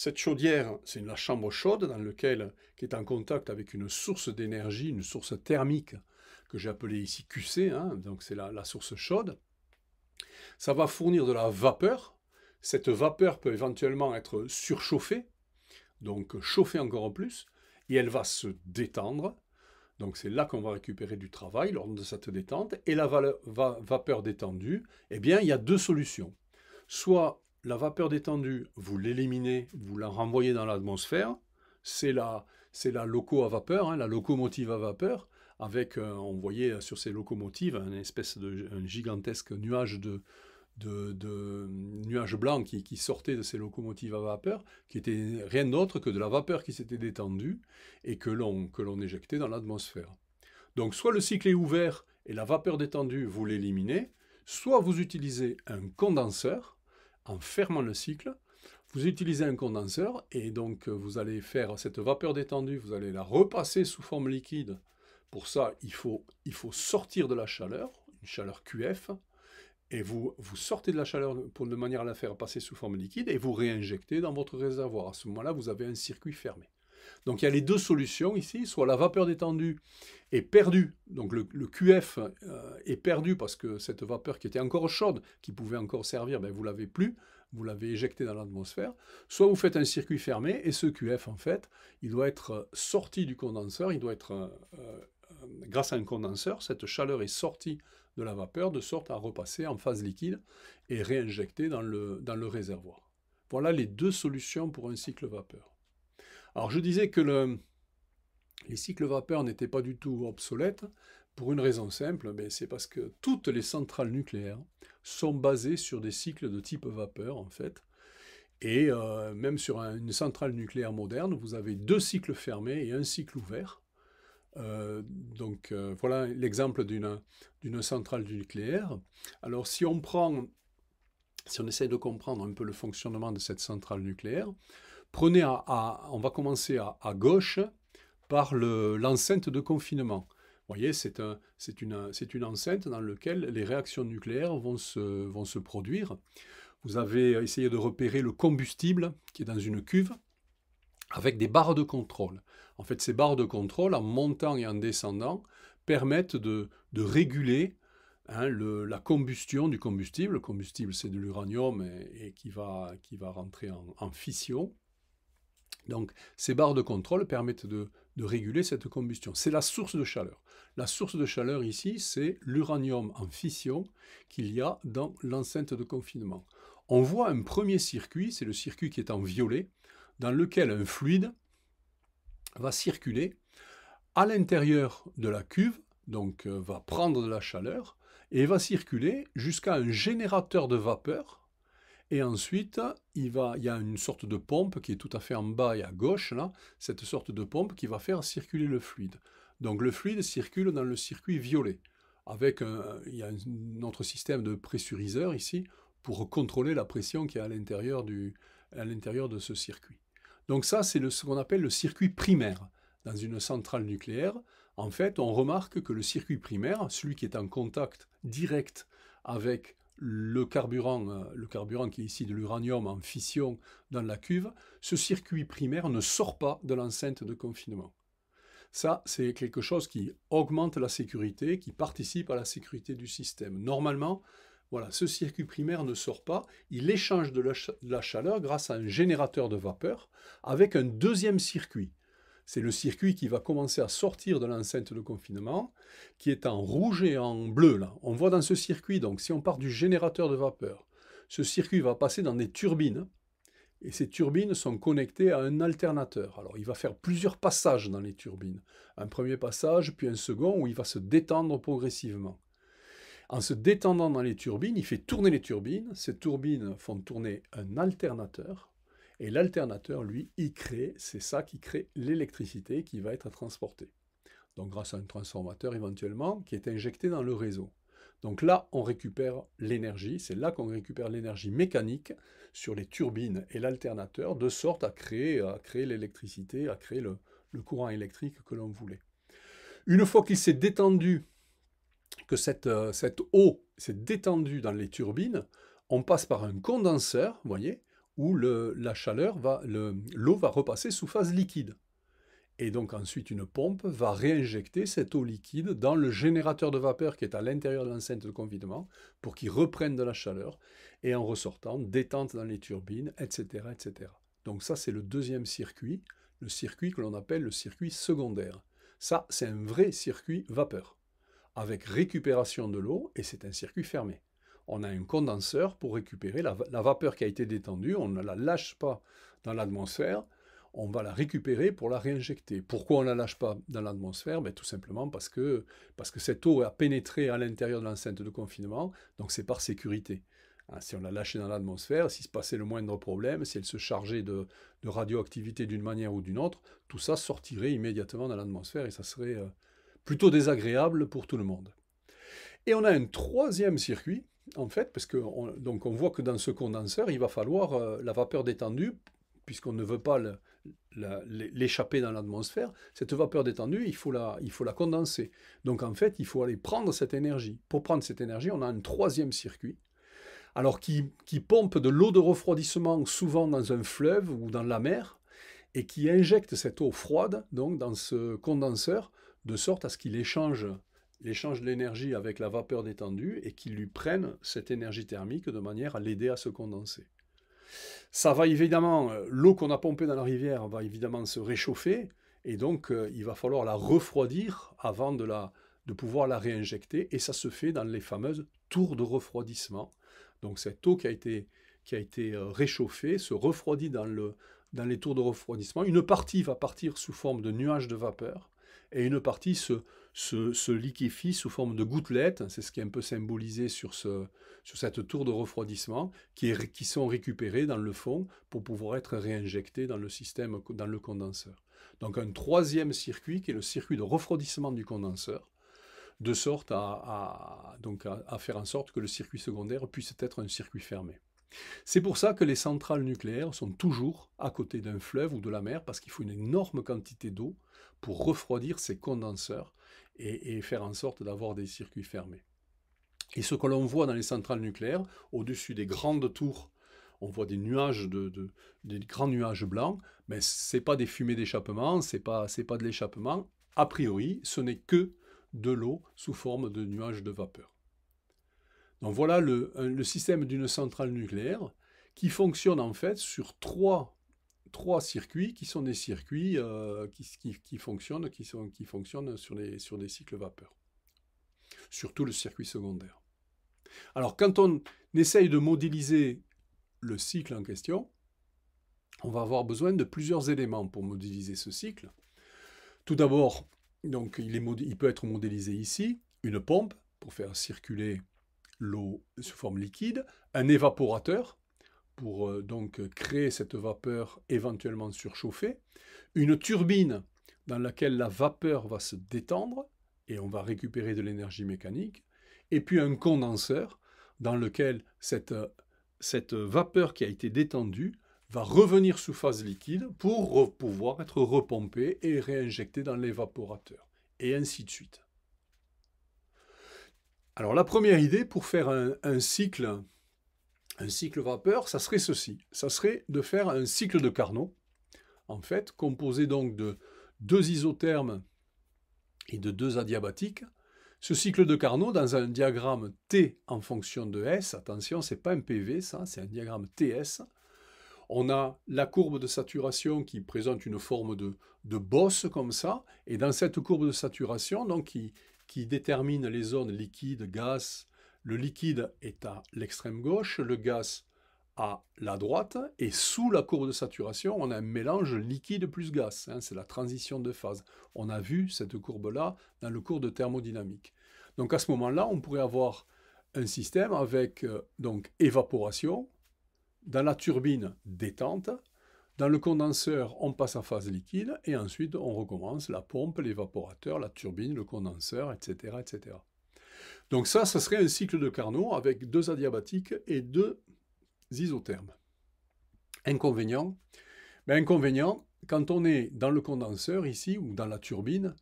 cette chaudière, c'est la chambre chaude dans laquelle, qui est en contact avec une source d'énergie, une source thermique, que j'ai appelée ici QC, hein, donc c'est la, source chaude. Ça va fournir de la vapeur. Cette vapeur peut éventuellement être surchauffée, donc chauffée encore plus, et elle va se détendre. Donc c'est là qu'on va récupérer du travail lors de cette détente. Et la vapeur détendue, eh bien, il y a deux solutions. Soit la vapeur détendue, vous l'éliminez, vous la renvoyez dans l'atmosphère. C'est la, c'est la loco à vapeur, hein, la locomotive à vapeur, avec, euh, on voyait euh, sur ces locomotives, un espèce de gigantesque nuage de, de, nuages qui, sortait de ces locomotives à vapeur, qui était rien d'autre que de la vapeur qui s'était détendue et que l'on, que l'on éjectait dans l'atmosphère. Donc soit le cycle est ouvert et la vapeur détendue, vous l'éliminez, soit vous utilisez un condenseur, en fermant le cycle, vous utilisez un condenseur et donc euh, vous allez faire cette vapeur détendue, vous allez la repasser sous forme liquide. Pour ça, il faut, il faut sortir de la chaleur, une chaleur QF, et vous, vous sortez de la chaleur pour, de manière à la faire passer sous forme liquide et vous réinjectez dans votre réservoir. À ce moment-là, vous avez un circuit fermé. Donc il y a les deux solutions ici, soit la vapeur détendue est perdue, donc le, QF euh, est perdu parce que cette vapeur qui était encore chaude, qui pouvait encore servir, ben, vous l'avez plus, vous l'avez éjectée dans l'atmosphère, soit vous faites un circuit fermé et ce QF en fait, il doit être sorti du condenseur, il doit être, euh, euh, grâce à un condenseur, cette chaleur est sortie de la vapeur de sorte à repasser en phase liquide et réinjecter dans le réservoir. Voilà les deux solutions pour un cycle vapeur. Alors je disais que les cycles vapeur n'étaient pas du tout obsolètes pour une raison simple, ben, c'est parce que toutes les centrales nucléaires sont basées sur des cycles de type vapeur en fait. Et euh, même sur une centrale nucléaire moderne, vous avez deux cycles fermés et un cycle ouvert. Euh, donc euh, voilà l'exemple d'une centrale nucléaire. Alors si on prend, si on essaye de comprendre un peu le fonctionnement de cette centrale nucléaire, Prenez, on va commencer à, gauche par l'enceinte de confinement. Vous voyez, c'est une, enceinte dans laquelle les réactions nucléaires vont se, produire. Vous avez essayé de repérer le combustible qui est dans une cuve avec des barres de contrôle. En fait, ces barres de contrôle, en montant et en descendant, permettent de, réguler hein, la combustion du combustible. Le combustible, c'est de l'uranium et, qui, va, rentrer en fission. Donc ces barres de contrôle permettent de, réguler cette combustion. C'est la source de chaleur. La source de chaleur ici, c'est l'uranium en fission qu'il y a dans l'enceinte de confinement. On voit un premier circuit, c'est le circuit qui est en violet, dans lequel un fluide va circuler à l'intérieur de la cuve, donc euh, va prendre de la chaleur, et va circuler jusqu'à un générateur de vapeur et ensuite, il, y a une sorte de pompe qui est tout à fait en bas et à gauche, là, cette sorte de pompe qui va faire circuler le fluide. Donc le fluide circule dans le circuit violet. Avec un, il y a notre système de pressuriseur ici pour contrôler la pression qui est à l'intérieur, du, à l'intérieur de ce circuit. Donc ça, c'est ce qu'on appelle le circuit primaire. Dans une centrale nucléaire, en fait, on remarque que le circuit primaire, celui qui est en contact direct avec le carburant, euh, le carburant qui est ici de l'uranium en fission dans la cuve, ce circuit primaire ne sort pas de l'enceinte de confinement. Ça, c'est quelque chose qui augmente la sécurité, qui participe à la sécurité du système. Normalement, voilà, ce circuit primaire ne sort pas, il échange de la, de la chaleur grâce à un générateur de vapeur avec un deuxième circuit c'est le circuit qui va commencer à sortir de l'enceinte de confinement, qui est en rouge et en bleu. Là. On voit dans ce circuit, donc si on part du générateur de vapeur, ce circuit va passer dans des turbines, et ces turbines sont connectées à un alternateur. Alors il va faire plusieurs passages dans les turbines. Un premier passage, puis un second, où il va se détendre progressivement. En se détendant dans les turbines, il fait tourner les turbines. Ces turbines font tourner un alternateur. Et l'alternateur, lui, y crée, c'est ça qui crée l'électricité qui va être transportée. Donc grâce à un transformateur éventuellement qui est injecté dans le réseau. Donc là, on récupère l'énergie, c'est là qu'on récupère l'énergie mécanique sur les turbines et l'alternateur, de sorte à créer, à créer l'électricité, à créer le, courant électrique que l'on voulait. Une fois qu'il s'est détendu, que cette, euh, cette eau s'est détendue dans les turbines, on passe par un condenseur, voyez, où le, la chaleur va, l'eau va repasser sous phase liquide. Et donc ensuite, une pompe va réinjecter cette eau liquide dans le générateur de vapeur qui est à l'intérieur de l'enceinte de confinement pour qu'il reprenne de la chaleur et en ressortant, détente dans les turbines, etc. etc. Donc ça, c'est le deuxième circuit, le circuit que l'on appelle le circuit secondaire. Ça, c'est un vrai circuit vapeur, avec récupération de l'eau et c'est un circuit fermé on a un condenseur pour récupérer la, vapeur qui a été détendue, on ne la lâche pas dans l'atmosphère, on va la récupérer pour la réinjecter. Pourquoi on ne la lâche pas dans l'atmosphère ben, Tout simplement parce que, parce que cette eau a pénétré à l'intérieur de l'enceinte de confinement, donc c'est par sécurité. Hein, si on la lâchait dans l'atmosphère, s'il se passait le moindre problème, si elle se chargeait de, radioactivité d'une manière ou d'une autre, tout ça sortirait immédiatement dans l'atmosphère et ça serait euh, plutôt désagréable pour tout le monde. Et on a un troisième circuit en fait, parce que donc on voit que dans ce condenseur, il va falloir euh, la vapeur détendue, puisqu'on ne veut pas l'échapper dans l'atmosphère, cette vapeur détendue, il faut, la, il faut la condenser. Donc en fait, il faut aller prendre cette énergie. Pour prendre cette énergie, on a un troisième circuit, alors qui, qui pompe de l'eau de refroidissement souvent dans un fleuve ou dans la mer, et qui injecte cette eau froide donc dans ce condenseur, de sorte à ce qu'il échange l'échange de l'énergie avec la vapeur détendue et qu'il lui prennent cette énergie thermique de manière à l'aider à se condenser. Ça va évidemment, euh, l'eau qu'on a pompée dans la rivière va évidemment se réchauffer et donc euh, il va falloir la refroidir avant de, la, de pouvoir la réinjecter et ça se fait dans les fameuses tours de refroidissement. Donc cette eau qui a été, qui a été euh, réchauffée se refroidit dans, le, dans les tours de refroidissement. Une partie va partir sous forme de nuages de vapeur et une partie se, se, liquéfient liquéfie sous forme de gouttelettes, c'est ce qui est un peu symbolisé sur, sur cette tour de refroidissement, qui, est, sont récupérées dans le fond pour pouvoir être réinjectées dans le système, dans le condenseur. Donc un troisième circuit qui est le circuit de refroidissement du condenseur, de sorte à, à faire en sorte que le circuit secondaire puisse être un circuit fermé. C'est pour ça que les centrales nucléaires sont toujours à côté d'un fleuve ou de la mer, parce qu'il faut une énorme quantité d'eau pour refroidir ces condenseurs et, faire en sorte d'avoir des circuits fermés. Et ce que l'on voit dans les centrales nucléaires, au-dessus des grandes tours, on voit des nuages de, des grands nuages blancs, mais ce n'est pas des fumées d'échappement, c'est pas pas de l'échappement. A priori, ce n'est que de l'eau sous forme de nuages de vapeur. Donc voilà le système d'une centrale nucléaire qui fonctionne en fait sur trois trois circuits qui sont des circuits euh, qui, qui, qui, fonctionnent, qui, sont, qui fonctionnent sur, les, sur des cycles vapeur, surtout le circuit secondaire. Alors quand on essaye de modéliser le cycle en question, on va avoir besoin de plusieurs éléments pour modéliser ce cycle. Tout d'abord, donc il, est il peut être modélisé ici, une pompe pour faire circuler l'eau sous forme liquide, un évaporateur pour euh, donc créer cette vapeur éventuellement surchauffée, une turbine dans laquelle la vapeur va se détendre et on va récupérer de l'énergie mécanique, et puis un condenseur dans lequel cette, cette vapeur qui a été détendue va revenir sous phase liquide pour pouvoir être repompée et réinjectée dans l'évaporateur, et ainsi de suite. Alors la première idée pour faire un, un cycle un cycle vapeur, ça serait ceci. Ça serait de faire un cycle de Carnot, en fait, composé donc de deux isothermes et de deux adiabatiques. Ce cycle de Carnot, dans un diagramme T en fonction de S, attention, c'est pas un PV, ça, c'est un diagramme TS. On a la courbe de saturation qui présente une forme de, bosse comme ça, et dans cette courbe de saturation, donc, qui, qui détermine les zones liquides, gaz, le liquide est à l'extrême gauche, le gaz à la droite, et sous la courbe de saturation, on a un mélange liquide plus gaz. Hein, c'est la transition de phase. On a vu cette courbe-là dans le cours de thermodynamique. Donc à ce moment-là, on pourrait avoir un système avec euh, donc évaporation, dans la turbine détente, dans le condenseur, on passe à phase liquide, et ensuite on recommence la pompe, l'évaporateur, la turbine, le condenseur, etc. etc. Donc ça, ça serait un cycle de Carnot avec deux adiabatiques et deux isothermes. Inconvénient Mais ben Inconvénient, quand on est dans le condenseur ici, ou dans la turbine,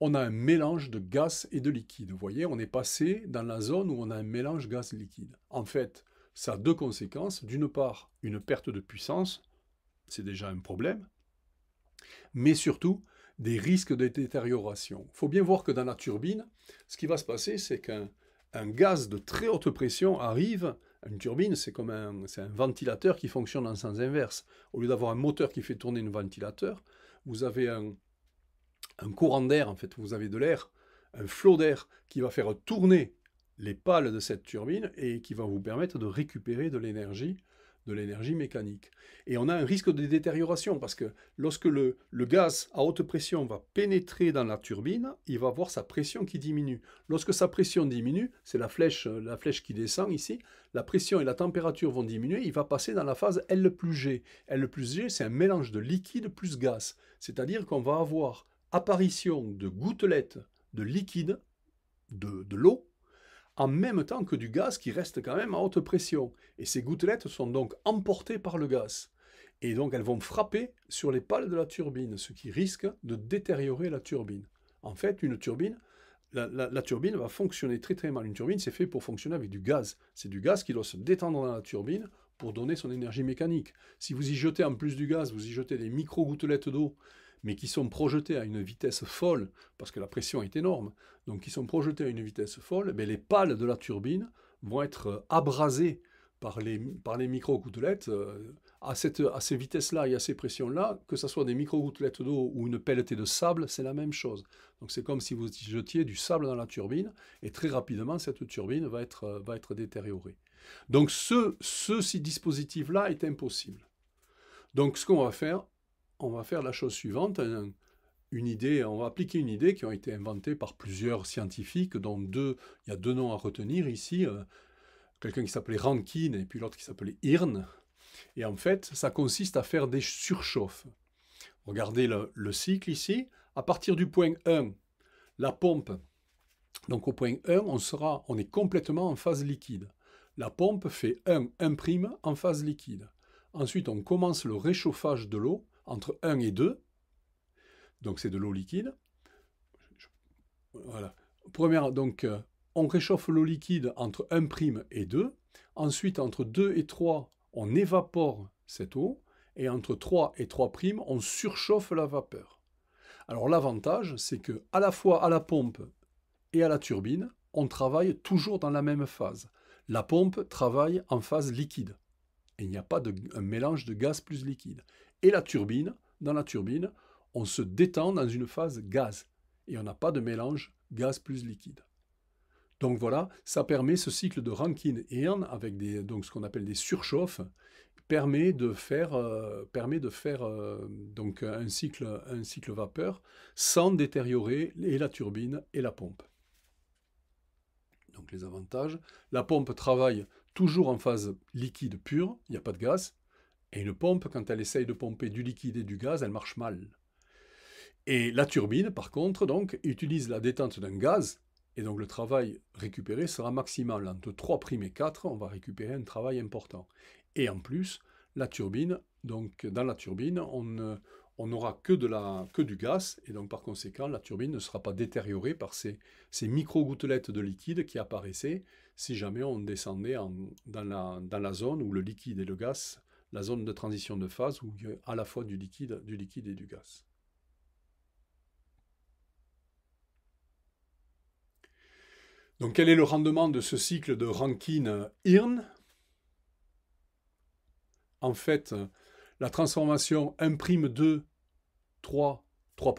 on a un mélange de gaz et de liquide. Vous voyez, on est passé dans la zone où on a un mélange gaz-liquide. En fait, ça a deux conséquences. D'une part, une perte de puissance, c'est déjà un problème, mais surtout des risques de détérioration. Il faut bien voir que dans la turbine, ce qui va se passer, c'est qu'un gaz de très haute pression arrive. Une turbine, c'est comme un, ventilateur qui fonctionne en sens inverse. Au lieu d'avoir un moteur qui fait tourner un ventilateur, vous avez un, un courant d'air, en fait, vous avez de l'air, un flot d'air qui va faire tourner les pales de cette turbine et qui va vous permettre de récupérer de l'énergie de l'énergie mécanique. Et on a un risque de détérioration parce que lorsque le, gaz à haute pression va pénétrer dans la turbine, il va avoir sa pression qui diminue. Lorsque sa pression diminue, c'est la flèche, la flèche qui descend ici, la pression et la température vont diminuer, il va passer dans la phase L plus G. L plus G, c'est un mélange de liquide plus gaz. C'est-à-dire qu'on va avoir apparition de gouttelettes de liquide, de, de l'eau, en même temps que du gaz qui reste quand même à haute pression. Et ces gouttelettes sont donc emportées par le gaz. Et donc elles vont frapper sur les pales de la turbine, ce qui risque de détériorer la turbine. En fait, une turbine, la, la turbine va fonctionner très très mal. Une turbine, c'est fait pour fonctionner avec du gaz. C'est du gaz qui doit se détendre dans la turbine pour donner son énergie mécanique. Si vous y jetez en plus du gaz, vous y jetez des micro-gouttelettes d'eau mais qui sont projetés à une vitesse folle, parce que la pression est énorme, donc qui sont projetés à une vitesse folle, mais les pales de la turbine vont être euh, abrasées par les, par les micro-gouttelettes euh, à, cette, à ces vitesses-là et à ces pressions-là, que ce soit des micro-gouttelettes d'eau ou une pelletée de sable, c'est la même chose. Donc c'est comme si vous jetiez du sable dans la turbine, et très rapidement, cette turbine va être, euh, va être détériorée. Donc ce, ce dispositif-là est impossible. Donc ce qu'on va faire, on va faire la chose suivante, une idée, on va appliquer une idée qui a été inventée par plusieurs scientifiques, dont deux, il y a deux noms à retenir ici, euh, quelqu'un qui s'appelait Rankine et puis l'autre qui s'appelait Hirn. Et en fait, ça consiste à faire des surchauffes. Regardez le, cycle ici. À partir du point 1, la pompe. Donc au point 1, on, sera, on est complètement en phase liquide. La pompe fait un prime en phase liquide. Ensuite, on commence le réchauffage de l'eau entre 1 et 2. Donc c'est de l'eau liquide. Voilà. Première, donc euh, on réchauffe l'eau liquide entre 1' et 2. Ensuite, entre 2 et 3, on évapore cette eau. Et entre 3 et 3', on surchauffe la vapeur. Alors l'avantage, c'est que à la fois à la pompe et à la turbine, on travaille toujours dans la même phase. La pompe travaille en phase liquide. Et il n'y a pas de mélange de gaz plus liquide et la turbine. Dans la turbine, on se détend dans une phase gaz et on n'a pas de mélange gaz plus liquide. Donc voilà, ça permet ce cycle de rankine hearn avec donc ce qu'on appelle des surchauffes, permet de faire, euh, permet de faire euh, donc un cycle, un cycle vapeur sans détériorer et la turbine et la pompe. Donc les avantages, la pompe travaille toujours en phase liquide pure, il n'y a pas de gaz, et une pompe, quand elle essaye de pomper du liquide et du gaz, elle marche mal. Et la turbine, par contre, donc, utilise la détente d'un gaz, et donc le travail récupéré sera maximal. Entre 3' et 4, on va récupérer un travail important. Et en plus, la turbine, donc dans la turbine, on n'aura que, du gaz, et donc par conséquent, la turbine ne sera pas détériorée par ces, micro-gouttelettes de liquide qui apparaissaient si jamais on descendait dans la zone où le liquide et le gaz la zone de transition de phase où il y a à la fois du liquide, du liquide et du gaz. Donc quel est le rendement de ce cycle de rankine irn En fait, la transformation 2 3, 3'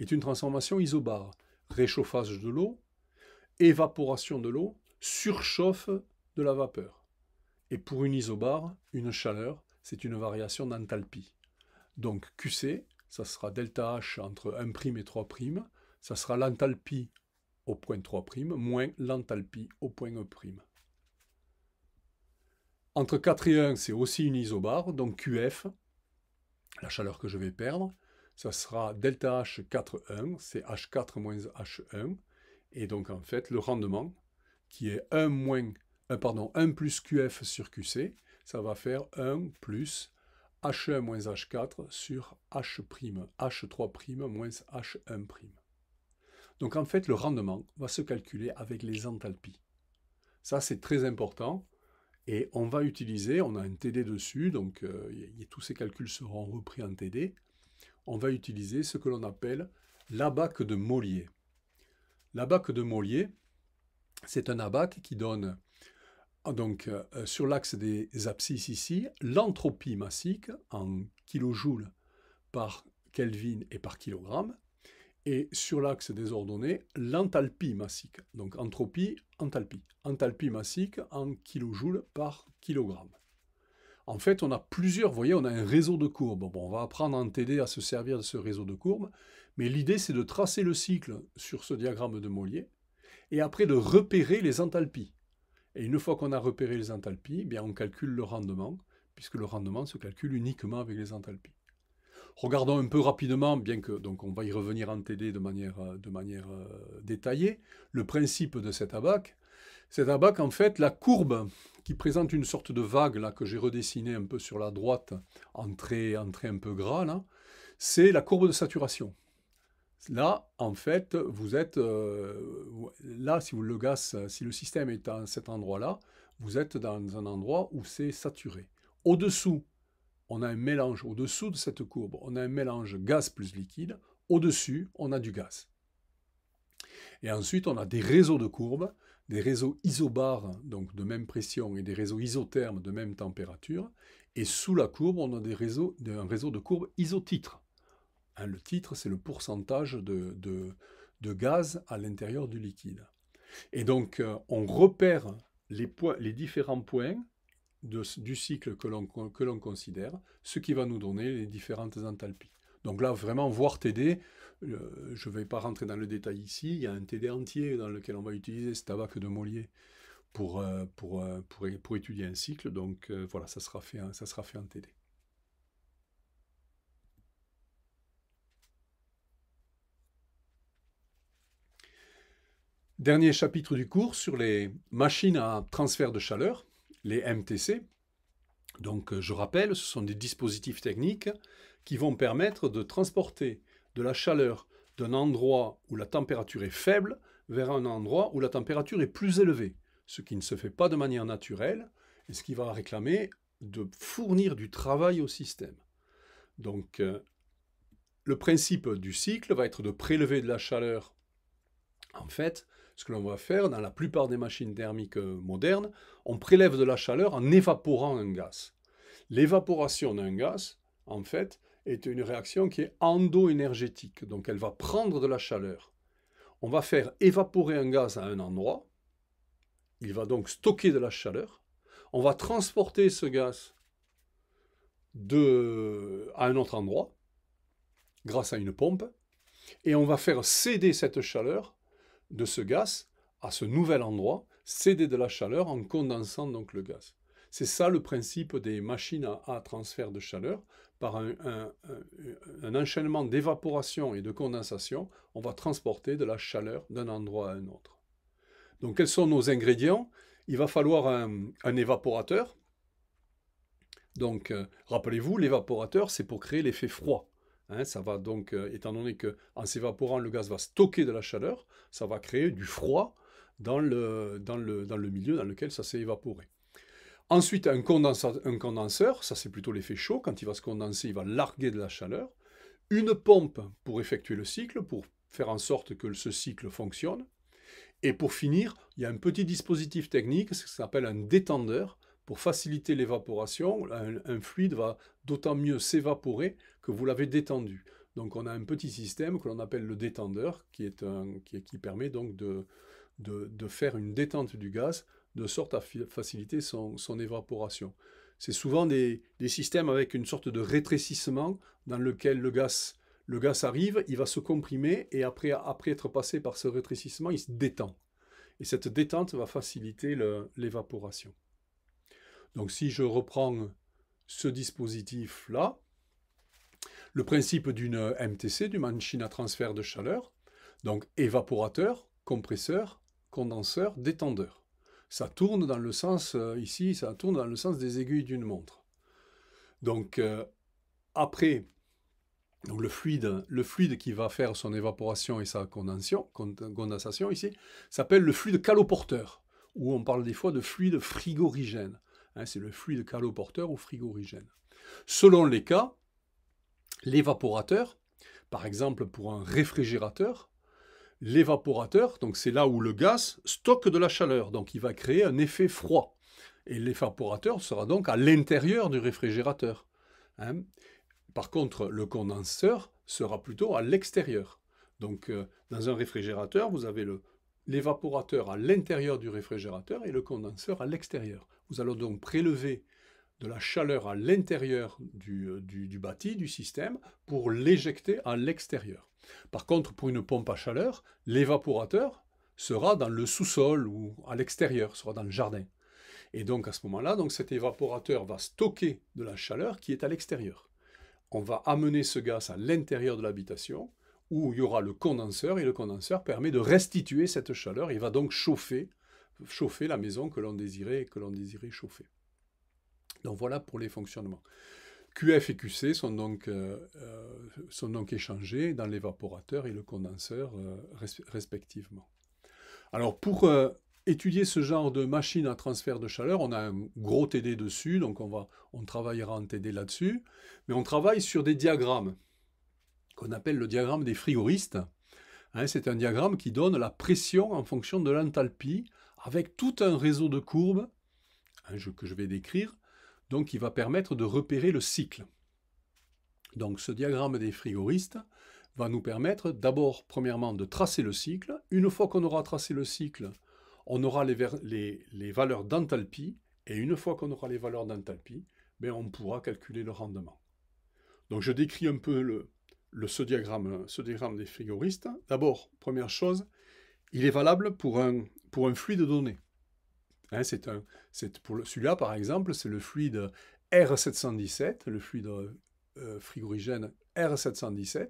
est une transformation isobare. Réchauffage de l'eau, évaporation de l'eau, surchauffe de la vapeur. Et pour une isobare, une chaleur, c'est une variation d'enthalpie. Donc QC, ça sera delta H entre 1' et 3', ça sera l'enthalpie au point 3' moins l'enthalpie au point E'. Entre 4 et 1, c'est aussi une isobare, donc QF, la chaleur que je vais perdre, ça sera delta H4,1, c'est H4 moins H1, et donc en fait le rendement, qui est 1 moins euh, pardon, 1 plus QF sur QC, ça va faire 1 plus H1 moins H4 sur H', H3' moins H1'. Donc en fait, le rendement va se calculer avec les enthalpies. Ça, c'est très important. Et on va utiliser, on a un TD dessus, donc euh, tous ces calculs seront repris en TD. On va utiliser ce que l'on appelle l'abac de Mollier. L'abac de Mollier, c'est un abac qui donne ah, donc euh, euh, sur l'axe des abscisses ici, l'entropie massique en kJ par Kelvin et par kilogramme, et sur l'axe des ordonnées, l'enthalpie massique. Donc entropie, enthalpie. Enthalpie massique en kJ par kilogramme. En fait, on a plusieurs, vous voyez, on a un réseau de courbes. on va apprendre en TD à se servir de ce réseau de courbes, mais l'idée c'est de tracer le cycle sur ce diagramme de Mollier, et après de repérer les enthalpies. Et une fois qu'on a repéré les enthalpies, eh bien on calcule le rendement, puisque le rendement se calcule uniquement avec les enthalpies. Regardons un peu rapidement, bien que donc on va y revenir en TD de manière, euh, euh, détaillée, le principe de cet abac. Cet abac, en fait, la courbe qui présente une sorte de vague là que j'ai redessinée un peu sur la droite, en trait, un peu gras c'est la courbe de saturation. Là, en fait, vous êtes euh, là si vous le gaz, si le système est à cet endroit-là, vous êtes dans un endroit où c'est saturé. Au-dessous, on a un mélange. Au-dessous de cette courbe, on a un mélange gaz plus liquide. Au-dessus, on a du gaz. Et ensuite, on a des réseaux de courbes, des réseaux isobares donc de même pression, et des réseaux isothermes de même température. Et sous la courbe, on a des réseaux, un réseau de courbes isotitres. Hein, le titre, c'est le pourcentage de, gaz à l'intérieur du liquide. Et donc, euh, on repère les, différents points du cycle que l'on considère, ce qui va nous donner les différentes enthalpies. Donc là, vraiment, voir TD, euh, je ne vais pas rentrer dans le détail ici, il y a un TD entier dans lequel on va utiliser ce tabac de Mollier euh, pour, étudier un cycle. Donc voilà, ça sera fait, ça sera fait en TD. Dernier chapitre du cours sur les machines à transfert de chaleur, les MTC. Donc euh, je rappelle, ce sont des dispositifs techniques qui vont permettre de transporter de la chaleur d'un endroit où la température est faible vers un endroit où la température est plus élevée, ce qui ne se fait pas de manière naturelle et ce qui va réclamer de fournir du travail au système. Donc euh, le principe du cycle va être de prélever de la chaleur en fait, ce que l'on va faire dans la plupart des machines thermiques euh, modernes, on prélève de la chaleur en évaporant un gaz. L'évaporation d'un gaz, en fait, est une réaction qui est endo-énergétique, donc elle va prendre de la chaleur. On va faire évaporer un gaz à un endroit, il va donc stocker de la chaleur, on va transporter ce gaz à un autre endroit grâce à une pompe, et on va faire céder cette chaleur de ce gaz à ce nouvel endroit, céder de la chaleur en condensant donc le gaz. C'est ça le principe des machines à, transfert de chaleur. Par un, enchaînement d'évaporation et de condensation, on va transporter de la chaleur d'un endroit à un autre. Donc quels sont nos ingrédients Il va falloir un, évaporateur. Donc euh, rappelez-vous, l'évaporateur, c'est pour créer l'effet froid. Hein, ça va donc, euh, étant donné que en s'évaporant, le gaz va stocker de la chaleur, ça va créer du froid dans le, dans le, milieu dans lequel ça s'est évaporé. Ensuite, un condenseur, un condenseur ça c'est plutôt l'effet chaud, quand il va se condenser, il va larguer de la chaleur. Une pompe pour effectuer le cycle, pour faire en sorte que ce cycle fonctionne. Et pour finir, il y a un petit dispositif technique, ce qu'on s'appelle un détendeur, pour faciliter l'évaporation, un, fluide va d'autant mieux s'évaporer que vous l'avez détendu. Donc on a un petit système que l'on appelle le détendeur, qui, est qui, permet donc de, faire une détente du gaz, de sorte à faciliter son, évaporation. C'est souvent des, des, systèmes avec une sorte de rétrécissement dans lequel le gaz, le gaz arrive, il va se comprimer, et après, après être passé par ce rétrécissement, il se détend. Et cette détente va faciliter l'évaporation. Donc si je reprends ce dispositif-là, le principe d'une MTC, d'une machine à transfert de chaleur, donc évaporateur, compresseur, condenseur, détendeur. Ça tourne dans le sens, euh, ici, ça tourne dans le sens des aiguilles d'une montre. Donc euh, après, le fluide, qui va faire son évaporation et sa condensation, condensation ici, s'appelle le fluide caloporteur, ou on parle des fois de fluide frigorigène. Hein, c'est le fluide caloporteur ou frigorigène. Selon les cas, l'évaporateur, par exemple pour un réfrigérateur, l'évaporateur, donc c'est là où le gaz stocke de la chaleur, donc il va créer un effet froid. Et l'évaporateur sera donc à l'intérieur du réfrigérateur. Hein. Par contre, le condenseur sera plutôt à l'extérieur. Donc, euh, dans un réfrigérateur, vous avez le, l'évaporateur à l'intérieur du réfrigérateur et le condenseur à l'extérieur. Nous allons donc prélever de la chaleur à l'intérieur euh, du, bâti, du système, pour l'éjecter à l'extérieur. Par contre, pour une pompe à chaleur, l'évaporateur sera dans le sous-sol ou à l'extérieur, sera dans le jardin. Et donc à ce moment-là, donc cet évaporateur va stocker de la chaleur qui est à l'extérieur. On va amener ce gaz à l'intérieur de l'habitation, où il y aura le condenseur, et le condenseur permet de restituer cette chaleur, il va donc chauffer, chauffer la maison que l'on désirait, que l'on désirait chauffer. Donc voilà pour les fonctionnements. QF et QC sont donc, euh, euh, sont donc échangés dans l'évaporateur et le condenseur euh, respectivement. Alors pour étudier ce genre de machine à transfert de chaleur, on a un gros TD dessus, donc on, va, on travaillera en TD là-dessus, mais on travaille sur des diagrammes qu'on appelle le diagramme des frigoristes. Hein, c'est un diagramme qui donne la pression en fonction de l'enthalpie, avec tout un réseau de courbes hein, jeu que je vais décrire, donc qui va permettre de repérer le cycle. Donc ce diagramme des frigoristes va nous permettre d'abord, premièrement, de tracer le cycle. Une fois qu'on aura tracé le cycle, on aura les, valeurs d'enthalpie, et une fois qu'on aura les valeurs d'enthalpie, ben, on pourra calculer le rendement. Donc je décris un peu le, ce, diagramme, ce des frigoristes, d'abord, première chose, il est valable pour un, pour un fluide donné. Hein, c'est un, pour celui-là, par exemple, c'est le fluide R717, le fluide euh, frigorigène R717,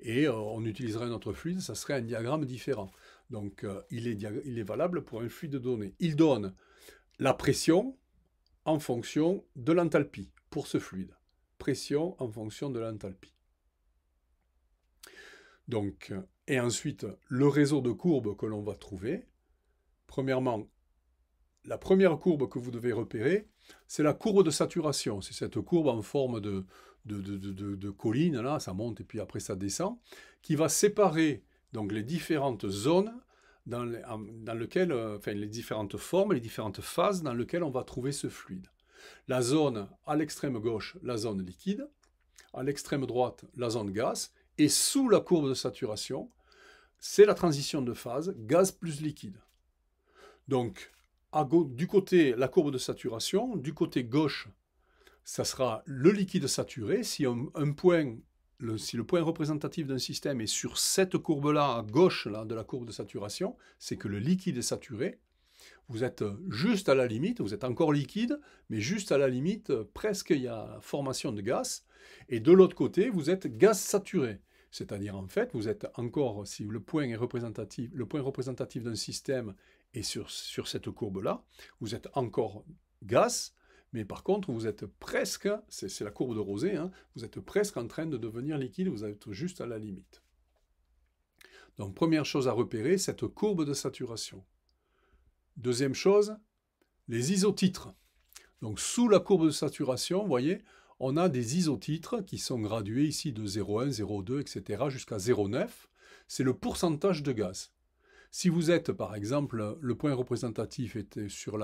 et euh, on utiliserait un autre fluide, ça serait un diagramme différent. Donc, euh, il, est il est valable pour un fluide donné. Il donne la pression en fonction de l'enthalpie pour ce fluide. Pression en fonction de l'enthalpie et ensuite, le réseau de courbes que l'on va trouver. Premièrement, la première courbe que vous devez repérer, c'est la courbe de saturation. C'est cette courbe en forme de, de, colline, ça monte et puis après ça descend, qui va séparer donc, les différentes zones dans, euh, les différentes formes, les différentes phases dans lesquelles on va trouver ce fluide. La zone à l'extrême gauche, la zone liquide, à l'extrême droite, la zone gaz, et sous la courbe de saturation, c'est la transition de phase gaz plus liquide. Donc, du côté, la courbe de saturation, du côté gauche, ça sera le liquide saturé. Si, un, point, le, si le point représentatif d'un système est sur cette courbe-là, à gauche là, de la courbe de saturation, c'est que le liquide est saturé. Vous êtes juste à la limite, vous êtes encore liquide, mais juste à la limite, presque il y a formation de gaz. Et de l'autre côté, vous êtes gaz saturé. C'est-à-dire, en fait, vous êtes encore, si le point est représentatif, le point représentatif d'un système est sur, sur cette courbe-là, vous êtes encore gaz, mais par contre, vous êtes presque, c'est la courbe de rosée, hein, vous êtes presque en train de devenir liquide, vous êtes juste à la limite. Donc, première chose à repérer, cette courbe de saturation. Deuxième chose, les isotitres. Donc, sous la courbe de saturation, vous voyez, on a des isotitres qui sont gradués ici de 0,1, 0,2, etc. jusqu'à 0,9. C'est le pourcentage de gaz. Si vous êtes, par exemple, le point représentatif était sur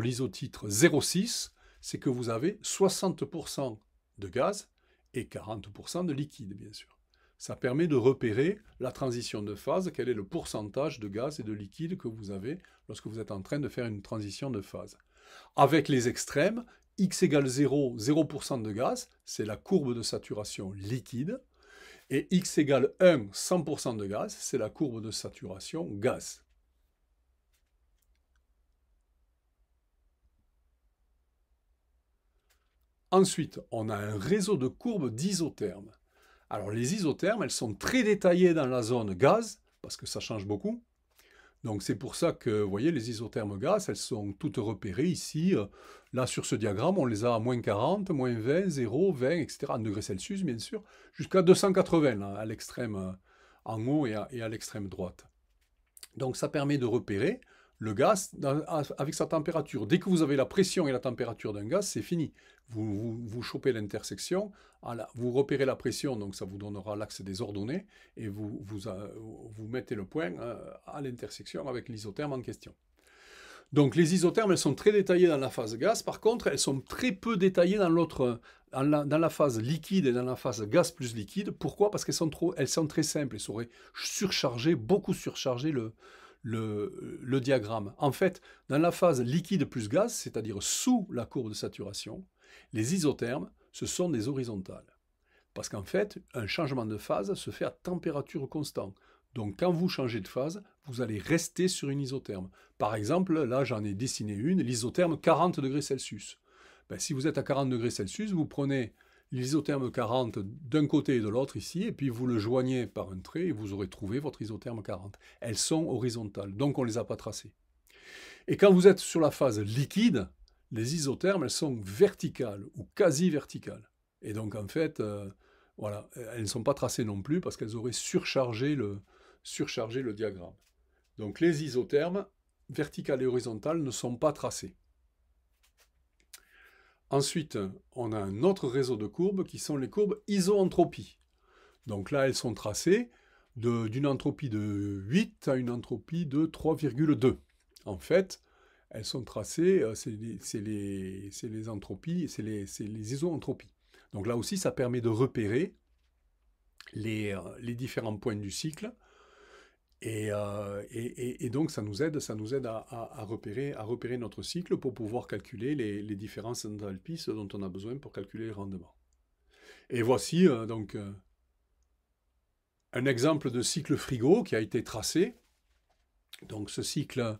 l'isotitre sur 0,6, c'est que vous avez 60% de gaz et 40% de liquide, bien sûr. Ça permet de repérer la transition de phase, quel est le pourcentage de gaz et de liquide que vous avez lorsque vous êtes en train de faire une transition de phase. Avec les extrêmes, X égale 0, 0% de gaz, c'est la courbe de saturation liquide. Et X égale 1, 100% de gaz, c'est la courbe de saturation gaz. Ensuite, on a un réseau de courbes d'isothermes. Alors les isothermes, elles sont très détaillées dans la zone gaz, parce que ça change beaucoup. Donc c'est pour ça que, vous voyez, les isothermes gaz, elles sont toutes repérées ici. Euh, là, sur ce diagramme, on les a à moins 40, moins 20, 0, 20, etc. en degrés Celsius, bien sûr, jusqu'à 280, hein, à l'extrême euh, en haut et à l'extrême droite. Donc ça permet de repérer le gaz, avec sa température, dès que vous avez la pression et la température d'un gaz, c'est fini. Vous, vous, chopez l'intersection, vous repérez la pression, donc ça vous donnera l'axe des ordonnées, et vous, vous, euh, mettez le point euh, à l'intersection avec l'isotherme en question. Donc les isothermes, elles sont très détaillées dans la phase gaz. Par contre, elles sont très peu détaillées dans dans la, phase liquide et dans la phase gaz plus liquide. Pourquoi Parce qu'elles sont trop, elles sont très simples. Elles seraient surcharger, beaucoup surcharger le, le, le, diagramme. En fait, dans la phase liquide plus gaz, c'est-à-dire sous la courbe de saturation, les isothermes, ce sont des horizontales. Parce qu'en fait, un changement de phase se fait à température constante. Donc quand vous changez de phase, vous allez rester sur une isotherme. Par exemple, là j'en ai dessiné une, l'isotherme 40 degrés Celsius. Ben, si vous êtes à 40 degrés Celsius, vous prenez isothermes 40 d'un côté et de l'autre ici, et puis vous le joignez par un trait et vous aurez trouvé votre isotherme 40. Elles sont horizontales, donc on ne les a pas tracées. Et quand vous êtes sur la phase liquide, les isothermes, elles sont verticales ou quasi verticales. Et donc en fait, euh, voilà, elles ne sont pas tracées non plus parce qu'elles auraient surchargé le, surchargé le diagramme. Donc les isothermes verticales et horizontales ne sont pas tracées. Ensuite, on a un autre réseau de courbes qui sont les courbes isoentropie. Donc là, elles sont tracées d'une entropie de 8 à une entropie de 3,2. En fait, elles sont tracées, euh, c'est les, entropies, c'est les, isoentropies. Donc là aussi, ça permet de repérer les euh, différents points du cycle euh, et, donc ça nous aide, ça nous aide à, repérer, notre cycle pour pouvoir calculer les, différences entre ce dont on a besoin pour calculer le rendement. Et voici euh, donc euh, un exemple de cycle frigo qui a été tracé. Donc ce cycle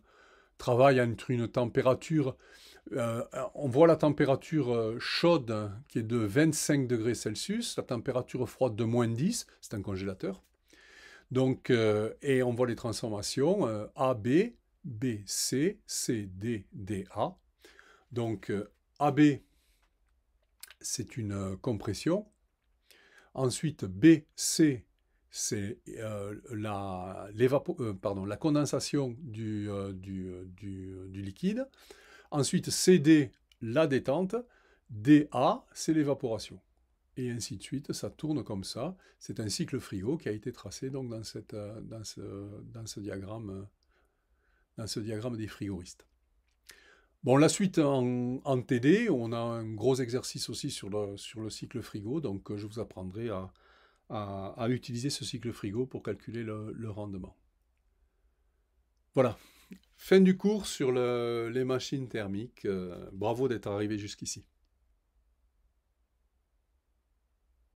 travaille entre une température, on voit la température chaude qui est de 25 degrés Celsius, la température froide de moins 10, c'est un congélateur. Donc, euh, et on voit les transformations euh, AB, BC, CD, DA. Donc, euh, AB, c'est une compression. Ensuite, BC, c'est la, condensation du, du liquide. Ensuite, CD, la détente. DA, c'est l'évaporation et ainsi de suite, ça tourne comme ça. C'est un cycle frigo qui a été tracé donc dans, cette, euh, dans, ce, dans, ce, diagramme, euh, dans ce diagramme des frigoristes. Bon, la suite en, TD, on a un gros exercice aussi sur le, sur le cycle frigo, donc euh, je vous apprendrai à, utiliser ce cycle frigo pour calculer le, rendement. Voilà, fin du cours sur les machines thermiques. bravo d'être arrivé jusqu'ici.